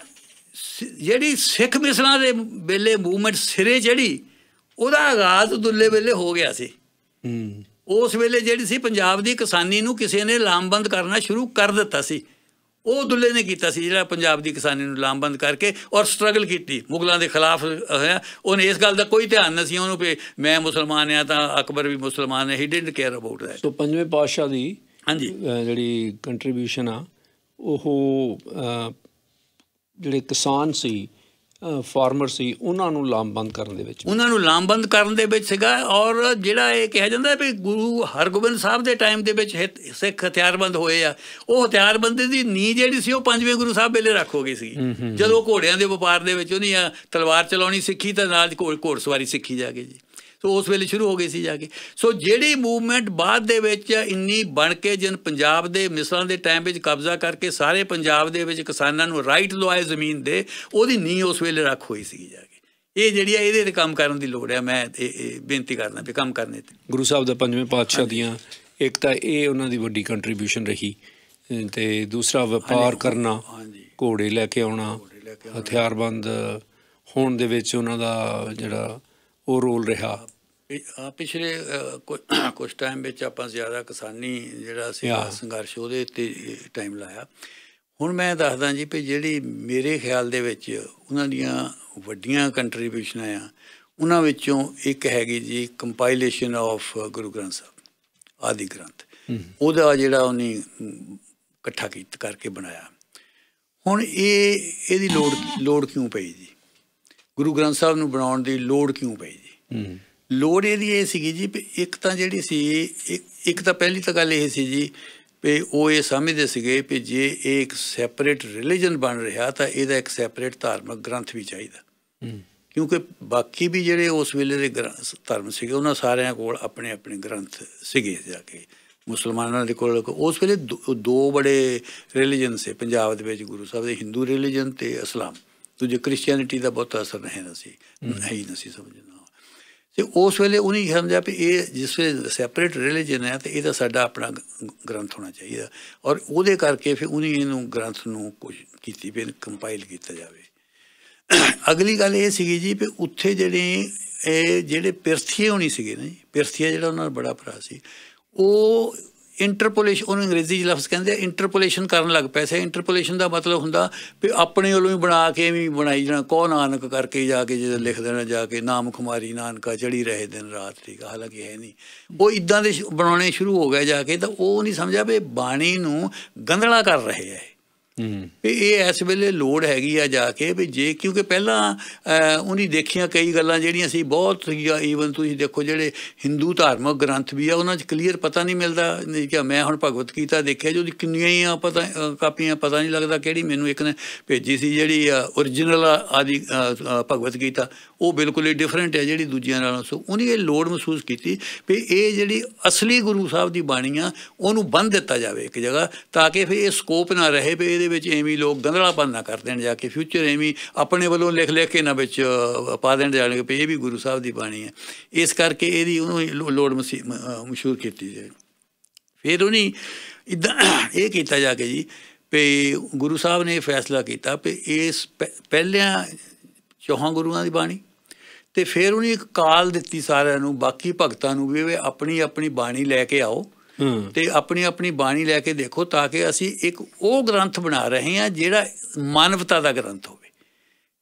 ਜਿਹੜੀ ਸਿੱਖ ਮਿਸਲਾਂ ਦੇ ਵੇਲੇ ਮੂਵਮੈਂਟ ਸਿਰੇ ਜਿਹੜੀ ਉਹਦਾ ਆਗਾਜ਼ ਦੁੱਲੇ ਵੇਲੇ ਹੋ ਗਿਆ ਸੀ ਹੂੰ ਉਸ ਵੇਲੇ ਜਿਹੜੀ ਸੀ ਪੰਜਾਬ ਦੀ ਕਿਸਾਨੀ ਨੂੰ ਕਿਸੇ ਨੇ ਲਾਮਬੰਦ ਕਰਨਾ ਸ਼ੁਰੂ ਕਰ ਦਿੱਤਾ ਸੀ ਉਹ ਦੁੱਲੇ ਨੇ ਕੀਤਾ ਸੀ ਜਿਹੜਾ ਪੰਜਾਬ ਦੀ ਕਿਸਾਨੀ ਨੂੰ ਲਾਮਬੰਦ ਕਰਕੇ ਔਰ ਸਟਰਗਲ ਕੀਤੀ ਮੁਗਲਾਂ ਦੇ ਖਿਲਾਫ ਹੋਇਆ ਉਹਨੇ ਇਸ ਗੱਲ ਦਾ ਕੋਈ ਧਿਆਨ ਨਹੀਂ ਸੀ ਉਹਨੂੰ ਕਿ ਮੈਂ ਮੁਸਲਮਾਨ ਆ ਤਾਂ ਅਕਬਰ ਵੀ ਮੁਸਲਮਾਨ ਹੈ he didn't care about that so ਪੰਜਵੇਂ ਪਾਤਸ਼ਾਹ ਦੀ ਹਾਂਜੀ ਜਿਹੜੀ ਕੰਟਰੀਬਿਊਸ਼ਨ ਆ ਉਹ ਜਿਹੜੇ ਕਿਸਾਨ ਸੀ ਫਾਰਮਰ ਸੀ ਉਹਨਾਂ ਨੂੰ ਲਾਮਬੰਦ ਕਰਨ ਦੇ ਵਿੱਚ ਉਹਨਾਂ ਨੂੰ ਲਾਮਬੰਦ ਕਰਨ ਦੇ ਵਿੱਚ ਸੀਗਾ ਔਰ ਜਿਹੜਾ ਇਹ ਕਿਹਾ ਜਾਂਦਾ ਵੀ ਗੁਰੂ ਹਰਗੋਬਿੰਦ ਸਾਹਿਬ ਦੇ ਟਾਈਮ ਦੇ ਵਿੱਚ ਸਿੱਖ ਹਥਿਆਰਬੰਦ ਹੋਏ ਆ ਉਹ ਹਥਿਆਰਬੰਦੀ ਦੀ ਨੀ ਜਿਹੜੀ ਸੀ ਉਹ ਪੰਜਵੇਂ ਗੁਰੂ ਸਾਹਿਬ ਵੇਲੇ ਰੱਖ ਹੋ ਗਈ ਸੀ ਜਦੋਂ ਘੋੜਿਆਂ ਦੇ ਵਪਾਰ ਦੇ ਵਿੱਚ ਉਹਨੇ ਤਲਵਾਰ ਚਲਾਉਣੀ ਸਿੱਖੀ ਤਾਂ ਨਾਲ ਘੋੜ ਘੋੜਸਵਾਰੀ ਸਿੱਖੀ ਜਾ ਕੇ ਜੀ ਸੋ ਉਸ ਵੇਲੇ ਸ਼ੁਰੂ ਹੋ ਗਈ ਸੀ ਜਾ ਕੇ ਸੋ ਜਿਹੜੀ ਮੂਵਮੈਂਟ ਬਾਅਦ ਦੇ ਵਿੱਚ ਇੰਨੀ ਬਣ ਕੇ ਜਨ ਪੰਜਾਬ ਦੇ ਮਿਸਲਾਂ ਦੇ ਟਾਈਮ ਵਿੱਚ ਕਬਜ਼ਾ ਕਰਕੇ ਸਾਰੇ ਪੰਜਾਬ ਦੇ ਵਿੱਚ ਕਿਸਾਨਾਂ ਨੂੰ ਰਾਈਟ ਲਵਾਏ ਜ਼ਮੀਨ ਦੇ ਉਹਦੀ ਨੀ ਉਸ ਵੇਲੇ ਰੱਖ ਹੋਈ ਸੀ ਜਾ ਕੇ ਇਹ ਜਿਹੜੀ ਆ ਇਹਦੇ ਤੇ ਕੰਮ ਕਰਨ ਦੀ ਲੋੜ ਹੈ ਮੈਂ ਬੇਨਤੀ ਕਰਦਾ ਵੀ ਕੰਮ ਕਰਨੇ ਤੇ ਗੁਰੂ ਸਾਹਿਬ ਦਾ ਪੰਜਵੇਂ ਪਾਤਸ਼ਾਹ ਦੀਆਂ ਇੱਕ ਤਾਂ ਇਹ ਉਹਨਾਂ ਦੀ ਵੱਡੀ ਕੰਟਰੀਬਿਊਸ਼ਨ ਰਹੀ ਤੇ ਦੂਸਰਾ ਵਪਾਰ ਕਰਨਾ ਘੋੜੇ ਲੈ ਕੇ ਆਉਣਾ ਹਥਿਆਰਬੰਦ ਹੋਣ ਦੇ ਵਿੱਚ ਉਹਨਾਂ ਦਾ ਜਿਹੜਾ ਉਹ ਰੋਲ ਰਿਹਾ ਆ ਪਿਛਲੇ ਕੁਝ ਟਾਈਮ ਵਿੱਚ ਆਪਾਂ ਜ਼ਿਆਦਾ ਕਿਸਾਨੀ ਜਿਹੜਾ ਸੀ ਸੰਘਰਸ਼ ਉਹਦੇ ਤੇ ਟਾਈਮ ਲਾਇਆ ਹੁਣ ਮੈਂ ਦੱਸਦਾ ਜੀ ਕਿ ਜਿਹੜੀ ਮੇਰੇ ਖਿਆਲ ਦੇ ਵਿੱਚ ਉਹਨਾਂ ਦੀਆਂ ਵੱਡੀਆਂ ਕੰਟਰੀਬਿਊਸ਼ਨਾਂ ਆ ਉਹਨਾਂ ਵਿੱਚੋਂ ਇੱਕ ਹੈਗੀ ਜੀ ਕੰਪਾਈਲੇਸ਼ਨ ਆਫ ਗੁਰੂ ਗ੍ਰੰਥ ਸਾਹਿਬ ਆਦਿ ਗ੍ਰੰਥ ਉਹਦਾ ਜਿਹੜਾ ਉਹਨੇ ਇਕੱਠਾ ਕੀਤਾ ਕਰਕੇ ਬਣਾਇਆ ਹੁਣ ਇਹ ਇਹਦੀ ਲੋੜ ਲੋੜ ਕਿਉਂ ਪਈ ਜੀ ਗੁਰੂ ਗ੍ਰੰਥ ਸਾਹਿਬ ਨੂੰ ਬਣਾਉਣ ਦੀ ਲੋੜ ਕਿਉਂ ਪਈ ਜੀ ਲੋੜ ਇਹਦੀ ਇਹ ਸੀਗੀ ਜੀ ਕਿ ਇੱਕ ਤਾਂ ਜਿਹੜੀ ਸੀ ਇੱਕ ਤਾਂ ਪਹਿਲੀ ਤਾਂ ਗੱਲ ਇਹ ਸੀ ਜੀ ਕਿ ਉਹ ਇਹ ਸਮਝਦੇ ਸੀਗੇ ਕਿ ਜੇ ਇਹ ਇੱਕ ਸੈਪਰੇਟ ਰਿਲੀਜੀਅਨ ਬਣ ਰਿਹਾ ਤਾਂ ਇਹਦਾ ਇੱਕ ਸੈਪਰੇਟ ਧਾਰਮਿਕ ਗ੍ਰੰਥ ਵੀ ਚਾਹੀਦਾ ਕਿਉਂਕਿ ਬਾਕੀ ਵੀ ਜਿਹੜੇ ਉਸ ਵੇਲੇ ਦੇ ਧਰਮ ਸੀਗੇ ਉਹਨਾਂ ਸਾਰਿਆਂ ਕੋਲ ਆਪਣੇ ਆਪਣੇ ਗ੍ਰੰਥ ਸੀਗੇ ਜਾ ਕੇ ਮੁਸਲਮਾਨਾਂ ਦੇ ਕੋਲ ਉਸ ਵੇਲੇ ਦੋ ਬੜੇ ਰਿਲੀਜੀਅਨ ਸੇ ਪੰਜਾਬ ਦੇ ਵਿੱਚ ਗੁਰੂ ਸਾਹਿਬ ਦੇ ਹਿੰਦੂ ਰਿਲੀਜੀਅਨ ਤੇ ਇਸਲਾਮ ਦੂਜੇ ਕ੍ਰਿਸਚੀਅਨਿਟੀ ਦਾ ਬਹੁਤ ਅਸਰ ਨਹੀਂ ਨਾ ਸੀ ਨਹੀਂ ਨਾ ਸੀ ਸਮਝਣਾ ਤੇ ਉਸ ਵੇਲੇ ਉਹਨੇ ਸਮਝਿਆ ਕਿ ਇਹ ਜਿਸ ਵੇਲੇ ਸੈਪਰੇਟ ਰਿਲੀਜੀਅਨ ਹੈ ਤੇ ਇਹਦਾ ਸਾਡਾ ਆਪਣਾ ਗ੍ਰੰਥ ਹੋਣਾ ਚਾਹੀਦਾ ਔਰ ਉਹਦੇ ਕਰਕੇ ਫਿਰ ਉਹਨੇ ਇਹਨੂੰ ਗ੍ਰੰਥ ਨੂੰ ਕੁਝ ਕੀਤੀ ਫਿਰ ਕੰਪਾਈਲ ਕੀਤਾ ਜਾਵੇ ਅਗਲੀ ਗੱਲ ਇਹ ਸੀਗੀ ਜੀ ਕਿ ਉੱਥੇ ਜਿਹੜੇ ਇਹ ਜਿਹੜੇ ਪਿਰਥੀਏ ਹੋਣੀ ਸੀਗੇ ਨਾ ਜੀ ਪਿਰਥੀਆ ਜਿਹੜਾ ਉਹਨਾਂ ਦਾ ਬੜਾ ਭਰਾ ਸੀ ਉਹ ਇੰਟਰਪੋਲੇਸ਼ਨ ਉਹਨੂੰ ਅੰਗਰੇਜ਼ੀ 'ਚ ਲਫ਼ਜ਼ ਕਹਿੰਦੇ ਆ ਇੰਟਰਪੋਲੇਸ਼ਨ ਕਰਨ ਲੱਗ ਪਏ ਸੇ ਇੰਟਰਪੋਲੇਸ਼ਨ ਦਾ ਮਤਲਬ ਹੁੰਦਾ ਵੀ ਆਪਣੇ ਵੱਲੋਂ ਹੀ ਬਣਾ ਕੇ ਵੀ ਬਣਾਈ ਜਾਣਾ ਕੋ ਨਾਨਕ ਕਰਕੇ ਜਾ ਕੇ ਜਦੋਂ ਲਿਖ ਦੇਣਾ ਜਾ ਕੇ ਨਾਮ ਖੁਮਾਰੀ ਨਾਨਕਾ ਚੜੀ ਰਹੇ ਦਿਨ ਰਾਤ ਠੀਕ ਆ ਹਾਲਾਂਕਿ ਹੈ ਨਹੀਂ ਉਹ ਇਦਾਂ ਦੇ ਬਣਾਉਣੇ ਸ਼ੁਰੂ ਹੋ ਗਏ ਜਾ ਕੇ ਤਾਂ ਉਹ ਨਹੀਂ ਸਮਝਿਆ ਵੀ ਬਾਣੀ ਨੂੰ ਗੰਧਲਾ ਕਰ ਰਹੇ ਆ ਇਹ ਇਸ ਵੇਲੇ ਲੋੜ ਹੈਗੀ ਆ ਜਾ ਕੇ ਵੀ ਜੇ ਕਿਉਂਕਿ ਪਹਿਲਾਂ ਉਹਨੀ ਦੇਖੀਆਂ ਕਈ ਗੱਲਾਂ ਜਿਹੜੀਆਂ ਸੀ ਬਹੁਤ ਸੀਗਾ ਈਵਨ ਤੁਸੀਂ ਦੇਖੋ ਜਿਹੜੇ Hindu ਧਾਰਮਿਕ ਗ੍ਰੰਥ ਵੀ ਆ ਉਹਨਾਂ 'ਚ ਕਲੀਅਰ ਪਤਾ ਨਹੀਂ ਮਿਲਦਾ ਕਿ ਮੈਂ ਹੁਣ ਭਗਵਤ ਗੀਤਾ ਦੇਖਿਆ ਜੋ ਕਿੰਨੀਆਂ ਹੀ ਆ ਪਤਾ ਕਾਪੀਆਂ ਪਤਾ ਨਹੀਂ ਲੱਗਦਾ ਕਿਹੜੀ ਮੈਨੂੰ ਇੱਕ ਨੇ ਭੇਜੀ ਸੀ ਜਿਹੜੀ origignal ਆਦੀ ਭਗਵਤ ਗੀਤਾ ਉਹ ਬਿਲਕੁਲ ਹੀ ਡਿਫਰੈਂਟ ਹੈ ਜਿਹੜੀ ਦੂਜਿਆਂ ਨਾਲੋਂ ਸੋ ਉਹਨੇ ਇਹ ਲੋੜ ਮਹਿਸੂਸ ਕੀਤੀ ਵੀ ਇਹ ਜਿਹੜੀ ਅਸਲੀ ਗੁਰੂ ਸਾਹਿਬ ਦੀ ਬਾਣੀ ਆ ਉਹਨੂੰ ਬੰਦ ਦਿੱਤਾ ਜਾਵੇ ਇੱਕ ਜਗ੍ਹਾ ਤਾਂ ਕਿ ਫਿਰ ਇਹ ਸਕੋਪ ਨਾ ਰਹੇ ਵੀ ਇਹਦੇ ਵਿੱਚ ਐਵੇਂ ਲੋਕ ਗੰਧਲਾਪਨ ਨਾ ਕਰ ਦੇਣ ਜਾ ਕੇ ਫਿਊਚਰ ਐਵੇਂ ਆਪਣੇ ਵੱਲੋਂ ਲਿਖ ਲਿਖ ਕੇ ਨਾ ਵਿੱਚ ਪਾ ਦੇਣ ਜਾਣ ਕਿ ਇਹ ਵੀ ਗੁਰੂ ਸਾਹਿਬ ਦੀ ਬਾਣੀ ਹੈ ਇਸ ਕਰਕੇ ਇਹਦੀ ਉਹਨੂੰ ਲੋੜ ਮਸ਼ਹੂਰ ਕੀਤੀ ਜੇ ਫਿਰ ਉਹਨੇ ਇਦਾਂ ਇਹ ਕੀਤਾ ਜਾ ਕੇ ਜੀ ਪੇ ਗੁਰੂ ਸਾਹਿਬ ਨੇ ਫੈਸਲਾ ਕੀਤਾ ਕਿ ਇਸ ਪਹਿਲਿਆਂ ਚੋਹਾਂ ਗੁਰੂਆਂ ਦੀ ਬਾਣੀ ਤੇ ਫਿਰ ਉਹਨੇ ਇੱਕ ਕਾਲ ਦਿੱਤੀ ਸਾਰਿਆਂ ਨੂੰ ਬਾਕੀ ਭਗਤਾਂ ਨੂੰ ਵੀ ਆਪਣੀ ਆਪਣੀ ਬਾਣੀ ਲੈ ਕੇ ਆਓ ਤੇ ਆਪਣੀ ਆਪਣੀ ਬਾਣੀ ਲੈ ਕੇ ਦੇਖੋ ਤਾਂ ਕਿ ਅਸੀਂ ਇੱਕ ਉਹ ਗ੍ਰੰਥ ਬਣਾ ਰਹੇ ਹਾਂ ਜਿਹੜਾ ਮਾਨਵਤਾ ਦਾ ਗ੍ਰੰਥ ਹੋਵੇ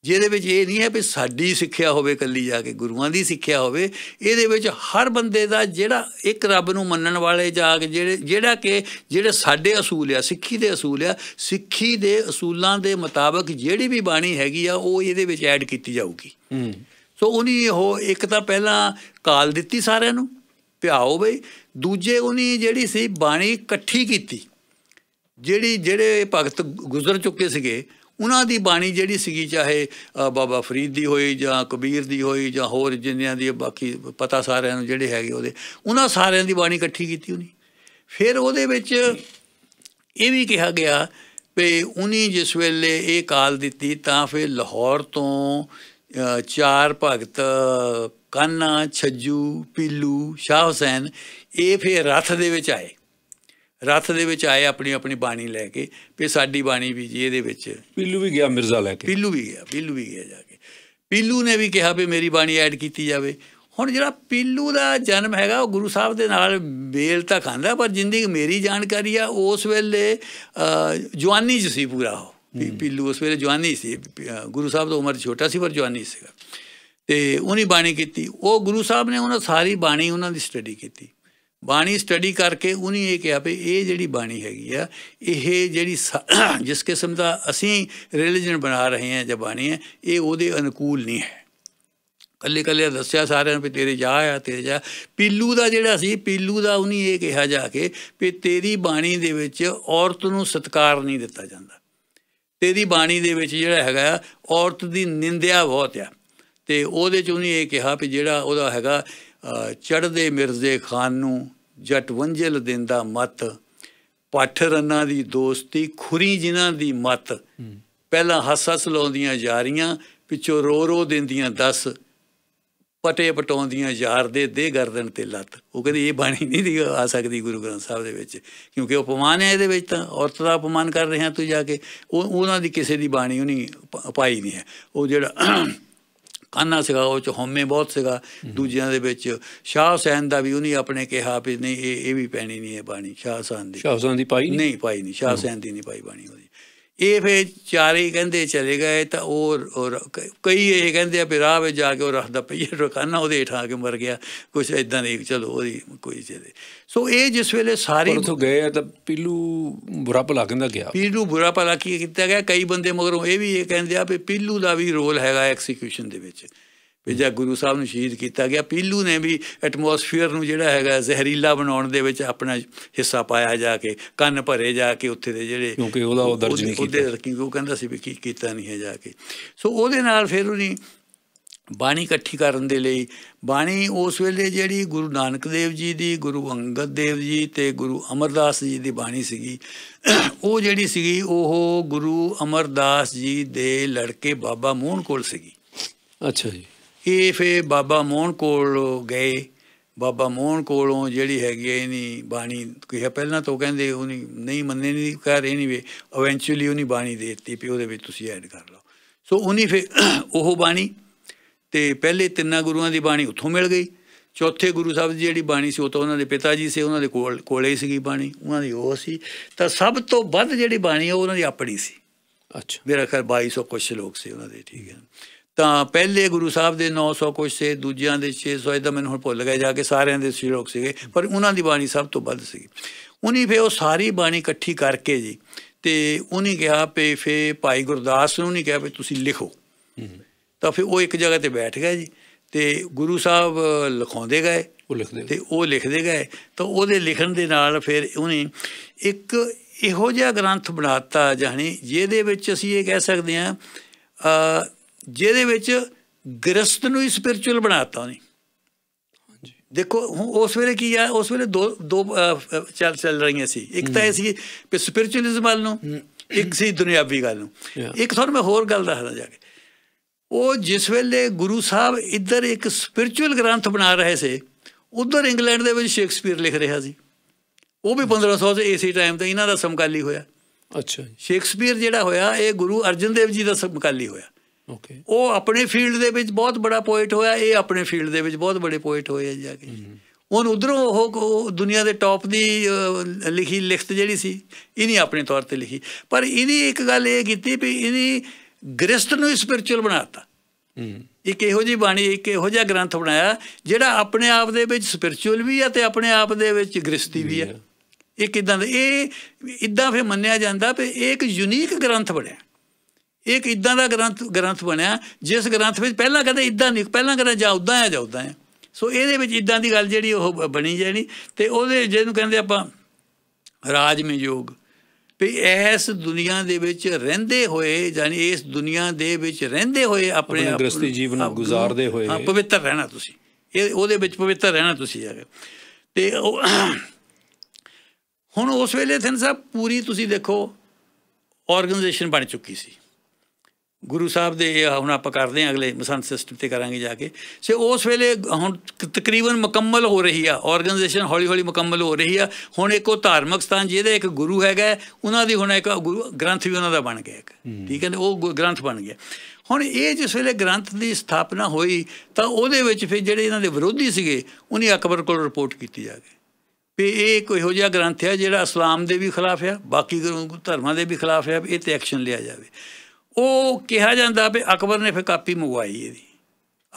ਜਿਹਦੇ ਵਿੱਚ ਇਹ ਨਹੀਂ ਹੈ ਵੀ ਸਾਡੀ ਸਿੱਖਿਆ ਹੋਵੇ ਕੱਲੀ ਜਾ ਕੇ ਗੁਰੂਆਂ ਦੀ ਸਿੱਖਿਆ ਹੋਵੇ ਇਹਦੇ ਵਿੱਚ ਹਰ ਬੰਦੇ ਦਾ ਜਿਹੜਾ ਇੱਕ ਰੱਬ ਨੂੰ ਮੰਨਣ ਵਾਲੇ ਜਾ ਕੇ ਜਿਹੜੇ ਜਿਹੜਾ ਕਿ ਜਿਹੜੇ ਸਾਡੇ ਅਸੂਲ ਆ ਸਿੱਖੀ ਦੇ ਅਸੂਲ ਆ ਸਿੱਖੀ ਦੇ ਅਸੂਲਾਂ ਦੇ ਮੁਤਾਬਕ ਜਿਹੜੀ ਵੀ ਬਾਣੀ ਹੈਗੀ ਆ ਉਹ ਇਹਦੇ ਵਿੱਚ ਐਡ ਕੀਤੀ ਜਾਊਗੀ ਹੂੰ ਸੋ ਉਹਨੀ ਉਹ ਇੱਕ ਤਾਂ ਪਹਿਲਾਂ ਕਾਲ ਦਿੱਤੀ ਸਾਰਿਆਂ ਨੂੰ ਭਿਆਓ ਬਈ ਦੂਜੇ ਉਹਨੀ ਜਿਹੜੀ ਸੀ ਬਾਣੀ ਇਕੱਠੀ ਕੀਤੀ ਜਿਹੜੀ ਜਿਹੜੇ ਭਗਤ ਗੁਜ਼ਰ ਚੁੱਕੇ ਸੀਗੇ ਉਹਨਾਂ ਦੀ ਬਾਣੀ ਜਿਹੜੀ ਸੀਗੀ ਚਾਹੇ ਬਾਬਾ ਫਰੀਦ ਦੀ ਹੋਈ ਜਾਂ ਕਬੀਰ ਦੀ ਹੋਈ ਜਾਂ ਹੋਰ ਜਿੰਨਿਆਂ ਦੀ ਬਾਕੀ ਪਤਾ ਸਾਰਿਆਂ ਨੂੰ ਜਿਹੜੇ ਹੈਗੇ ਉਹਦੇ ਉਹਨਾਂ ਸਾਰਿਆਂ ਦੀ ਬਾਣੀ ਇਕੱਠੀ ਕੀਤੀ ਉਹਨੇ ਫਿਰ ਉਹਦੇ ਵਿੱਚ ਇਹ ਵੀ ਕਿਹਾ ਗਿਆ ਵੀ ਉਹਨੇ ਜਿਸ ਵੇਲੇ ਇਹ ਕਾਲ ਦਿੱਤੀ ਤਾਂ ਫਿਰ ਲਾਹੌਰ ਤੋਂ ਚਾਰ ਭਗਤ ਕਾਨਾ ਛੱਜੂ ਪੀਲੂ ਸ਼ਾਹ ਹੁਸੈਨ ਇਹ ਫੇਰ ਰਥ ਦੇ ਵਿੱਚ ਆਏ ਰਥ ਦੇ ਵਿੱਚ ਆਏ ਆਪਣੀ ਆਪਣੀ ਬਾਣੀ ਲੈ ਕੇ ਵੀ ਸਾਡੀ ਬਾਣੀ ਵੀ ਜੀ ਇਹਦੇ ਵਿੱਚ ਪੀਲੂ ਵੀ ਗਿਆ ਮਿਰਜ਼ਾ ਲੈ ਕੇ ਪੀਲੂ ਵੀ ਗਿਆ ਪੀਲੂ ਵੀ ਗਿਆ ਜਾ ਕੇ ਪੀਲੂ ਨੇ ਵੀ ਕਿਹਾ ਵੀ ਮੇਰੀ ਬਾਣੀ ਐਡ ਕੀਤੀ ਜਾਵੇ ਹੁਣ ਜਿਹੜਾ ਪੀਲੂ ਦਾ ਜਨਮ ਹੈਗਾ ਉਹ ਗੁਰੂ ਸਾਹਿਬ ਦੇ ਨਾਲ ਬੇਲ ਤਾਂ ਖਾਂਦਾ ਪਰ ਜਿੰਦਗੀ ਮੇਰੀ ਜਾਣਕਾਰੀ ਆ ਉਸ ਵੇਲੇ ਜਵਾਨੀ 'ਚ ਸੀ ਪੂਰਾ ਹੋ ਪੀਲੂ ਉਸ ਵੇਲੇ ਜਵਾਨੀ ਸੀ ਗੁਰੂ ਸਾਹਿਬ ਤੋਂ ਉਮਰ ਛੋਟਾ ਸੀ ਪਰ ਜਵਾਨੀ ਸੀਗਾ ਤੇ ਉਹਨੇ ਬਾਣੀ ਕੀਤੀ ਉਹ ਗੁਰੂ ਸਾਹਿਬ ਨੇ ਉਹਨਾਂ ਸਾਰੀ ਬਾਣੀ ਉਹਨਾਂ ਦੀ ਸਟੱਡੀ ਕੀਤੀ ਬਾਣੀ ਸਟੱਡੀ ਕਰਕੇ ਉਹਨੇ ਇਹ ਕਿਹਾ ਵੀ ਇਹ ਜਿਹੜੀ ਬਾਣੀ ਹੈਗੀ ਆ ਇਹ ਜਿਹੜੀ ਜਿਸ ਕਿਸਮ ਦਾ ਅਸੀਂ ਰਿਲੀਜੀਅਨ ਬਣਾ ਰਹੇ ਹਾਂ ਜਾਂ ਬਾਣੀ ਹੈ ਇਹ ਉਹਦੇ ਅਨੁਕੂਲ ਨਹੀਂ ਹੈ ਕੱਲੇ ਕੱਲੇ ਦੱਸਿਆ ਸਾਰਿਆਂ ਨੂੰ ਵੀ ਤੇਰੇ ਜਾ ਆ ਤੇਰੇ ਜਾ ਪੀਲੂ ਦਾ ਜਿਹੜਾ ਸੀ ਪੀਲੂ ਦਾ ਉਹਨੇ ਇਹ ਕਿਹਾ ਜਾ ਕੇ ਵੀ ਤੇਰੀ ਬਾਣੀ ਦੇ ਵਿੱਚ ਔਰਤ ਨੂੰ ਸਤਕਾਰ ਨਹੀਂ ਦਿੱਤਾ ਜਾਂਦਾ ਤੇ ਬਾਣੀ ਦੇ ਵਿੱਚ ਜਿਹੜਾ ਹੈਗਾ ਔਰਤ ਦੀ ਨਿੰਦਿਆ ਬਹੁਤ ਆ ਤੇ ਉਹਦੇ ਚ ਉਹਨੇ ਇਹ ਕਿਹਾ ਵੀ ਜਿਹੜਾ ਉਹਦਾ ਹੈਗਾ ਚੜਦੇ ਮਿਰਜ਼ੇ ਖਾਨ ਨੂੰ ਜੱਟ ਵੰਜਲ ਦਿੰਦਾ ਮਤ ਪੱਠ ਦੀ ਦੋਸਤੀ ਖੁਰੀ ਜਿਨ੍ਹਾਂ ਦੀ ਮਤ ਪਹਿਲਾਂ ਹੱਸ ਹੱਸ ਲਾਉਂਦੀਆਂ ਜਾ ਰਹੀਆਂ ਪਿੱਛੋਂ ਰੋ ਰੋ ਦਿੰਦੀਆਂ ਦੱਸ ਪਟੇ ਪਟਾਉਂਦੀਆਂ ਯਾਰ ਦੇ ਦੇ ਗਰਦਨ ਤੇ ਲੱਤ ਉਹ ਕਹਿੰਦੀ ਇਹ ਬਾਣੀ ਨਹੀਂ ਦੀ ਆ ਸਕਦੀ ਗੁਰੂ ਗ੍ਰੰਥ ਸਾਹਿਬ ਦੇ ਵਿੱਚ ਕਿਉਂਕਿ ਉਪਮਾਨ ਹੈ ਇਹਦੇ ਵਿੱਚ ਤਾਂ ਔਰਤ ਦਾ ਅਪਮਾਨ ਕਰ ਰਹੇ ਹਾਂ ਤੂੰ ਜਾ ਕੇ ਉਹ ਉਹਨਾਂ ਦੀ ਕਿਸੇ ਦੀ ਬਾਣੀ ਨਹੀਂ ਪਾਈ ਨਹੀਂ ਹੈ ਉਹ ਜਿਹੜਾ ਕੰਨਾ ਸਿਗਾ ਉਹ ਚ ਹਉਮੈ ਬਹੁਤ ਸਿਗਾ ਦੂਜਿਆਂ ਦੇ ਵਿੱਚ ਸ਼ਾਹ ਹੁਸੈਨ ਦਾ ਵੀ ਉਹਨੇ ਆਪਣੇ ਕਿਹਾ ਵੀ ਨਹੀਂ ਇਹ ਇਹ ਵੀ ਪੈਣੀ ਨਹੀਂ ਹੈ ਬਾਣੀ ਸ਼ਾਹ ਹੁਸੈਨ ਦੀ ਸ਼ਾਹ ਹੁਸੈਨ ਦੀ ਪਾਈ ਨਹੀਂ ਪਾਈ ਨਹੀਂ ਸ਼ਾਹ ਹੁਸੈਨ ਦੀ ਨਹੀਂ ਪਾਈ ਬਾਣੀ ਉਹਦੀ ਇਹ ਫੇ ਚਾਰੇ ਕਹਿੰਦੇ ਚਲੇ ਗਏ ਤਾਂ ਉਹ ਕਈ ਇਹ ਕਹਿੰਦੇ ਆ ਵੀ ਰਾਹ ਵਿੱਚ ਜਾ ਕੇ ਉਹ ਰੱਖਦਾ ਪਈਏ ਰੁਕਾਨਾ ਉਹਦੇ ਠਾ ਕੇ ਮਰ ਗਿਆ ਕੁਝ ਇਦਾਂ ਨਹੀਂ ਚਲੋ ਉਹਦੀ ਕੋਈ ਚਲੇ ਸੋ ਇਹ ਜਿਸ ਵੇਲੇ ਸਾਰੇ ਤੋਂ ਗਏ ਆ ਤਾਂ ਪੀਲੂ ਬੁਰਾ ਭਲਾ ਕਹਿੰਦਾ ਗਿਆ ਪੀਲੂ ਬੁਰਾ ਭਲਾ ਕੀ ਕੀਤਾ ਗਿਆ ਕਈ ਬੰਦੇ ਮਗਰੋਂ ਇਹ ਵੀ ਇਹ ਕਹਿੰਦੇ ਆ ਵੀ ਪੀਲੂ ਦਾ ਵੀ ਰੋਲ ਹੈਗਾ ਐਕਸੀਕਿਊਸ਼ਨ ਦੇ ਵਿੱਚ ਵੀ ਗੁਰੂ ਸਾਹਿਬ ਨੂੰ ਸ਼ਹੀਦ ਕੀਤਾ ਗਿਆ ਪੀਲੂ ਨੇ ਵੀ ਐਟਮੋਸਫੀਅਰ ਨੂੰ ਜਿਹੜਾ ਹੈਗਾ ਜ਼ਹਿਰੀਲਾ ਬਣਾਉਣ ਦੇ ਵਿੱਚ ਆਪਣਾ ਹਿੱਸਾ ਪਾਇਆ ਜਾ ਕੇ ਕੰਨ ਭਰੇ ਜਾ ਕੇ ਉੱਥੇ ਦੇ ਜਿਹੜੇ ਕਿਉਂਕਿ ਉਹਦਾ ਉਹ ਦਰਜ ਨਹੀਂ ਕੀਤਾ ਉਹਦੇ ਉਹ ਕਹਿੰਦਾ ਸੀ ਵੀ ਕੀ ਕੀਤਾ ਨਹੀਂ ਹੈ ਜਾ ਕੇ ਸੋ ਉਹਦੇ ਨਾਲ ਫਿਰ ਉਹਨੇ ਬਾਣੀ ਇਕੱਠੀ ਕਰਨ ਦੇ ਲਈ ਬਾਣੀ ਉਸ ਵੇਲੇ ਜਿਹੜੀ ਗੁਰੂ ਨਾਨਕ ਦੇਵ ਜੀ ਦੀ ਗੁਰੂ ਅੰਗਦ ਦੇਵ ਜੀ ਤੇ ਗੁਰੂ ਅਮਰਦਾਸ ਜੀ ਦੀ ਬਾਣੀ ਸੀਗੀ ਉਹ ਜਿਹੜੀ ਸੀਗੀ ਉਹ ਗੁਰੂ ਅਮਰਦਾਸ ਜੀ ਦੇ ਲੜਕੇ ਬਾਬਾ ਮੋਹਨ ਕੋਲ ਸੀਗੀ ਅੱਛਾ ਜੀ ਇਹ ਫੇ ਬਾਬਾ ਮੋਹਨ ਕੋਲ ਗਏ ਬਾਬਾ ਮੋਹਨ ਕੋਲੋਂ ਜਿਹੜੀ ਹੈਗੀ ਨਹੀਂ ਬਾਣੀ ਕਿਹਾ ਪਹਿਲਾਂ ਤੋਂ ਕਹਿੰਦੇ ਉਹ ਨਹੀਂ ਮੰਨੇ ਨਹੀਂ ਕਹਿ ਰਹੇ ਨਹੀਂ ਵੇ ਇਵੈਂਚੁਅਲੀ ਉਹਨੀ ਬਾਣੀ ਦੇ ਦਿੱਤੀ ਵੀ ਉਹਦੇ ਵਿੱਚ ਤੁਸੀਂ ਐਡ ਕਰ ਲਓ ਸੋ ਉਹਨੀ ਫੇ ਉਹ ਬਾਣੀ ਤੇ ਪਹਿਲੇ ਤਿੰਨਾਂ ਗੁਰੂਆਂ ਦੀ ਬਾਣੀ ਉੱਥੋਂ ਮਿਲ ਗਈ ਚੌਥੇ ਗੁਰੂ ਸਾਹਿਬ ਦੀ ਜਿਹੜੀ ਬਾਣੀ ਸੀ ਉਹ ਤਾਂ ਉਹਨਾਂ ਦੇ ਪਿਤਾ ਜੀ ਸੀ ਉਹਨਾਂ ਦੇ ਕੋਲ ਕੋਲੇ ਸੀਗੀ ਬਾਣੀ ਉਹਨਾਂ ਦੀ ਉਹ ਸੀ ਤਾਂ ਸਭ ਤੋਂ ਵੱਧ ਜਿਹੜੀ ਬਾਣੀ ਉਹ ਉਹਨਾਂ ਦੀ ਆਪਣੀ ਸੀ ਅੱਛਾ ਮੇਰਾ ਖਿਆਲ 2200 ਕੁਝ ਲੋਕ ਸੀ ਉਹਨਾਂ ਦੇ ਠੀਕ ਹੈ ਤਾਂ ਪਹਿਲੇ ਗੁਰੂ ਸਾਹਿਬ ਦੇ 900 ਕੁਛ ਸੇ ਦੂਜਿਆਂ ਦੇ 600 ਇਹਦਾ ਮੈਨੂੰ ਹੁਣ ਭੁੱਲ ਗਿਆ ਜਾ ਕੇ ਸਾਰਿਆਂ ਦੇ ਸ਼ਲੋਕ ਸੀਗੇ ਪਰ ਉਹਨਾਂ ਦੀ ਬਾਣੀ ਸਭ ਤੋਂ ਵੱਧ ਸੀ ਉਨੀ ਫੇ ਉਹ ਸਾਰੀ ਬਾਣੀ ਇਕੱਠੀ ਕਰਕੇ ਜੀ ਤੇ ਉਹਨੇ ਕਿਹਾ ਪੇ ਫੇ ਭਾਈ ਗੁਰਦਾਸ ਨੂੰ ਨਹੀਂ ਕਿਹਾ ਵੀ ਤੁਸੀਂ ਲਿਖੋ ਤਾਂ ਫੇ ਉਹ ਇੱਕ ਜਗ੍ਹਾ ਤੇ ਬੈਠ ਗਿਆ ਜੀ ਤੇ ਗੁਰੂ ਸਾਹਿਬ ਲਿਖਾਉਂਦੇ ਗਏ ਉਹ ਲਿਖਦੇ ਤੇ ਉਹ ਲਿਖਦੇ ਗਏ ਤਾਂ ਉਹਦੇ ਲਿਖਣ ਦੇ ਨਾਲ ਫਿਰ ਉਹਨੇ ਇੱਕ ਇਹੋ ਜਿਹਾ ਗ੍ਰੰਥ ਬਣਾਤਾ ਜਾਨੀ ਜਿਹਦੇ ਵਿੱਚ ਅਸੀਂ ਇਹ ਕਹਿ ਸਕਦੇ ਹਾਂ ਜਿਹਦੇ ਵਿੱਚ ਗ੍ਰਸਤ ਨੂੰ ਹੀ ਸਪਿਰਚੁਅਲ ਬਣਾਤਾ ਉਹਨੇ ਦੇਖੋ ਉਸ ਵੇਲੇ ਕੀ ਆ ਉਸ ਵੇਲੇ ਦੋ ਦੋ ਚੱਲ ਚੱਲ ਰਹੀਆਂ ਸੀ ਇੱਕ ਤਾਂ ਇਹ ਸੀ ਕਿ ਸਪਿਰਚੁਅਲਿਜ਼ਮ ਵੱਲ ਨੂੰ ਇੱਕ ਸੀ ਦੁਨਿਆਵੀ ਗੱਲ ਨੂੰ ਇੱਕ ਤੁਹਾਨੂੰ ਮੈਂ ਹੋਰ ਗੱਲ ਦੱਸਦਾ ਜਾ ਕੇ ਉਹ ਜਿਸ ਵੇਲੇ ਗੁਰੂ ਸਾਹਿਬ ਇੱਧਰ ਇੱਕ ਸਪਿਰਚੁਅਲ ਗ੍ਰੰਥ ਬਣਾ ਰਹੇ ਸੀ ਉਧਰ ਇੰਗਲੈਂਡ ਦੇ ਵਿੱਚ ਸ਼ੇਕਸਪੀਅਰ ਲਿਖ ਰਿਹਾ ਸੀ ਉਹ ਵੀ 1500 ਦੇ ਏਸੀ ਟਾਈਮ ਤੇ ਇਹਨਾਂ ਦਾ ਸਮਕਾਲੀ ਹੋਇਆ ਅੱਛਾ ਸ਼ੇਕਸਪੀਅਰ ਜਿਹੜਾ ਹੋਇਆ ਇਹ ਗੁਰੂ ਅਰਜਨ ਦੇਵ ਜੀ ਦਾ ਸਮਕਾਲੀ ਹੋਇਆ ਓਕੇ ਉਹ ਆਪਣੇ ਫੀਲਡ ਦੇ ਵਿੱਚ ਬਹੁਤ ਬੜਾ ਪੋਇਟ ਹੋਇਆ ਇਹ ਆਪਣੇ ਫੀਲਡ ਦੇ ਵਿੱਚ ਬਹੁਤ ਬੜੇ ਪੋਇਟ ਹੋਏ ਜਾ ਕੇ ਉਹਨ ਉਧਰੋਂ ਉਹ ਦੁਨੀਆ ਦੇ ਟੌਪ ਦੀ ਲਿਖੀ ਲਿਖਤ ਜਿਹੜੀ ਸੀ ਇਹਨੇ ਆਪਣੇ ਤੌਰ ਤੇ ਲਿਖੀ ਪਰ ਇਹਦੀ ਇੱਕ ਗੱਲ ਇਹ ਕੀਤੀ ਵੀ ਇਹਨੇ ਗ੍ਰਸਤ ਨੂੰ ਸਪਿਰਚੁਅਲ ਬਣਾਤਾ ਇੱਕ ਇਹੋ ਜੀ ਬਾਣੀ ਇੱਕ ਇਹੋ ਜਿਹਾ ਗ੍ਰੰਥ ਬਣਾਇਆ ਜਿਹੜਾ ਆਪਣੇ ਆਪ ਦੇ ਵਿੱਚ ਸਪਿਰਚੁਅਲ ਵੀ ਹੈ ਤੇ ਆਪਣੇ ਆਪ ਦੇ ਵਿੱਚ ਗ੍ਰਸਤੀ ਵੀ ਹੈ ਇਹ ਕਿਦਾਂ ਇਹ ਇਦਾਂ ਫੇ ਮੰਨਿਆ ਜਾਂਦਾ ਕਿ ਇਹ ਇੱਕ ਯੂਨੀਕ ਗ੍ਰੰਥ ਬਣਿਆ ਇੱਕ ਇਦਾਂ ਦਾ ਗ੍ਰੰਥ ਗ੍ਰੰਥ ਬਣਿਆ ਜਿਸ ਗ੍ਰੰਥ ਵਿੱਚ ਪਹਿਲਾਂ ਕਦੇ ਇਦਾਂ ਨਹੀਂ ਪਹਿਲਾਂ ਕਦੇ ਜਾਂ ਉਦਾਂ ਆ ਜਾਂ ਉਦਾਂ ਆ ਸੋ ਇਹਦੇ ਵਿੱਚ ਇਦਾਂ ਦੀ ਗੱਲ ਜਿਹੜੀ ਉਹ ਬਣੀ ਜਾਣੀ ਤੇ ਉਹਦੇ ਜਿਹਨੂੰ ਕਹਿੰਦੇ ਆਪਾਂ ਰਾਜਮੇ ਯੋਗ ਵੀ ਇਸ ਦੁਨੀਆ ਦੇ ਵਿੱਚ ਰਹਿੰਦੇ ਹੋਏ ਯਾਨੀ ਇਸ ਦੁਨੀਆ ਦੇ ਵਿੱਚ ਰਹਿੰਦੇ ਹੋਏ ਆਪਣੇ ਗ੍ਰਸਤੀ ਜੀਵਨ ਗੁਜ਼ਾਰਦੇ ਹੋਏ ਹਾਂ ਪਵਿੱਤਰ ਰਹਿਣਾ ਤੁਸੀਂ ਇਹ ਉਹਦੇ ਵਿੱਚ ਪਵਿੱਤਰ ਰਹਿਣਾ ਤੁਸੀਂ ਹੈਗਾ ਤੇ ਹੁਣ ਉਸ ਵੇਲੇ ਥਿੰਨ ਸਾਹਿਬ ਪੂਰੀ ਤੁਸੀਂ ਦੇਖੋ ਆਰਗੇਨਾਈਜੇਸ਼ਨ ਬਣ ਚੁੱਕੀ ਸੀ ਗੁਰੂ ਸਾਹਿਬ ਦੇ ਇਹ ਹੁਣ ਆਪਾਂ ਕਰਦੇ ਆ ਅਗਲੇ ਮਸੰਤ ਸਿਸਟਮ ਤੇ ਕਰਾਂਗੇ ਜਾ ਕੇ ਸੇ ਉਸ ਵੇਲੇ ਹੁਣ ਤਕਰੀਬਨ ਮੁਕੰਮਲ ਹੋ ਰਹੀ ਆ ਆਰਗੇਨਾਈਜੇਸ਼ਨ ਹੌਲੀ ਹੌਲੀ ਮੁਕੰਮਲ ਹੋ ਰਹੀ ਆ ਹੁਣ ਇੱਕੋ ਧਾਰਮਿਕ ਸਥਾਨ ਜਿਹਦੇ ਇੱਕ ਗੁਰੂ ਹੈਗਾ ਉਹਨਾਂ ਦੀ ਹੁਣ ਇੱਕ ਗੁਰੂ ਗ੍ਰੰਥ ਵੀ ਉਹਨਾਂ ਦਾ ਬਣ ਗਿਆ ਇੱਕ ਠੀਕ ਹੈ ਉਹ ਗ੍ਰੰਥ ਬਣ ਗਿਆ ਹੁਣ ਇਹ ਜਿਸ ਵੇਲੇ ਗ੍ਰੰਥ ਦੀ ਸਥਾਪਨਾ ਹੋਈ ਤਾਂ ਉਹਦੇ ਵਿੱਚ ਫਿਰ ਜਿਹੜੇ ਇਹਨਾਂ ਦੇ ਵਿਰੋਧੀ ਸੀਗੇ ਉਹਨੇ ਅਕਬਰ ਕੋਲ ਰਿਪੋਰਟ ਕੀਤੀ ਜਾ ਕੇ ਵੀ ਇਹ ਕੋਈ ਹੋ ਜਿਹਾ ਗ੍ਰੰਥ ਹੈ ਜਿਹੜਾ ਇਸਲਾਮ ਦੇ ਵੀ ਖਿਲਾਫ ਆ ਬਾਕੀ ਧਰਮਾਂ ਦੇ ਵੀ ਖਿਲਾਫ ਆ ਇਹ ਤੇ ਐਕਸ਼ਨ ਲਿਆ ਜਾਵੇ ਉਹ ਕਿਹਾ ਜਾਂਦਾ ਵੀ ਅਕਬਰ ਨੇ ਫਿਰ ਕਾਪੀ ਮੰਗਵਾਈ ਇਹਦੀ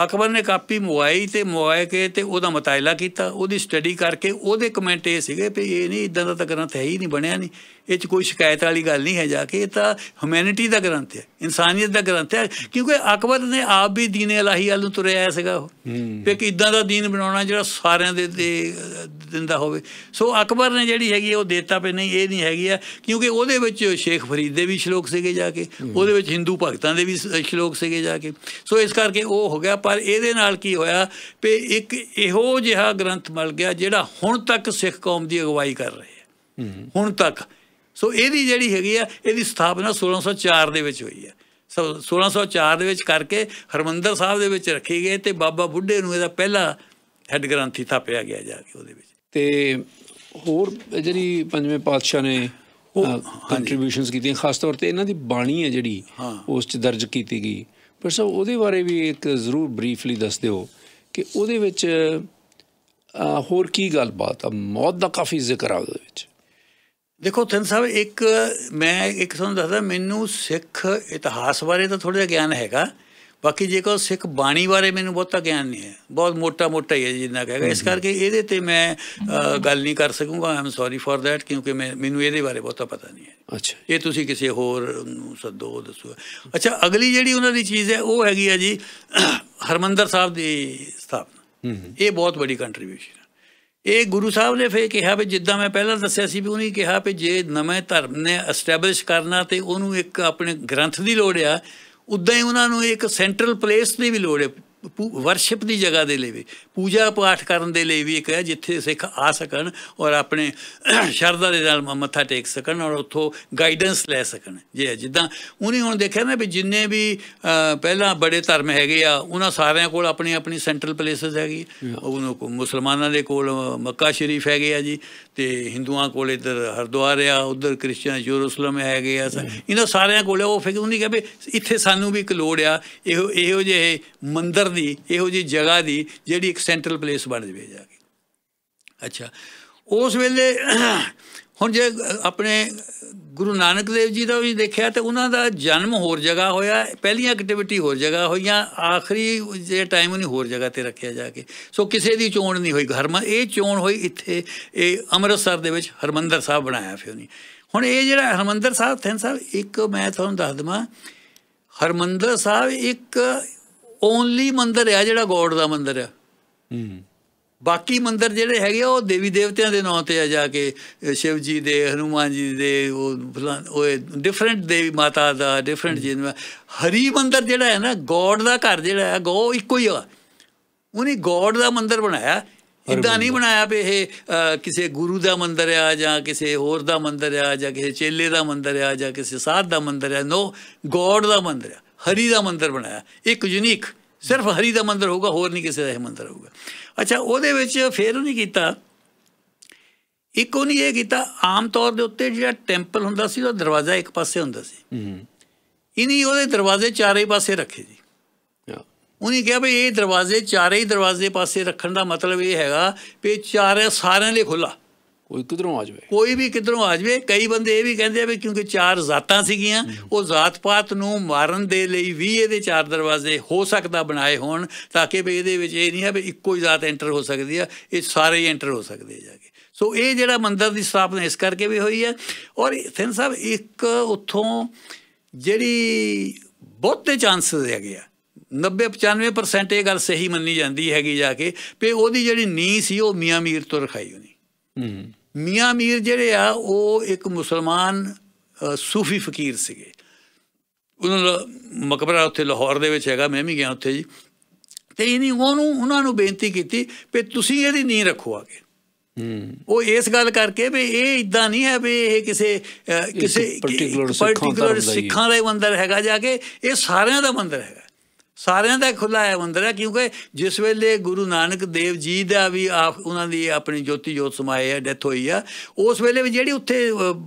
ਅਕਬਰ ਨੇ ਕਾਪੀ ਮੰਗਵਾਈ ਤੇ ਮੰਗਵਾ ਕੇ ਤੇ ਉਹਦਾ ਮਤਾਇਲਾ ਕੀਤਾ ਉਹਦੀ ਸਟੱਡੀ ਕਰਕੇ ਉਹਦੇ ਕਮੈਂਟ ਇਹ ਸੀਗੇ ਵੀ ਇਹ ਨਹੀਂ ਇਦਾਂ ਦਾ ਤਾਂ ਗ੍ਰੰਥ ਹੈ ਹੀ ਨਹੀਂ ਬਣਿਆ ਨਹੀਂ ਇਹ 'ਚ ਕੋਈ ਸ਼ਿਕਾਇਤ ਵਾਲੀ ਗੱਲ ਨਹੀਂ ਹੈ ਜਾ ਕੇ ਇਹ ਤਾਂ ਹਿਊਮੈਨਿਟੀ ਦਾ ਗ੍ਰੰਥ ਹੈ ਇਨਸਾਨੀਅਤ ਦਾ ਗ੍ਰੰਥ ਹੈ ਕਿਉਂਕਿ ਅਕਬਰ ਨੇ ਆਪ ਵੀ ਦੀਨ ਇਲਾਹੀ ਵੱਲ ਨੂੰ ਤੁਰਿਆ ਸੀਗਾ ਉਹ ਤੇ ਕਿ ਇਦਾਂ ਦਾ ਦੀਨ ਬਣਾਉਣਾ ਜਿਹੜਾ ਸਾਰਿਆਂ ਦੇ ਤੇ ਦਿੰਦਾ ਹੋਵੇ ਸੋ ਅਕਬਰ ਨੇ ਜਿਹੜੀ ਹੈਗੀ ਉਹ ਦੇਤਾ ਪੇ ਨਹੀਂ ਇਹ ਨਹੀਂ ਹੈਗੀ ਆ ਕਿਉਂਕਿ ਉਹਦੇ ਵਿੱਚ ਸ਼ੇਖ ਫਰੀਦ ਦੇ ਵੀ ਸ਼ਲੋਕ ਸੀਗੇ ਜਾ ਕੇ ਉਹਦੇ ਵਿੱਚ ਹਿੰਦੂ ਭਗਤਾਂ ਦੇ ਵੀ ਸ਼ਲੋਕ ਸੀਗੇ ਜਾ ਕੇ ਸੋ ਇਸ ਕਰਕੇ ਉਹ ਹੋ ਗਿਆ ਪਰ ਇਹਦੇ ਨਾਲ ਕੀ ਹੋਇਆ ਪੇ ਇੱਕ ਇਹੋ ਜਿਹਾ ਗ੍ਰੰਥ ਮਿਲ ਗਿਆ ਜਿਹੜਾ ਹੁਣ ਤੱਕ ਸਿੱਖ ਕੌਮ ਦੀ ਅਗਵਾਈ ਕਰ ਰਿਹਾ ਹੈ ਹੁਣ ਤੱਕ ਸੋ ਇਹਦੀ ਜਿਹੜੀ ਹੈਗੀ ਆ ਇਹਦੀ ਸਥਾਪਨਾ 1604 ਦੇ ਵਿੱਚ ਹੋਈ ਹੈ 1604 ਦੇ ਵਿੱਚ ਕਰਕੇ ਹਰਮੰਦਰ ਸਾਹਿਬ ਦੇ ਵਿੱਚ ਰੱਖੀ ਗਈ ਤੇ ਬਾਬਾ ਬੁੱਢੇ ਨੂੰ ਇਹਦਾ ਪਹਿਲਾ ਹੈੱਡ ਗ੍ਰੰਥੀ ਥਾਪਿਆ ਗਿਆ ਜਾ ਕੇ ਉਹਦੇ ਵਿੱਚ ਤੇ ਹੋਰ ਜਿਹੜੀ ਪੰਜਵੇਂ ਪਾਤਸ਼ਾਹ ਨੇ ਉਹ ਕੰਟਰੀਬਿਊਸ਼ਨਸ ਕੀਤੀਆਂ ਖਾਸ ਤੌਰ ਤੇ ਇਹਨਾਂ ਦੀ ਬਾਣੀ ਹੈ ਜਿਹੜੀ ਉਸ 'ਚ ਦਰਜ ਕੀਤੀ ਗਈ ਪਰ ਸਭ ਉਹਦੇ ਬਾਰੇ ਵੀ ਇੱਕ ਜ਼ਰੂਰ ਬਰੀਫਲੀ ਦੱਸ ਦਿਓ ਕਿ ਉਹਦੇ ਵਿੱਚ ਹੋਰ ਕੀ ਗੱਲਬਾਤ ਆ ਮੌਤ ਦਾ ਕਾਫੀ ਜ਼ਿਕਰ ਆ ਉਹਦੇ ਵਿੱਚ ਦੇਖੋ ਤਨ ਸਾਹਿਬ ਇੱਕ ਮੈਂ ਇੱਕ ਤੁਹਾਨੂੰ ਦੱਸਦਾ ਮੈਨੂੰ ਸਿੱਖ ਇਤਿਹਾਸ ਬਾਰੇ ਤਾਂ ਥੋੜਾ ਜਿਹਾ ਗਿਆਨ ਹੈਗਾ ਬਾਕੀ ਜੇ ਕੋ ਸਿੱਖ ਬਾਣੀ ਬਾਰੇ ਮੈਨੂੰ ਬਹੁਤਾ ਗਿਆਨ ਨਹੀਂ ਹੈ ਬਹੁਤ ਮੋਟਾ ਮੋਟਾ ਹੀ ਹੈ ਜਿੰਨਾ ਕਹੇਗਾ ਇਸ ਕਰਕੇ ਇਹਦੇ ਤੇ ਮੈਂ ਗੱਲ ਨਹੀਂ ਕਰ ਸਕੂੰਗਾ ਆਮ ਸੌਰੀ ਫॉर दैट ਕਿਉਂਕਿ ਮੈਂ ਮੈਨੂੰ ਇਹਦੇ ਬਾਰੇ ਬਹੁਤਾ ਪਤਾ ਨਹੀਂ ਹੈ ਅੱਛਾ ਇਹ ਤੁਸੀਂ ਕਿਸੇ ਹੋਰ ਨੂੰ ਸੱਦੋ ਦੱਸੋ ਅੱਛਾ ਅਗਲੀ ਜਿਹੜੀ ਉਹਨਾਂ ਦੀ ਚੀਜ਼ ਹੈ ਉਹ ਹੈਗੀ ਆ ਜੀ ਹਰਮੰਦਰ ਸਾਹਿਬ ਦੀ ਸਥਾਪਨਾ ਇਹ ਬਹੁਤ ਵੱਡੀ ਕੰਟਰੀਬਿਊਸ਼ਨ ਇਹ ਗੁਰੂ ਸਾਹਿਬ ਨੇ ਫੇਰ ਕਿਹਾ ਵੀ ਜਿੱਦਾਂ ਮੈਂ ਪਹਿਲਾਂ ਦੱਸਿਆ ਸੀ ਵੀ ਉਹਨੇ ਕਿਹਾ ਵੀ ਜੇ ਨਵੇਂ ਧਰਮ ਨੇ ਐਸਟੈਬਲਿਸ਼ ਕਰਨਾ ਤੇ ਉਹਨੂੰ ਇੱਕ ਆਪਣੇ ਗ੍ਰੰਥ ਦੀ ਲੋੜ ਆ ਉਦਾਂ ਹੀ ਉਹਨਾਂ ਨੂੰ ਇੱਕ ਸੈਂਟਰਲ ਪਲੇਸ ਦੀ ਵੀ ਲੋੜ ਹੈ ਵਰਸ਼ਿਪ ਦੀ ਜਗ੍ਹਾ ਦੇ ਲਈ ਵੀ ਪੂਜਾ ਪਾਠ ਕਰਨ ਦੇ ਲਈ ਵੀ ਇੱਕ ਹੈ ਜਿੱਥੇ ਸਿੱਖ ਆ ਸਕਣ ਔਰ ਆਪਣੇ ਸ਼ਰਧਾ ਦੇ ਨਾਲ ਮੱਥਾ ਟੇਕ ਸਕਣ ਔਰ ਉੱਥੋਂ ਗਾਈਡੈਂਸ ਲੈ ਸਕਣ ਜੇ ਜਿੱਦਾਂ ਉਹਨੇ ਹੁਣ ਦੇਖਿਆ ਨਾ ਵੀ ਜਿੰਨੇ ਵੀ ਪਹਿਲਾਂ ਬੜੇ ਧਰਮ ਹੈਗੇ ਆ ਉਹਨਾਂ ਸਾਰਿਆਂ ਕੋਲ ਆਪਣੀ ਆਪਣੀ ਸੈਂਟਰਲ ਪਲੇਸਸ ਹੈਗੀ ਉਹਨਾਂ ਕੋ ਮੁਸਲਮਾਨਾਂ ਦੇ ਕੋਲ ਮੱਕਾ ਸ਼ਰੀਫ ਹੈਗੇ ਆ ਜੀ ਤੇ ਹਿੰਦੂਆਂ ਕੋਲ ਇੱਧਰ ਹਰਦੁਆਰ ਆ ਉਧਰ ਕ੍ਰਿਸਚੀਅਨ ਯਰੂਸ਼ਲਮ ਹੈਗੇ ਆ ਇਹਨਾਂ ਸਾਰਿਆਂ ਕੋਲ ਉਹ ਫਿਰ ਉਹਨੇ ਕਿਹਾ ਵੀ ਇੱਥੇ ਸਾਨੂੰ ਵੀ ਇੱਕ ਲੋੜ ਆ ਇਹੋ ਇਹੋ ਜਿਹੇ ਮੰਦਰ ਦੀ ਇਹੋ ਜੀ ਜਗ੍ਹਾ ਦੀ ਜਿਹੜੀ ਇੱਕ ਸੈਂਟਰਲ ਪਲੇਸ ਬਣ ਜਵੇ ਜਾ ਕੇ ਅੱਛਾ ਉਸ ਵੇਲੇ ਹੁਣ ਜੇ ਆਪਣੇ ਗੁਰੂ ਨਾਨਕ ਦੇਵ ਜੀ ਦਾ ਵੀ ਦੇਖਿਆ ਤੇ ਉਹਨਾਂ ਦਾ ਜਨਮ ਹੋਰ ਜਗ੍ਹਾ ਹੋਇਆ ਪਹਿਲੀਆਂ ਐਕਟੀਵਿਟੀ ਹੋਰ ਜਗ੍ਹਾ ਹੋਈਆਂ ਆਖਰੀ ਜੇ ਟਾਈਮ ਉਹਨੇ ਹੋਰ ਜਗ੍ਹਾ ਤੇ ਰੱਖਿਆ ਜਾ ਕੇ ਸੋ ਕਿਸੇ ਦੀ ਚੋਣ ਨਹੀਂ ਹੋਈ ਘਰ ਮਾ ਇਹ ਚੋਣ ਹੋਈ ਇੱਥੇ ਇਹ ਅੰਮ੍ਰਿਤਸਰ ਦੇ ਵਿੱਚ ਹਰਮੰਦਰ ਸਾਹਿਬ ਬਣਾਇਆ ਫਿਰ ਉਹਨੇ ਹੁਣ ਇਹ ਜਿਹੜਾ ਹਰਮੰਦਰ ਸਾਹਿਬ ਥੈਨ ਸਾਹਿਬ ਇੱਕ ਮੈਂ ਤੁਹਾਨੂੰ ਦੱਸ ਦਵਾਂ ਹਰਮੰਦਰ ਸਾਹਿਬ ਇੱਕ ਓਨਲੀ ਮੰਦਿਰ ਆ ਜਿਹੜਾ ਗੋਡ ਦਾ ਮੰਦਿਰ ਆ ਹੂੰ ਬਾਕੀ ਮੰਦਿਰ ਜਿਹੜੇ ਹੈਗੇ ਉਹ ਦੇਵੀ ਦੇਵਤਿਆਂ ਦੇ ਨਾਂ ਤੇ ਆ ਜਾ ਕੇ ਸ਼ਿਵ ਜੀ ਦੇ ਹਨੂਮਾਨ ਜੀ ਦੇ ਉਹ ਉਹ ਡਿਫਰੈਂਟ ਦੇਵੀ ਮਾਤਾ ਦਾ ਡਿਫਰੈਂਟ ਜੀ ਹਰੀ ਮੰਦਿਰ ਜਿਹੜਾ ਹੈ ਨਾ ਗੋਡ ਦਾ ਘਰ ਜਿਹੜਾ ਹੈ ਉਹ ਇੱਕੋ ਹੀ ਆ ਉਹਨੇ ਗੋਡ ਦਾ ਮੰਦਿਰ ਬਣਾਇਆ ਇਦਾਂ ਨਹੀਂ ਬਣਾਇਆ ਵੀ ਇਹ ਕਿਸੇ ਗੁਰੂ ਦਾ ਮੰਦਿਰ ਆ ਜਾਂ ਕਿਸੇ ਹੋਰ ਦਾ ਮੰਦਿਰ ਆ ਜਾਂ ਕਿਸੇ ਚੇਲੇ ਦਾ ਮੰਦਿਰ ਆ ਜਾਂ ਕਿਸੇ ਸਾਧ ਦਾ ਮੰਦਿਰ ਆ ਨੋ ਗੋਡ ਦਾ ਮੰਦਿਰ ਆ ਹਰੀ ਦਾ ਮੰਦਰ ਬਣਾਇਆ ਇੱਕ ਯੂਨੀਕ ਸਿਰਫ ਹਰੀ ਦਾ ਮੰਦਰ ਹੋਊਗਾ ਹੋਰ ਨਹੀਂ ਕਿਸੇ ਦਾ ਇਹ ਮੰਦਰ ਹੋਊਗਾ ਅੱਛਾ ਉਹਦੇ ਵਿੱਚ ਫੇਰ ਉਹ ਨਹੀਂ ਕੀਤਾ ਇੱਕ ਨਹੀਂ ਇਹ ਕੀਤਾ ਆਮ ਤੌਰ ਦੇ ਉੱਤੇ ਜਿਹੜਾ ਟੈਂਪਲ ਹੁੰਦਾ ਸੀ ਉਹਦਾ ਦਰਵਾਜ਼ਾ ਇੱਕ ਪਾਸੇ ਹੁੰਦਾ ਸੀ ਹੂੰ ਇਨੀ ਉਹਦੇ ਦਰਵਾਜ਼ੇ ਚਾਰੇ ਪਾਸੇ ਰੱਖੇ ਜੀ ਉਹਨੇ ਕਿਹਾ ਵੀ ਇਹ ਦਰਵਾਜ਼ੇ ਚਾਰੇ ਹੀ ਦਰਵਾਜ਼ੇ ਪਾਸੇ ਰੱਖਣ ਦਾ ਮਤਲਬ ਇਹ ਹੈਗਾ ਵੀ ਚਾਰੇ ਸਾਰਿਆਂ ਲਈ ਖੁੱਲਾ ਕੋਈ ਕਿਧਰੋਂ ਆ ਜਾਵੇ ਕੋਈ ਵੀ ਕਿਧਰੋਂ ਆ ਜਾਵੇ ਕਈ ਬੰਦੇ ਇਹ ਵੀ ਕਹਿੰਦੇ ਆ ਵੀ ਕਿਉਂਕਿ ਚਾਰ ਜ਼ਾਤਾਂ ਸੀਗੀਆਂ ਉਹ ਜ਼ਾਤ-ਪਾਤ ਨੂੰ ਮਾਰਨ ਦੇ ਲਈ ਵੀ ਇਹਦੇ ਚਾਰ ਦਰਵਾਜ਼ੇ ਹੋ ਸਕਦਾ ਬਣਾਏ ਹੋਣ ਤਾਂ ਕਿ ਵੀ ਇਹਦੇ ਵਿੱਚ ਇਹ ਨਹੀਂ ਹੈ ਵੀ ਇੱਕੋ ਹੀ ਜ਼ਾਤ ਐਂਟਰ ਹੋ ਸਕਦੀ ਆ ਇਹ ਸਾਰੇ ਐਂਟਰ ਹੋ ਸਕਦੇ ਜਾ ਕੇ ਸੋ ਇਹ ਜਿਹੜਾ ਮੰਦਰ ਦੀ ਸਥਾਪਨਾ ਇਸ ਕਰਕੇ ਵੀ ਹੋਈ ਹੈ ਔਰ ਸਿੰਘ ਸਾਹਿਬ ਇੱਕ ਉੱਥੋਂ ਜਿਹੜੀ ਬਹੁਤੇ ਚਾਂਸਸ ਆ ਗਿਆ 90 95% ਇਹ ਗੱਲ ਸਹੀ ਮੰਨੀ ਜਾਂਦੀ ਹੈਗੀ ਜਾ ਕੇ ਵੀ ਉਹਦੀ ਜਿਹੜੀ ਨੀ ਸੀ ਉਹ ਮੀਆਂ ਮੀਰ ਤੋਂ ਰਖਾਈ ਹੋਣੀ ਹੂੰ ਮੀਆਂ ਮੀਰ ਜਿਹੜੇ ਆ ਉਹ ਇੱਕ ਮੁਸਲਮਾਨ ਸੂਫੀ ਫਕੀਰ ਸੀਗੇ ਉਹਨਾਂ ਦਾ ਮਕਬਰਾ ਉੱਥੇ ਲਾਹੌਰ ਦੇ ਵਿੱਚ ਹੈਗਾ ਮੈਂ ਵੀ ਗਿਆ ਉੱਥੇ ਜੀ ਤੇ ਇਹਨੀ ਉਹਨੂੰ ਉਹਨਾਂ ਨੂੰ ਬੇਨਤੀ ਕੀਤੀ ਕਿ ਤੁਸੀਂ ਇਹਦੀ ਨੀਂ ਰੱਖੋ ਆਗੇ ਉਹ ਇਸ ਗੱਲ ਕਰਕੇ ਵੀ ਇਹ ਇਦਾਂ ਨਹੀਂ ਹੈ ਵੀ ਇਹ ਕਿਸੇ ਕਿਸੇ ਪਾਰਟਿਕੂਲਰ ਸਿੱਖਾਂ ਦਾ ਹੀ ਮੰਦਰ ਹੈਗਾ ਜਾ ਕੇ ਇਹ ਸਾਰਿਆਂ ਦਾ ਮੰਦਰ ਹੈ ਸਾਰਿਆਂ ਦਾ ਖੁੱਲਾ ਹੈ ਮੰਦਰ ਹੈ ਕਿਉਂਕਿ ਜਿਸ ਵੇਲੇ ਗੁਰੂ ਨਾਨਕ ਦੇਵ ਜੀ ਦਾ ਵੀ ਆਪ ਉਹਨਾਂ ਦੀ ਆਪਣੀ ਜੋਤੀ ਜੋਤ ਸਮਾਏ ਹੈ ਡੈਥ ਹੋਈ ਆ ਉਸ ਵੇਲੇ ਵੀ ਜਿਹੜੀ ਉੱਥੇ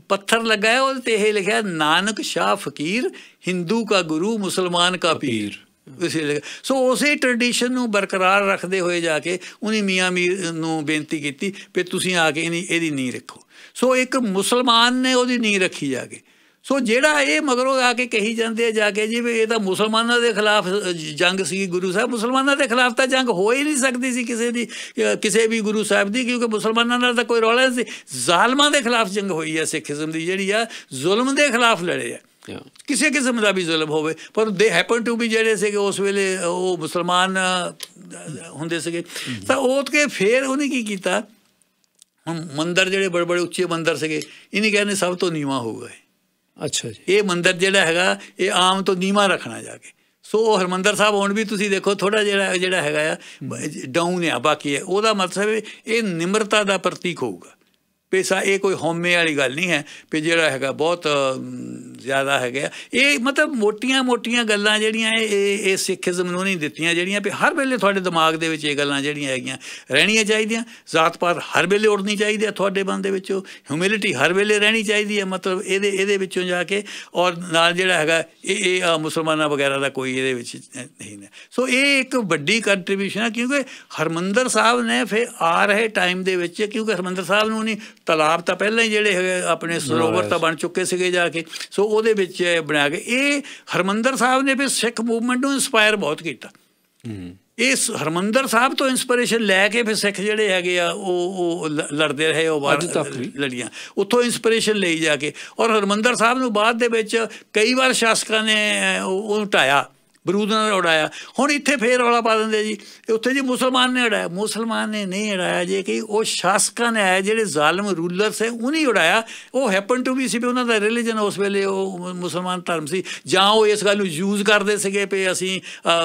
ਪੱਥਰ ਲੱਗਾ ਹੈ ਉਹ ਤੇ ਇਹ ਲਿਖਿਆ ਨਾਨਕ ਸ਼ਾਹ ਫਕੀਰ ਹਿੰਦੂ ਦਾ ਗੁਰੂ ਮੁਸਲਮਾਨ ਦਾ ਪੀਰ ਸੋ ਉਸੇ ਟ੍ਰੈਡੀਸ਼ਨ ਨੂੰ ਬਰਕਰਾਰ ਰੱਖਦੇ ਹੋਏ ਜਾ ਕੇ ਉਹਨੇ ਮੀਆਂ ਮੀਰ ਨੂੰ ਬੇਨਤੀ ਕੀਤੀ ਕਿ ਤੁਸੀਂ ਆ ਕੇ ਇਹਦੀ ਨਹੀਂ ਰੱਖੋ ਸੋ ਇੱਕ ਮੁਸਲਮਾਨ ਨੇ ਉਹਦੀ ਨਹੀਂ ਰੱਖੀ ਜਾ ਕੇ ਸੋ ਜਿਹੜਾ ਇਹ ਮਗਰੋਂ ਆ ਕੇ ਕਹੀ ਜਾਂਦੇ ਜਾ ਕੇ ਜੀ ਵੀ ਇਹ ਤਾਂ ਮੁਸਲਮਾਨਾਂ ਦੇ ਖਿਲਾਫ ਜੰਗ ਸੀ ਗੁਰੂ ਸਾਹਿਬ ਮੁਸਲਮਾਨਾਂ ਦੇ ਖਿਲਾਫ ਤਾਂ ਜੰਗ ਹੋ ਹੀ ਨਹੀਂ ਸਕਦੀ ਸੀ ਕਿਸੇ ਦੀ ਕਿਸੇ ਵੀ ਗੁਰੂ ਸਾਹਿਬ ਦੀ ਕਿਉਂਕਿ ਮੁਸਲਮਾਨਾਂ ਨਾਲ ਤਾਂ ਕੋਈ ਰੌਲਾ ਨਹੀਂ ਸੀ ਜ਼ਾਲਮਾਂ ਦੇ ਖਿਲਾਫ ਜੰਗ ਹੋਈ ਹੈ ਸਿੱਖੀਜ਼ਮ ਦੀ ਜਿਹੜੀ ਆ ਜ਼ੁਲਮ ਦੇ ਖਿਲਾਫ ਲੜੇ ਆ ਕਿਸੇ ਕਿਸਮ ਦਾ ਵੀ ਜ਼ੁਲਮ ਹੋਵੇ ਪਰ ਦੇ ਹੈਪਨ ਟੂ ਵੀ ਜਿਹੜੇ ਸੀਗੇ ਉਸ ਵੇਲੇ ਉਹ ਮੁਸਲਮਾਨ ਹੁੰਦੇ ਸੀਗੇ ਤਾਂ ਉਹ ਕੇ ਫੇਰ ਉਹਨੇ ਕੀ ਕੀਤਾ ਮੰਦਰ ਜਿਹੜੇ ਬੜੇ ਬੜੇ ਉੱਚੇ ਮੰਦਰ ਸੀਗੇ ਇਹਨੇ ਕਹਿੰਦੇ ਸਭ ਤੋਂ ਨੀਵਾ ਹੋਊਗਾ ਅੱਛਾ ਜੀ ਇਹ ਮੰਦਿਰ ਜਿਹੜਾ ਹੈਗਾ ਇਹ ਆਮ ਤੋਂ ਨੀਵਾ ਰੱਖਣਾ ਜਾ ਕੇ ਸੋ ਹਰਮੰਦਰ ਸਾਹਿਬ ਹੁਣ ਵੀ ਤੁਸੀਂ ਦੇਖੋ ਥੋੜਾ ਜਿਹੜਾ ਜਿਹੜਾ ਹੈਗਾ ਆ ਡਾਊਨ ਆ ਬਾਕੀ ਉਹਦਾ ਮਤਲਬ ਇਹ ਨਿਮਰਤਾ ਦਾ ਪ੍ਰਤੀਕ ਹੋਊਗਾ ਪੈਸਾ ਇਹ ਕੋਈ ਹੋਮੇ ਵਾਲੀ ਗੱਲ ਨਹੀਂ ਹੈ ਕਿ ਜਿਹੜਾ ਹੈਗਾ ਬਹੁਤ ਜ਼ਿਆਦਾ ਹੈਗਾ ਇਹ ਮਤਲਬ ਮੋਟੀਆਂ-ਮੋਟੀਆਂ ਗੱਲਾਂ ਜਿਹੜੀਆਂ ਇਹ ਇਹ ਸਿੱਖੀਜ਼ਮ ਨੂੰ ਨਹੀਂ ਦਿੱਤੀਆਂ ਜਿਹੜੀਆਂ ਵੀ ਹਰ ਵੇਲੇ ਤੁਹਾਡੇ ਦਿਮਾਗ ਦੇ ਵਿੱਚ ਇਹ ਗੱਲਾਂ ਜਿਹੜੀਆਂ ਹੈਗੀਆਂ ਰਹਿਣੀਆਂ ਚਾਹੀਦੀਆਂ ਜ਼ਾਤ ਪਾਤ ਹਰ ਵੇਲੇ ਉੜਨੀ ਚਾਹੀਦੀ ਹੈ ਤੁਹਾਡੇ ਮਨ ਦੇ ਵਿੱਚੋਂ ਹਿਊਮਿਲਿਟੀ ਹਰ ਵੇਲੇ ਰਹਿਣੀ ਚਾਹੀਦੀ ਹੈ ਮਤਲਬ ਇਹਦੇ ਇਹਦੇ ਵਿੱਚੋਂ ਜਾ ਕੇ ਔਰ ਨਾਲ ਜਿਹੜਾ ਹੈਗਾ ਇਹ ਇਹ ਮੁਸਲਮਾਨਾਂ ਵਗੈਰਾ ਦਾ ਕੋਈ ਇਹਦੇ ਵਿੱਚ ਨਹੀਂ ਹੈ ਸੋ ਇਹ ਇੱਕ ਵੱਡੀ ਕੰਟਰੀਬਿਊਸ਼ਨ ਹੈ ਕਿਉਂਕਿ ਹਰਮੰਦਰ ਸਾਹਿਬ ਨੇ ਫਿਰ ਆ ਰਹੇ ਟਾਈਮ ਦੇ ਵਿੱਚ ਕਿਉਂਕਿ ਹਰਮੰਦਰ ਸਾਹਿਬ ਨੂੰ ਨਹੀਂ ਤਲਾਬ ਤਾਂ ਪਹਿਲਾਂ ਹੀ ਜਿਹੜੇ ਆਪਣੇ ਸਰੋਵਰ ਤਾਂ ਬਣ ਚੁੱਕੇ ਸੀਗੇ ਜਾ ਕੇ ਸੋ ਉਹਦੇ ਵਿੱਚ ਬਣਾ ਕੇ ਇਹ ਹਰਮੰਦਰ ਸਾਹਿਬ ਨੇ ਵੀ ਸਿੱਖ ਮੂਵਮੈਂਟ ਨੂੰ ਇਨਸਪਾਇਰ ਬਹੁਤ ਕੀਤਾ ਇਸ ਹਰਮੰਦਰ ਸਾਹਿਬ ਤੋਂ ਇਨਸਪੀਰੇਸ਼ਨ ਲੈ ਕੇ ਫਿਰ ਸਿੱਖ ਜਿਹੜੇ ਹੈਗੇ ਆ ਉਹ ਉਹ ਲੜਦੇ ਰਹੇ ਉਹ ਬਾਅਦ ਲੜੀਆਂ ਉੱਥੋਂ ਇਨਸਪੀਰੇਸ਼ਨ ਲਈ ਜਾ ਕੇ ਔਰ ਹਰਮੰਦਰ ਸਾਹਿਬ ਨੂੰ ਬਾਅਦ ਦੇ ਵਿੱਚ ਕਈ ਵਾਰ ਸ਼ਾਸਕਾਂ ਨੇ ਉਹ ਢਾਇਆ ਬਰੂਦ ਨਾਲ ਉਡਾਇਆ ਹੁਣ ਇੱਥੇ ਫੇਰ ਰੌਲਾ ਪਾ ਦਿੰਦੇ ਜੀ ਉੱਥੇ ਜੀ ਮੁਸਲਮਾਨ ਨੇ ਉਡਾਇਆ ਮੁਸਲਮਾਨ ਨੇ ਨਹੀਂ ਉਡਾਇਆ ਜੇ ਕਿ ਉਹ ਸ਼ਾਸਕਾਂ ਨੇ ਆਇਆ ਜਿਹੜੇ ਜ਼ਾਲਮ ਰੂਲਰ ਸੇ ਉਹਨੇ ਉਡਾਇਆ ਉਹ ਹੈਪਨ ਟੂ ਵੀ ਸੀ ਵੀ ਉਹਨਾਂ ਦਾ ਰਿਲੀਜਨ ਉਸ ਵੇਲੇ ਉਹ ਮੁਸਲਮਾਨ ਧਰਮ ਸੀ ਜਾਂ ਉਹ ਇਸ ਗੱਲ ਨੂੰ ਯੂਜ਼ ਕਰਦੇ ਸੀਗੇ ਪਏ ਅਸੀਂ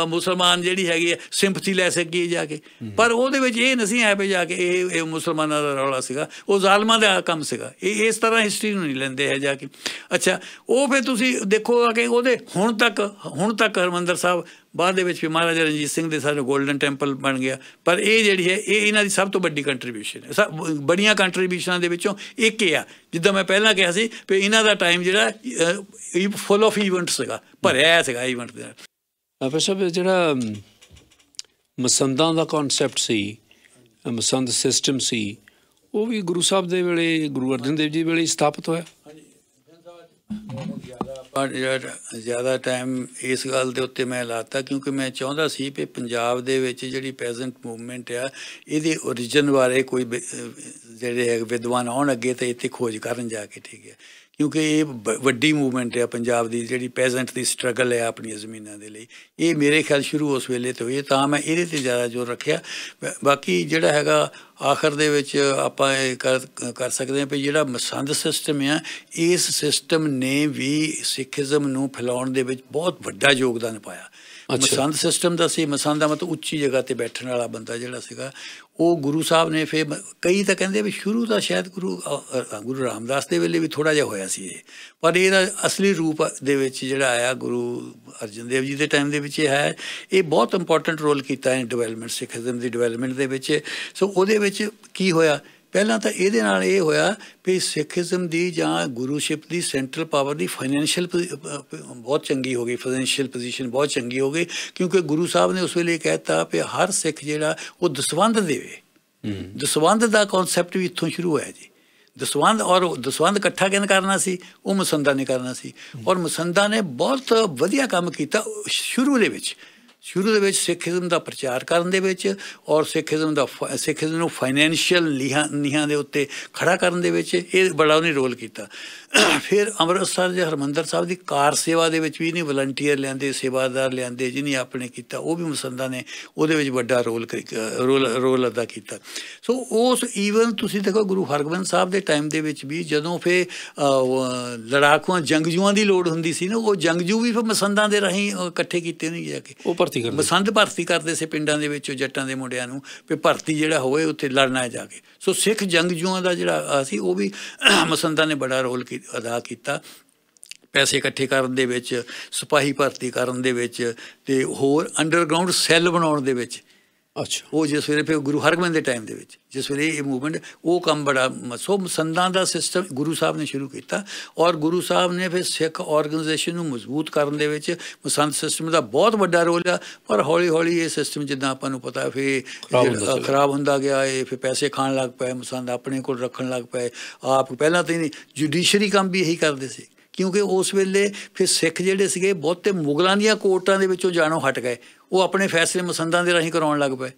ਮੁਸਲਮਾਨ ਜਿਹੜੀ ਹੈਗੀ ਸਿੰਪਥੀ ਲੈ ਸਕੀਏ ਜਾ ਕੇ ਪਰ ਉਹਦੇ ਵਿੱਚ ਇਹ ਨਹੀਂ ਆਇਆ ਪਈ ਜਾ ਕੇ ਇਹ ਇਹ ਮੁਸਲਮਾਨਾਂ ਦਾ ਰੌਲਾ ਸੀਗਾ ਉਹ ਜ਼ਾਲਮਾਂ ਦਾ ਕੰਮ ਸੀਗਾ ਇਹ ਇਸ ਤਰ੍ਹਾਂ ਹਿਸਟਰੀ ਨੂੰ ਨਹੀਂ ਲੈਂਦੇ ਹੈ ਜਾ ਕੇ ਅੱਛਾ ਉਹ ਫਿਰ ਤੁਸੀਂ ਦੇਖੋ ਕਿ ਉਹਦੇ ਹੁਣ ਤੱਕ ਹੁਣ ਤੱਕ ਹਰਮੰਦ ਹਰਿਮੰਦਰ ਸਾਹਿਬ ਬਾਅਦ ਦੇ ਵਿੱਚ ਵੀ ਮਹਾਰਾਜਾ ਰਣਜੀਤ ਸਿੰਘ ਦੇ ਸਾਡੇ 골ਡਨ ਟੈਂਪਲ ਬਣ ਗਿਆ ਪਰ ਇਹ ਜਿਹੜੀ ਹੈ ਇਹ ਇਹਨਾਂ ਦੀ ਸਭ ਤੋਂ ਵੱਡੀ ਕੰਟਰੀਬਿਊਸ਼ਨ ਹੈ ਬੜੀਆਂ ਕੰਟਰੀਬਿਊਸ਼ਨਾਂ ਦੇ ਵਿੱਚੋਂ ਇੱਕ ਇਹ ਆ ਜਿੱਦਾਂ ਮੈਂ ਪਹਿਲਾਂ ਕਿਹਾ ਸੀ ਕਿ ਇਹਨਾਂ ਦਾ ਟਾਈਮ ਜਿਹੜਾ ਫੁੱਲ ਆਫ ਇਵੈਂਟਸ ਸੀਗਾ ਭਰਿਆ ਸੀਗਾ ਇਵੈਂਟ ਦੇ ਨਾਲ ਫਿਰ ਸਭ ਜਿਹੜਾ ਮਸੰਦਾਂ ਦਾ ਕਨਸੈਪਟ ਸੀ ਮਸੰਦ ਸਿਸਟਮ ਸੀ ਉਹ ਵੀ ਗੁਰੂ ਸਾਹਿਬ ਦੇ ਵੇਲੇ ਗੁਰੂ ਅਰਜਨ ਦੇਵ ਜੀ ਵੇਲੇ ਸਥਾਪਿਤ ਹੋਇਆ ਜ਼ਿਆਦਾ ਟਾਈਮ ਇਸ ਗੱਲ ਦੇ ਉੱਤੇ ਮੈਂ ਲਾਤਾ ਕਿਉਂਕਿ ਮੈਂ ਚਾਹੁੰਦਾ ਸੀ ਕਿ ਪੰਜਾਬ ਦੇ ਵਿੱਚ ਜਿਹੜੀ ਪੈਜ਼ੈਂਟ ਮੂਵਮੈਂਟ ਆ ਇਹਦੇ origin ਬਾਰੇ ਕੋਈ ਜਿਹੜੇ ਵਿਦਵਾਨ ਆਉਣ ਅੱਗੇ ਤੇ ਇੱਥੇ ਖੋਜ ਕਰਨ ਜਾ ਕੇ ਠੀਕ ਹੈ ਕਿਉਂਕਿ ਇਹ ਵੱਡੀ ਮੂਵਮੈਂਟ ਹੈ ਪੰਜਾਬ ਦੀ ਜਿਹੜੀ ਪੈਜ਼ੈਂਟ ਦੀ ਸਟਰਗਲ ਹੈ ਆਪਣੀਆਂ ਜ਼ਮੀਨਾਂ ਦੇ ਲਈ ਇਹ ਮੇਰੇ ਖਿਆਲ ਸ਼ੁਰੂ ਉਸ ਵੇਲੇ ਤੋਂ ਹੋਈ ਤਾਂ ਮੈਂ ਇਹਦੇ ਤੇ ਜ਼ਿਆਦਾ ਜ਼ੋਰ ਰੱਖਿਆ ਬਾਕੀ ਜਿਹੜਾ ਹੈਗਾ ਆਖਰ ਦੇ ਵਿੱਚ ਆਪਾਂ ਇਹ ਕਰ ਕਰ ਸਕਦੇ ਹਾਂ ਕਿ ਜਿਹੜਾ ਮਸੰਦ ਸਿਸਟਮ ਹੈ ਇਸ ਸਿਸਟਮ ਨੇ ਵੀ ਸਿੱਖੀਜ਼ਮ ਨੂੰ ਫੈਲਾਉਣ ਦੇ ਵਿੱਚ ਬਹੁਤ ਵੱਡਾ ਯੋਗਦਾਨ ਪਾਇਆ ਮਸੰਦ ਸਿਸਟਮ ਦਾ ਸੀ ਮਸੰਦ ਦਾ ਮਤਲਬ ਉੱਚੀ ਜਗ੍ਹਾ ਤੇ ਬੈਠਣ ਵਾਲਾ ਬੰਦਾ ਜਿਹੜਾ ਸੀਗਾ ਉਹ ਗੁਰੂ ਸਾਹਿਬ ਨੇ ਫੇ ਕਈ ਤਾਂ ਕਹਿੰਦੇ ਵੀ ਸ਼ੁਰੂ ਦਾ ਸ਼ਾਇਦ ਗੁਰੂ ਗੁਰੂ ਰਾਮਦਾਸ ਦੇ ਵੇਲੇ ਵੀ ਥੋੜਾ ਜਿਹਾ ਹੋਇਆ ਸੀ ਇਹ ਪਰ ਇਹਦਾ ਅਸਲੀ ਰੂਪ ਦੇ ਵਿੱਚ ਜਿਹੜਾ ਆਇਆ ਗੁਰੂ ਅਰਜਨ ਦੇਵ ਜੀ ਦੇ ਟਾਈਮ ਦੇ ਵਿੱਚ ਇਹ ਹੈ ਇਹ ਬਹੁਤ ਇੰਪੋਰਟੈਂਟ ਰੋਲ ਕੀਤਾ ਹੈ ਡਿਵੈਲਪਮੈਂਟ ਸਿੱਖੀਜ਼ਮ ਦੀ ਡਿਵੈਲਪਮੈਂਟ ਦੇ ਵਿੱਚ ਸੋ ਉਹਦੇ ਵਿੱਚ ਕੀ ਹੋਇਆ ਪਹਿਲਾਂ ਤਾਂ ਇਹਦੇ ਨਾਲ ਇਹ ਹੋਇਆ ਕਿ ਸਿੱਖੀਜ਼ਮ ਦੀ ਜਾਂ ਗੁਰੂਸ਼ਿਪ ਦੀ ਸੈਂਟਰਲ ਪਾਵਰ ਦੀ ਫਾਈਨੈਂਸ਼ੀਅਲ ਬਹੁਤ ਚੰਗੀ ਹੋ ਗਈ ਫਾਈਨੈਂਸ਼ੀਅਲ ਪੋਜੀਸ਼ਨ ਬਹੁਤ ਚੰਗੀ ਹੋ ਗਈ ਕਿਉਂਕਿ ਗੁਰੂ ਸਾਹਿਬ ਨੇ ਉਸ ਵੇਲੇ ਕਹਿਤਾ ਕਿ ਹਰ ਸਿੱਖ ਜਿਹੜਾ ਉਹ ਦਸਵੰਧ ਦੇਵੇ ਦਸਵੰਧ ਦਾ ਕਨਸੈਪਟ ਵੀ ਇੱਥੋਂ ਸ਼ੁਰੂ ਹੋਇਆ ਜੀ ਦਸਵੰਦ ਔਰ ਦਸਵੰਦ ਇਕੱਠਾ ਕਿੰਨ ਕਰਨਾ ਸੀ ਉਹ ਮਸੰਦਾ ਨੇ ਕਰਨਾ ਸੀ ਔਰ ਮਸੰਦਾ ਨੇ ਬਹੁਤ ਵਧੀਆ ਕੰਮ ਕੀਤਾ ਸ਼ੁਰੂ ਦੇ ਵਿੱਚ ਸ਼ੁਰੂ ਦੇ ਵਿੱਚ ਸਿੱਖੀਜ਼ਮ ਦਾ ਪ੍ਰਚਾਰ ਕਰਨ ਦੇ ਵਿੱਚ ਔਰ ਸਿੱਖੀਜ਼ਮ ਦਾ ਸਿੱਖੀਜ਼ਮ ਨੂੰ ਫਾਈਨੈਂਸ਼ੀਅਲ ਨੀਹਾਂ ਦੇ ਉੱਤੇ ਖੜਾ ਕਰਨ ਦੇ ਵਿੱਚ ਇਹ ਬੜਾ ਉਹਨੇ ਰੋਲ ਕੀਤਾ ਫਿਰ ਅੰਮ੍ਰਿਤਸਰ ਦੇ ਹਰਮੰਦਰ ਸਾਹਿਬ ਦੀ ਕਾਰ ਸੇਵਾ ਦੇ ਵਿੱਚ ਵੀ ਨਹੀਂ ਵਲੰਟੀਅਰ ਲੈਂਦੇ ਸੇਵਾਦਾਰ ਲੈਂਦੇ ਜਿਹਨੇ ਆਪਣੇ ਕੀਤਾ ਉਹ ਵੀ ਮਸੰਦਾ ਨੇ ਉਹਦੇ ਵਿੱਚ ਵੱਡਾ ਰੋਲ ਰੋਲ ਰੋਲ ਅਦਾ ਕੀਤਾ ਸੋ ਉਸ ਈਵਨ ਤੁਸੀਂ ਦੇਖੋ ਗੁਰੂ ਹਰਗੋਬਿੰਦ ਸਾਹਿਬ ਦੇ ਟਾਈਮ ਦੇ ਵਿੱਚ ਵੀ ਜਦੋਂ ਫੇ ਲੜਾਕੂਆਂ ਜੰਗਜੂਆਂ ਦੀ ਲੋੜ ਹੁੰਦੀ ਸੀ ਨਾ ਉਹ ਜੰਗਜੂ ਵੀ ਫੇ ਮਸੰਦਾਂ ਦੇ ਰਾਹੀਂ ਇਕੱਠੇ ਕੀਤੇ ਨਹੀਂ ਜਾ ਕੇ ਉਹ ਭਰਤੀ ਕਰਦੇ ਮਸੰਦ ਭਰਤੀ ਕਰਦੇ ਸੀ ਪਿੰਡਾਂ ਦੇ ਵਿੱਚੋਂ ਜੱਟਾਂ ਦੇ ਮੁੰਡਿਆਂ ਨੂੰ ਵੀ ਭਰਤੀ ਜਿਹੜਾ ਹੋਵੇ ਉੱਥੇ ਲੜਨਾ ਜਾ ਕੇ ਸੋ ਸਿੱਖ ਜੰਗਜੂਆਂ ਦਾ ਜਿਹੜਾ ਸੀ ਉਹ ਵੀ ਮਸੰਦਾਂ ਨੇ ਬੜਾ ਰੋਲ ਕੀਤਾ ਅਦਾ ਕੀਤਾ ਪੈਸੇ ਇਕੱਠੇ ਕਰਨ ਦੇ ਵਿੱਚ ਸਿਪਾਹੀ ਭਰਤੀ ਕਰਨ ਦੇ ਵਿੱਚ ਤੇ ਹੋਰ ਅੰਡਰਗਰਾਉਂਡ ਸੈੱਲ ਬਣਾਉਣ ਦੇ ਵਿੱਚ ਅੱਛਾ ਉਹ ਜਿਸ ਵੇਲੇ ਫਿਰ ਗੁਰੂ ਹਰਗੋਬਿੰਦ ਦੇ ਟਾਈਮ ਦੇ ਵਿੱਚ ਜਿਸ ਵੇਲੇ ਇਹ ਮੂਵਮੈਂਟ ਉਹ ਕੰਮ ਬੜਾ ਸੋ ਸੰਦਾਂ ਦਾ ਸਿਸਟਮ ਗੁਰੂ ਸਾਹਿਬ ਨੇ ਸ਼ੁਰੂ ਕੀਤਾ ਔਰ ਗੁਰੂ ਸਾਹਿਬ ਨੇ ਫਿਰ ਸਿੱਖ ਆਰਗੇਨਾਈਜੇਸ਼ਨ ਨੂੰ ਮਜ਼ਬੂਤ ਕਰਨ ਦੇ ਵਿੱਚ ਮਸੰਦ ਸਿਸਟਮ ਦਾ ਬਹੁਤ ਵੱਡਾ ਰੋਲ ਆ ਪਰ ਹੌਲੀ ਹੌਲੀ ਇਹ ਸਿਸਟਮ ਜਿੱਦਾਂ ਆਪਾਂ ਨੂੰ ਪਤਾ ਫਿਰ ਖਰਾਬ ਹੁੰਦਾ ਗਿਆ ਇਹ ਫਿਰ ਪੈਸੇ ਖਾਣ ਲੱਗ ਪਏ ਮਸੰਦ ਆਪਣੇ ਕੋਲ ਰੱਖਣ ਲੱਗ ਪਏ ਆਪ ਪਹਿਲਾਂ ਤਾਂ ਨਹੀਂ ਜੁਡੀਸ਼ਰੀ ਕੰਮ ਵੀ ਇਹੀ ਕਰਦੇ ਸੀ ਕਿਉਂਕਿ ਉਸ ਵੇਲੇ ਫਿਰ ਸਿੱਖ ਜਿਹੜੇ ਸੀਗੇ ਬਹੁਤੇ ਮੁਗਲਾਂ ਦੀਆਂ ਕੋਰਟਾਂ ਦੇ ਵਿੱਚੋਂ ਜਾਣੋਂ ਹਟ ਗਏ ਉਹ ਆਪਣੇ ਫੈਸਲੇ ਮਸੰਦਾਂ ਦੇ ਰਾਹੀਂ ਕਰਾਉਣ ਲੱਗ ਪਏ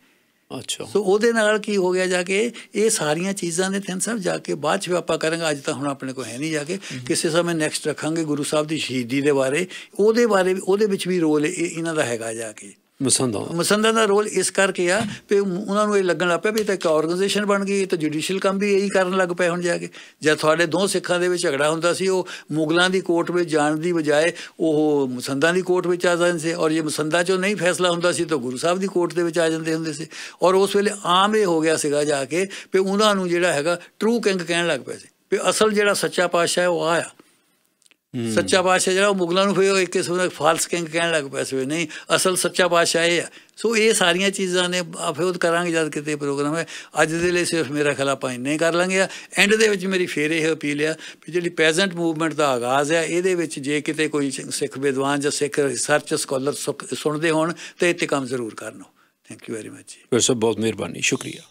ਅੱਛਾ ਸੋ ਉਹਦੇ ਨਾਲ ਕੀ ਹੋ ਗਿਆ ਜਾ ਕੇ ਇਹ ਸਾਰੀਆਂ ਚੀਜ਼ਾਂ ਦੇ ਤਿੰਨ ਸਭ ਜਾ ਕੇ ਬਾਅਦ ਚ ਆਪਾਂ ਕਰਾਂਗੇ ਅੱਜ ਤਾਂ ਹੁਣ ਆਪਣੇ ਕੋਲ ਹੈ ਨਹੀਂ ਜਾ ਕੇ ਕਿਸੇ ਸਮੇਂ ਨੈਕਸਟ ਰੱਖਾਂਗੇ ਗੁਰੂ ਸਾਹਿਬ ਦੀ ਸ਼ਹੀਦੀ ਦੇ ਬਾਰੇ ਉਹਦੇ ਬਾਰੇ ਉਹਦੇ ਵਿੱਚ ਵੀ ਰੋਲ ਇਹਨਾਂ ਦਾ ਹੈਗਾ ਜਾ ਕੇ ਮਸੰਦਾ ਮਸੰਦਾ ਦਾ ਰੋਲ ਇਸ ਕਰਕੇ ਆ ਕਿ ਉਹਨਾਂ ਨੂੰ ਇਹ ਲੱਗਣ ਲੱਗ ਪਿਆ ਵੀ ਤਾਂ ਇੱਕ ਆਰਗੇਨਾਈਜੇਸ਼ਨ ਬਣ ਗਈ ਤਾਂ ਜੁਡੀਸ਼ੀਅਲ ਕੰਮ ਵੀ ਇਹੀ ਕਰਨ ਲੱਗ ਪਏ ਹੁਣ ਜਾ ਕੇ ਜਦ ਤੁਹਾਡੇ ਦੋ ਸਿੱਖਾਂ ਦੇ ਵਿੱਚ ਝਗੜਾ ਹੁੰਦਾ ਸੀ ਉਹ ਮੁਗਲਾਂ ਦੀ ਕੋਰਟ ਵਿੱਚ ਜਾਣ ਦੀ ਬਜਾਏ ਉਹ ਮਸੰਦਾ ਦੀ ਕੋਰਟ ਵਿੱਚ ਆ ਜਾਂਦੇ ਸੀ ਔਰ ਇਹ ਮਸੰਦਾ ਚੋਂ ਨਹੀਂ ਫੈਸਲਾ ਹੁੰਦਾ ਸੀ ਤਾਂ ਗੁਰੂ ਸਾਹਿਬ ਦੀ ਕੋਰਟ ਦੇ ਵਿੱਚ ਆ ਜਾਂਦੇ ਹੁੰਦੇ ਸੀ ਔਰ ਉਸ ਵੇਲੇ ਆਮ ਇਹ ਹੋ ਗਿਆ ਸੀਗਾ ਜਾ ਕੇ ਕਿ ਉਹਨਾਂ ਨੂੰ ਜਿਹੜਾ ਹੈਗਾ ਟਰੂ ਕਿੰਗ ਕਹਿਣ ਲੱਗ ਪਏ ਸੀ ਵੀ ਅਸਲ ਜਿਹੜਾ ਸੱਚਾ ਪਾਤਸ਼ਾਹ ਹੈ ਉਹ ਆਇਆ ਸੱਚਾ ਬਾਦਸ਼ਾਹ ਜਿਹੜਾ ਉਹ ਮੁਗਲਾਂ ਨੂੰ ਫੇਰ ਇੱਕ ਕਿਸਮ ਦਾ ਫਾਲਸ ਕਿੰਗ ਕਹਿਣ ਲੱਗ ਪਿਆ ਸੀ ਨਹੀਂ ਅਸਲ ਸੱਚਾ ਬਾਦਸ਼ਾਹ ਇਹ ਆ ਸੋ ਇਹ ਸਾਰੀਆਂ ਚੀਜ਼ਾਂ ਨੇ ਫੇਰ ਉਹ ਕਰਾਂਗੇ ਜਦ ਕਿਤੇ ਪ੍ਰੋਗਰਾਮ ਹੈ ਅੱਜ ਦੇ ਲਈ ਸਿਰਫ ਮੇਰਾ ਖਿਆਲ ਆਪਾਂ ਇੰਨੇ ਕਰ ਲਾਂਗੇ ਐਂਡ ਦੇ ਵਿੱਚ ਮੇਰੀ ਫੇਰ ਇਹ ਅਪੀਲ ਆ ਕਿ ਜਿਹੜੀ ਪੈਜ਼ੈਂਟ ਮੂਵਮੈਂਟ ਦਾ ਆਗਾਜ਼ ਆ ਇਹਦੇ ਵਿੱਚ ਜੇ ਕਿਤੇ ਕੋਈ ਸਿੱਖ ਵਿਦਵਾਨ ਜਾਂ ਸਿੱਖ ਰਿਸਰਚ ਸਕਾਲਰ ਸੁਣਦੇ ਹੋਣ ਤੇ ਤੇ ਕੰਮ ਜ਼ਰੂਰ ਕਰਨੋ ਥੈਂਕ ਯੂ ਵੈਰੀ ਮੱਚ ਜੀ ਸਰ ਬਹੁਤ ਮਿਹਰਬਾਨੀ ਸ਼ੁਕਰੀਆ